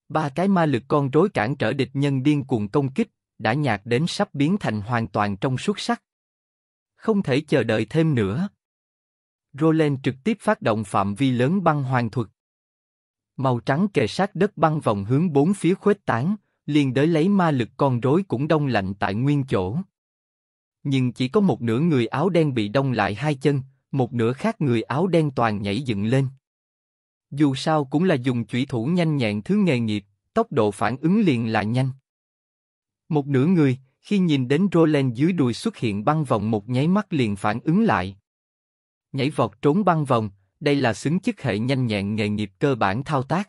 Ba cái ma lực con rối cản trở địch nhân điên cuồng công kích, đã nhạt đến sắp biến thành hoàn toàn trong suốt sắc. Không thể chờ đợi thêm nữa. Roland trực tiếp phát động phạm vi lớn băng hoàng thuật. Màu trắng kề sát đất băng vòng hướng bốn phía khuếch tán, liền đới lấy ma lực con rối cũng đông lạnh tại nguyên chỗ. Nhưng chỉ có một nửa người áo đen bị đông lại hai chân, một nửa khác người áo đen toàn nhảy dựng lên. Dù sao cũng là dùng chủy thủ nhanh nhẹn thứ nghề nghiệp, tốc độ phản ứng liền là nhanh. Một nửa người, khi nhìn đến Roland dưới đùi xuất hiện băng vòng một nháy mắt liền phản ứng lại. Nhảy vọt trốn băng vòng, đây là xứng chức hệ nhanh nhẹn nghề nghiệp cơ bản thao tác.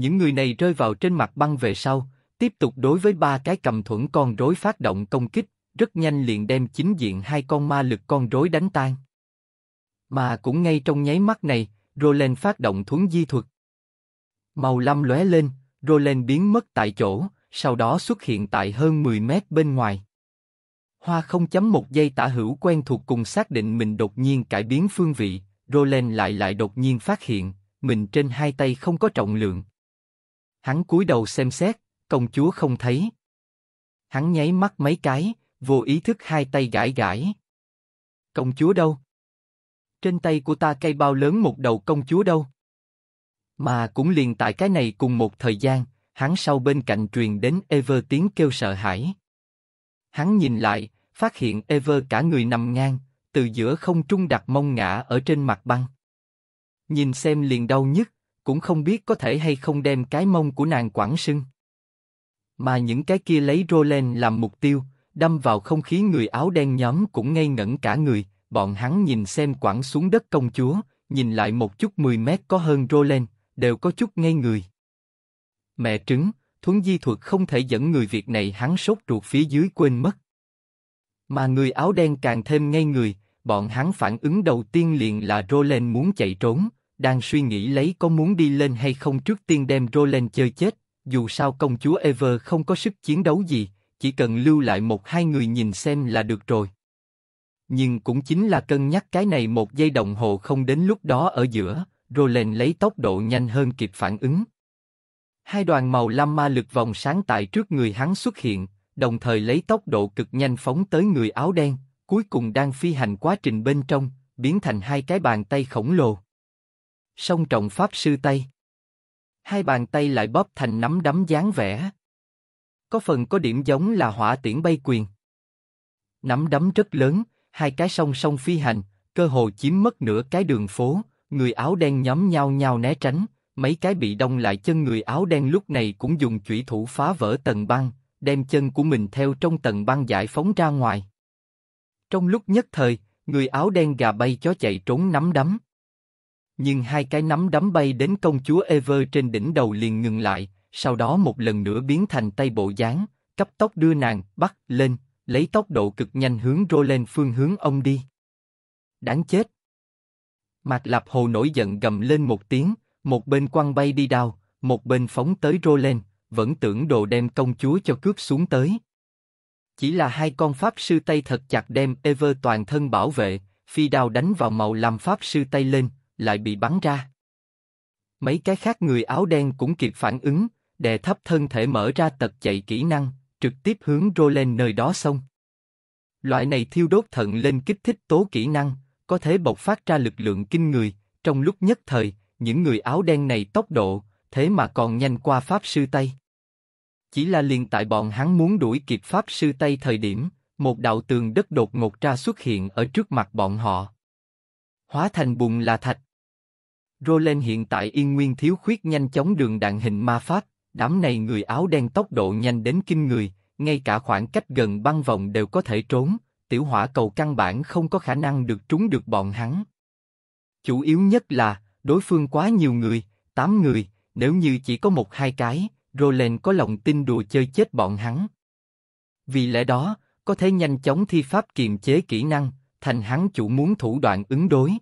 Những người này rơi vào trên mặt băng về sau, tiếp tục đối với ba cái cầm thuẫn con rối phát động công kích, rất nhanh liền đem chính diện hai con ma lực con rối đánh tan. Mà cũng ngay trong nháy mắt này, Roland phát động thuấn di thuật. Màu lam lóe lên, Roland biến mất tại chỗ, sau đó xuất hiện tại hơn 10 mét bên ngoài. Hoa không chấm một giây tả hữu quen thuộc cùng xác định mình đột nhiên cải biến phương vị, Roland lại lại đột nhiên phát hiện, mình trên hai tay không có trọng lượng, Hắn cúi đầu xem xét, công chúa không thấy. Hắn nháy mắt mấy cái, vô ý thức hai tay gãi gãi. Công chúa đâu? Trên tay của ta cây bao lớn một đầu công chúa đâu? Mà cũng liền tại cái này cùng một thời gian, hắn sau bên cạnh truyền đến Ever tiếng kêu sợ hãi. Hắn nhìn lại, phát hiện Ever cả người nằm ngang, từ giữa không trung đặt mông ngã ở trên mặt băng. Nhìn xem liền đau nhức, cũng không biết có thể hay không đem cái mông của nàng quẳng sưng. Mà những cái kia lấy Roland làm mục tiêu, đâm vào không khí người áo đen nhóm cũng ngây ngẩn cả người, bọn hắn nhìn xem quẳng xuống đất công chúa, nhìn lại một chút 10 mét có hơn Roland, đều có chút ngây người. Mẹ trứng, thuấn di thuật không thể dẫn người việc này hắn sốt ruột phía dưới quên mất. Mà người áo đen càng thêm ngây người, bọn hắn phản ứng đầu tiên liền là Roland muốn chạy trốn, đang suy nghĩ lấy có muốn đi lên hay không trước tiên đem Roland chơi chết, dù sao công chúa Ever không có sức chiến đấu gì, chỉ cần lưu lại một hai người nhìn xem là được rồi. Nhưng cũng chính là cân nhắc cái này một giây đồng hồ không đến lúc đó ở giữa, Roland lấy tốc độ nhanh hơn kịp phản ứng. Hai đoàn màu lam ma lực vòng sáng tại trước người hắn xuất hiện, đồng thời lấy tốc độ cực nhanh phóng tới người áo đen, cuối cùng đang phi hành quá trình bên trong, biến thành hai cái bàn tay khổng lồ song trọng pháp sư tay. Hai bàn tay lại bóp thành nắm đấm dáng vẻ. Có phần có điểm giống là hỏa tiễn bay quyền. Nắm đấm rất lớn, hai cái song song phi hành, cơ hồ chiếm mất nửa cái đường phố, người áo đen nhóm nhau nhau né tránh, mấy cái bị đông lại chân người áo đen lúc này cũng dùng chủy thủ phá vỡ tầng băng, đem chân của mình theo trong tầng băng giải phóng ra ngoài. Trong lúc nhất thời, người áo đen gà bay chó chạy trốn nắm đấm nhưng hai cái nắm đấm bay đến công chúa Ever trên đỉnh đầu liền ngừng lại, sau đó một lần nữa biến thành tay bộ dáng, cấp tốc đưa nàng bắt lên, lấy tốc độ cực nhanh hướng rô lên phương hướng ông đi. Đáng chết! Mạc Lạp Hồ nổi giận gầm lên một tiếng, một bên quăng bay đi đao, một bên phóng tới rô lên, vẫn tưởng đồ đem công chúa cho cướp xuống tới. Chỉ là hai con pháp sư tay thật chặt đem Ever toàn thân bảo vệ, phi đao đánh vào màu làm pháp sư tay lên, lại bị bắn ra. Mấy cái khác người áo đen cũng kịp phản ứng, đè thấp thân thể mở ra tật chạy kỹ năng, trực tiếp hướng Roland nơi đó xông. Loại này thiêu đốt thận lên kích thích tố kỹ năng, có thể bộc phát ra lực lượng kinh người, trong lúc nhất thời, những người áo đen này tốc độ, thế mà còn nhanh qua pháp sư Tây. Chỉ là liền tại bọn hắn muốn đuổi kịp pháp sư Tây thời điểm, một đạo tường đất đột ngột ra xuất hiện ở trước mặt bọn họ. Hóa thành bùn là thạch, Roland hiện tại yên nguyên thiếu khuyết nhanh chóng đường đạn hình ma pháp, đám này người áo đen tốc độ nhanh đến kinh người, ngay cả khoảng cách gần băng vòng đều có thể trốn, tiểu hỏa cầu căn bản không có khả năng được trúng được bọn hắn. Chủ yếu nhất là, đối phương quá nhiều người, tám người, nếu như chỉ có một hai cái, Roland có lòng tin đùa chơi chết bọn hắn. Vì lẽ đó, có thể nhanh chóng thi pháp kiềm chế kỹ năng, thành hắn chủ muốn thủ đoạn ứng đối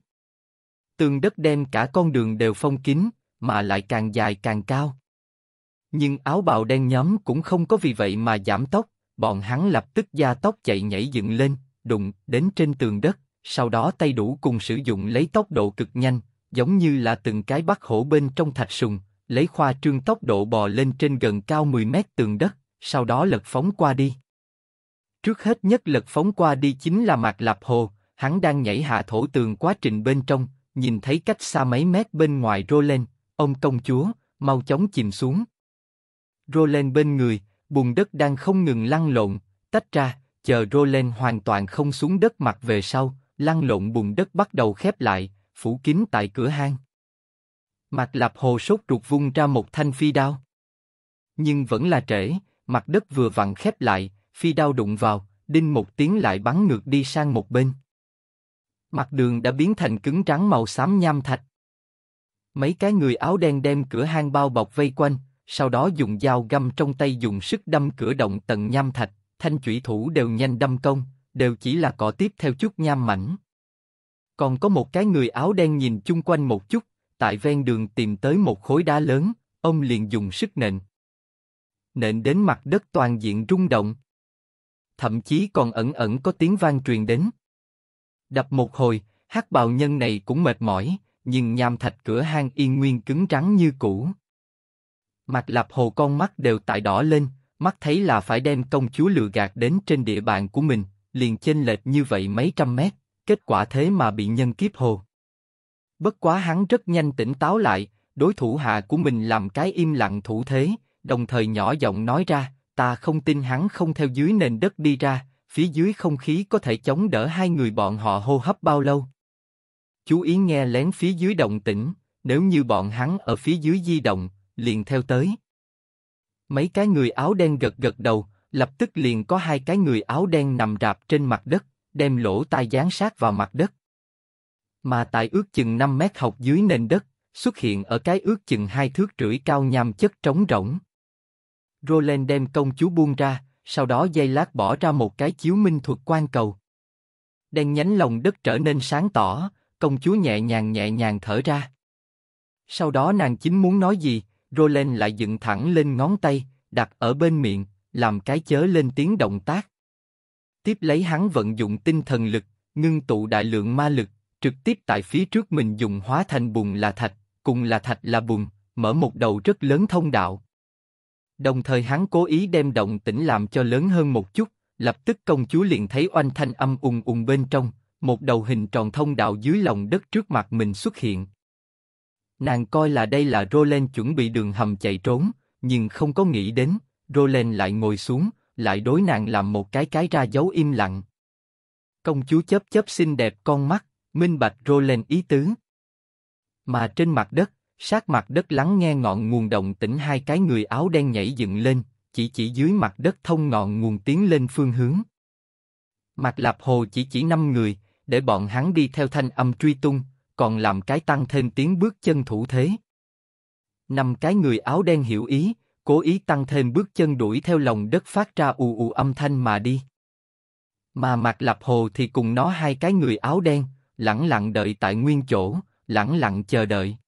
tường đất đem cả con đường đều phong kín, mà lại càng dài càng cao. Nhưng áo bào đen nhóm cũng không có vì vậy mà giảm tốc, bọn hắn lập tức gia tốc chạy nhảy dựng lên, đụng đến trên tường đất, sau đó tay đủ cùng sử dụng lấy tốc độ cực nhanh, giống như là từng cái bắt hổ bên trong thạch sùng, lấy khoa trương tốc độ bò lên trên gần cao 10 mét tường đất, sau đó lật phóng qua đi. Trước hết nhất lật phóng qua đi chính là mặt Lạp Hồ, hắn đang nhảy hạ thổ tường quá trình bên trong, nhìn thấy cách xa mấy mét bên ngoài Roland, ông công chúa, mau chóng chìm xuống. Roland bên người, bùn đất đang không ngừng lăn lộn, tách ra, chờ Roland hoàn toàn không xuống đất mặt về sau, lăn lộn bùn đất bắt đầu khép lại, phủ kín tại cửa hang. mặt Lạp Hồ sốt ruột vung ra một thanh phi đao. Nhưng vẫn là trễ, mặt đất vừa vặn khép lại, phi đao đụng vào, đinh một tiếng lại bắn ngược đi sang một bên. Mặt đường đã biến thành cứng trắng màu xám nham thạch. Mấy cái người áo đen đem cửa hang bao bọc vây quanh, sau đó dùng dao găm trong tay dùng sức đâm cửa động tầng nham thạch, thanh chủy thủ đều nhanh đâm công, đều chỉ là cọ tiếp theo chút nham mảnh. Còn có một cái người áo đen nhìn chung quanh một chút, tại ven đường tìm tới một khối đá lớn, ông liền dùng sức nện. Nện đến mặt đất toàn diện rung động. Thậm chí còn ẩn ẩn có tiếng vang truyền đến. Đập một hồi, hắc bào nhân này cũng mệt mỏi, nhưng nham thạch cửa hang yên nguyên cứng trắng như cũ. Mạc Lạp Hồ con mắt đều tại đỏ lên, mắt thấy là phải đem công chúa lừa gạt đến trên địa bàn của mình, liền chênh lệch như vậy mấy trăm mét, kết quả thế mà bị nhân kiếp hồ. Bất quá hắn rất nhanh tỉnh táo lại, đối thủ hạ của mình làm cái im lặng thủ thế, đồng thời nhỏ giọng nói ra, ta không tin hắn không theo dưới nền đất đi ra, phía dưới không khí có thể chống đỡ hai người bọn họ hô hấp bao lâu. Chú ý nghe lén phía dưới động tĩnh, nếu như bọn hắn ở phía dưới di động, liền theo tới. Mấy cái người áo đen gật gật đầu, lập tức liền có hai cái người áo đen nằm rạp trên mặt đất, đem lỗ tai dán sát vào mặt đất. Mà tại ước chừng 5 mét học dưới nền đất, xuất hiện ở cái ước chừng hai thước rưỡi cao nham chất trống rỗng. Roland đem công chúa buông ra, sau đó dây lát bỏ ra một cái chiếu minh thuật quan cầu. Đen nhánh lòng đất trở nên sáng tỏ, công chúa nhẹ nhàng nhẹ nhàng thở ra. Sau đó nàng chính muốn nói gì, Roland lại dựng thẳng lên ngón tay, đặt ở bên miệng, làm cái chớ lên tiếng động tác. Tiếp lấy hắn vận dụng tinh thần lực, ngưng tụ đại lượng ma lực, trực tiếp tại phía trước mình dùng hóa thành bùn là thạch, cùng là thạch là bùn, mở một đầu rất lớn thông đạo, Đồng thời hắn cố ý đem động tĩnh làm cho lớn hơn một chút, lập tức công chúa liền thấy oanh thanh âm ùng ùng bên trong, một đầu hình tròn thông đạo dưới lòng đất trước mặt mình xuất hiện. Nàng coi là đây là Roland chuẩn bị đường hầm chạy trốn, nhưng không có nghĩ đến, Roland lại ngồi xuống, lại đối nàng làm một cái cái ra dấu im lặng. Công chúa chớp chớp xinh đẹp con mắt, minh bạch Roland ý tứ. Mà trên mặt đất, sát mặt đất lắng nghe ngọn nguồn động tĩnh hai cái người áo đen nhảy dựng lên, chỉ chỉ dưới mặt đất thông ngọn nguồn tiến lên phương hướng. Mặt lạp hồ chỉ chỉ năm người, để bọn hắn đi theo thanh âm truy tung, còn làm cái tăng thêm tiếng bước chân thủ thế. Năm cái người áo đen hiểu ý, cố ý tăng thêm bước chân đuổi theo lòng đất phát ra ù ù âm thanh mà đi. Mà mặt lạp hồ thì cùng nó hai cái người áo đen, lẳng lặng đợi tại nguyên chỗ, lẳng lặng chờ đợi.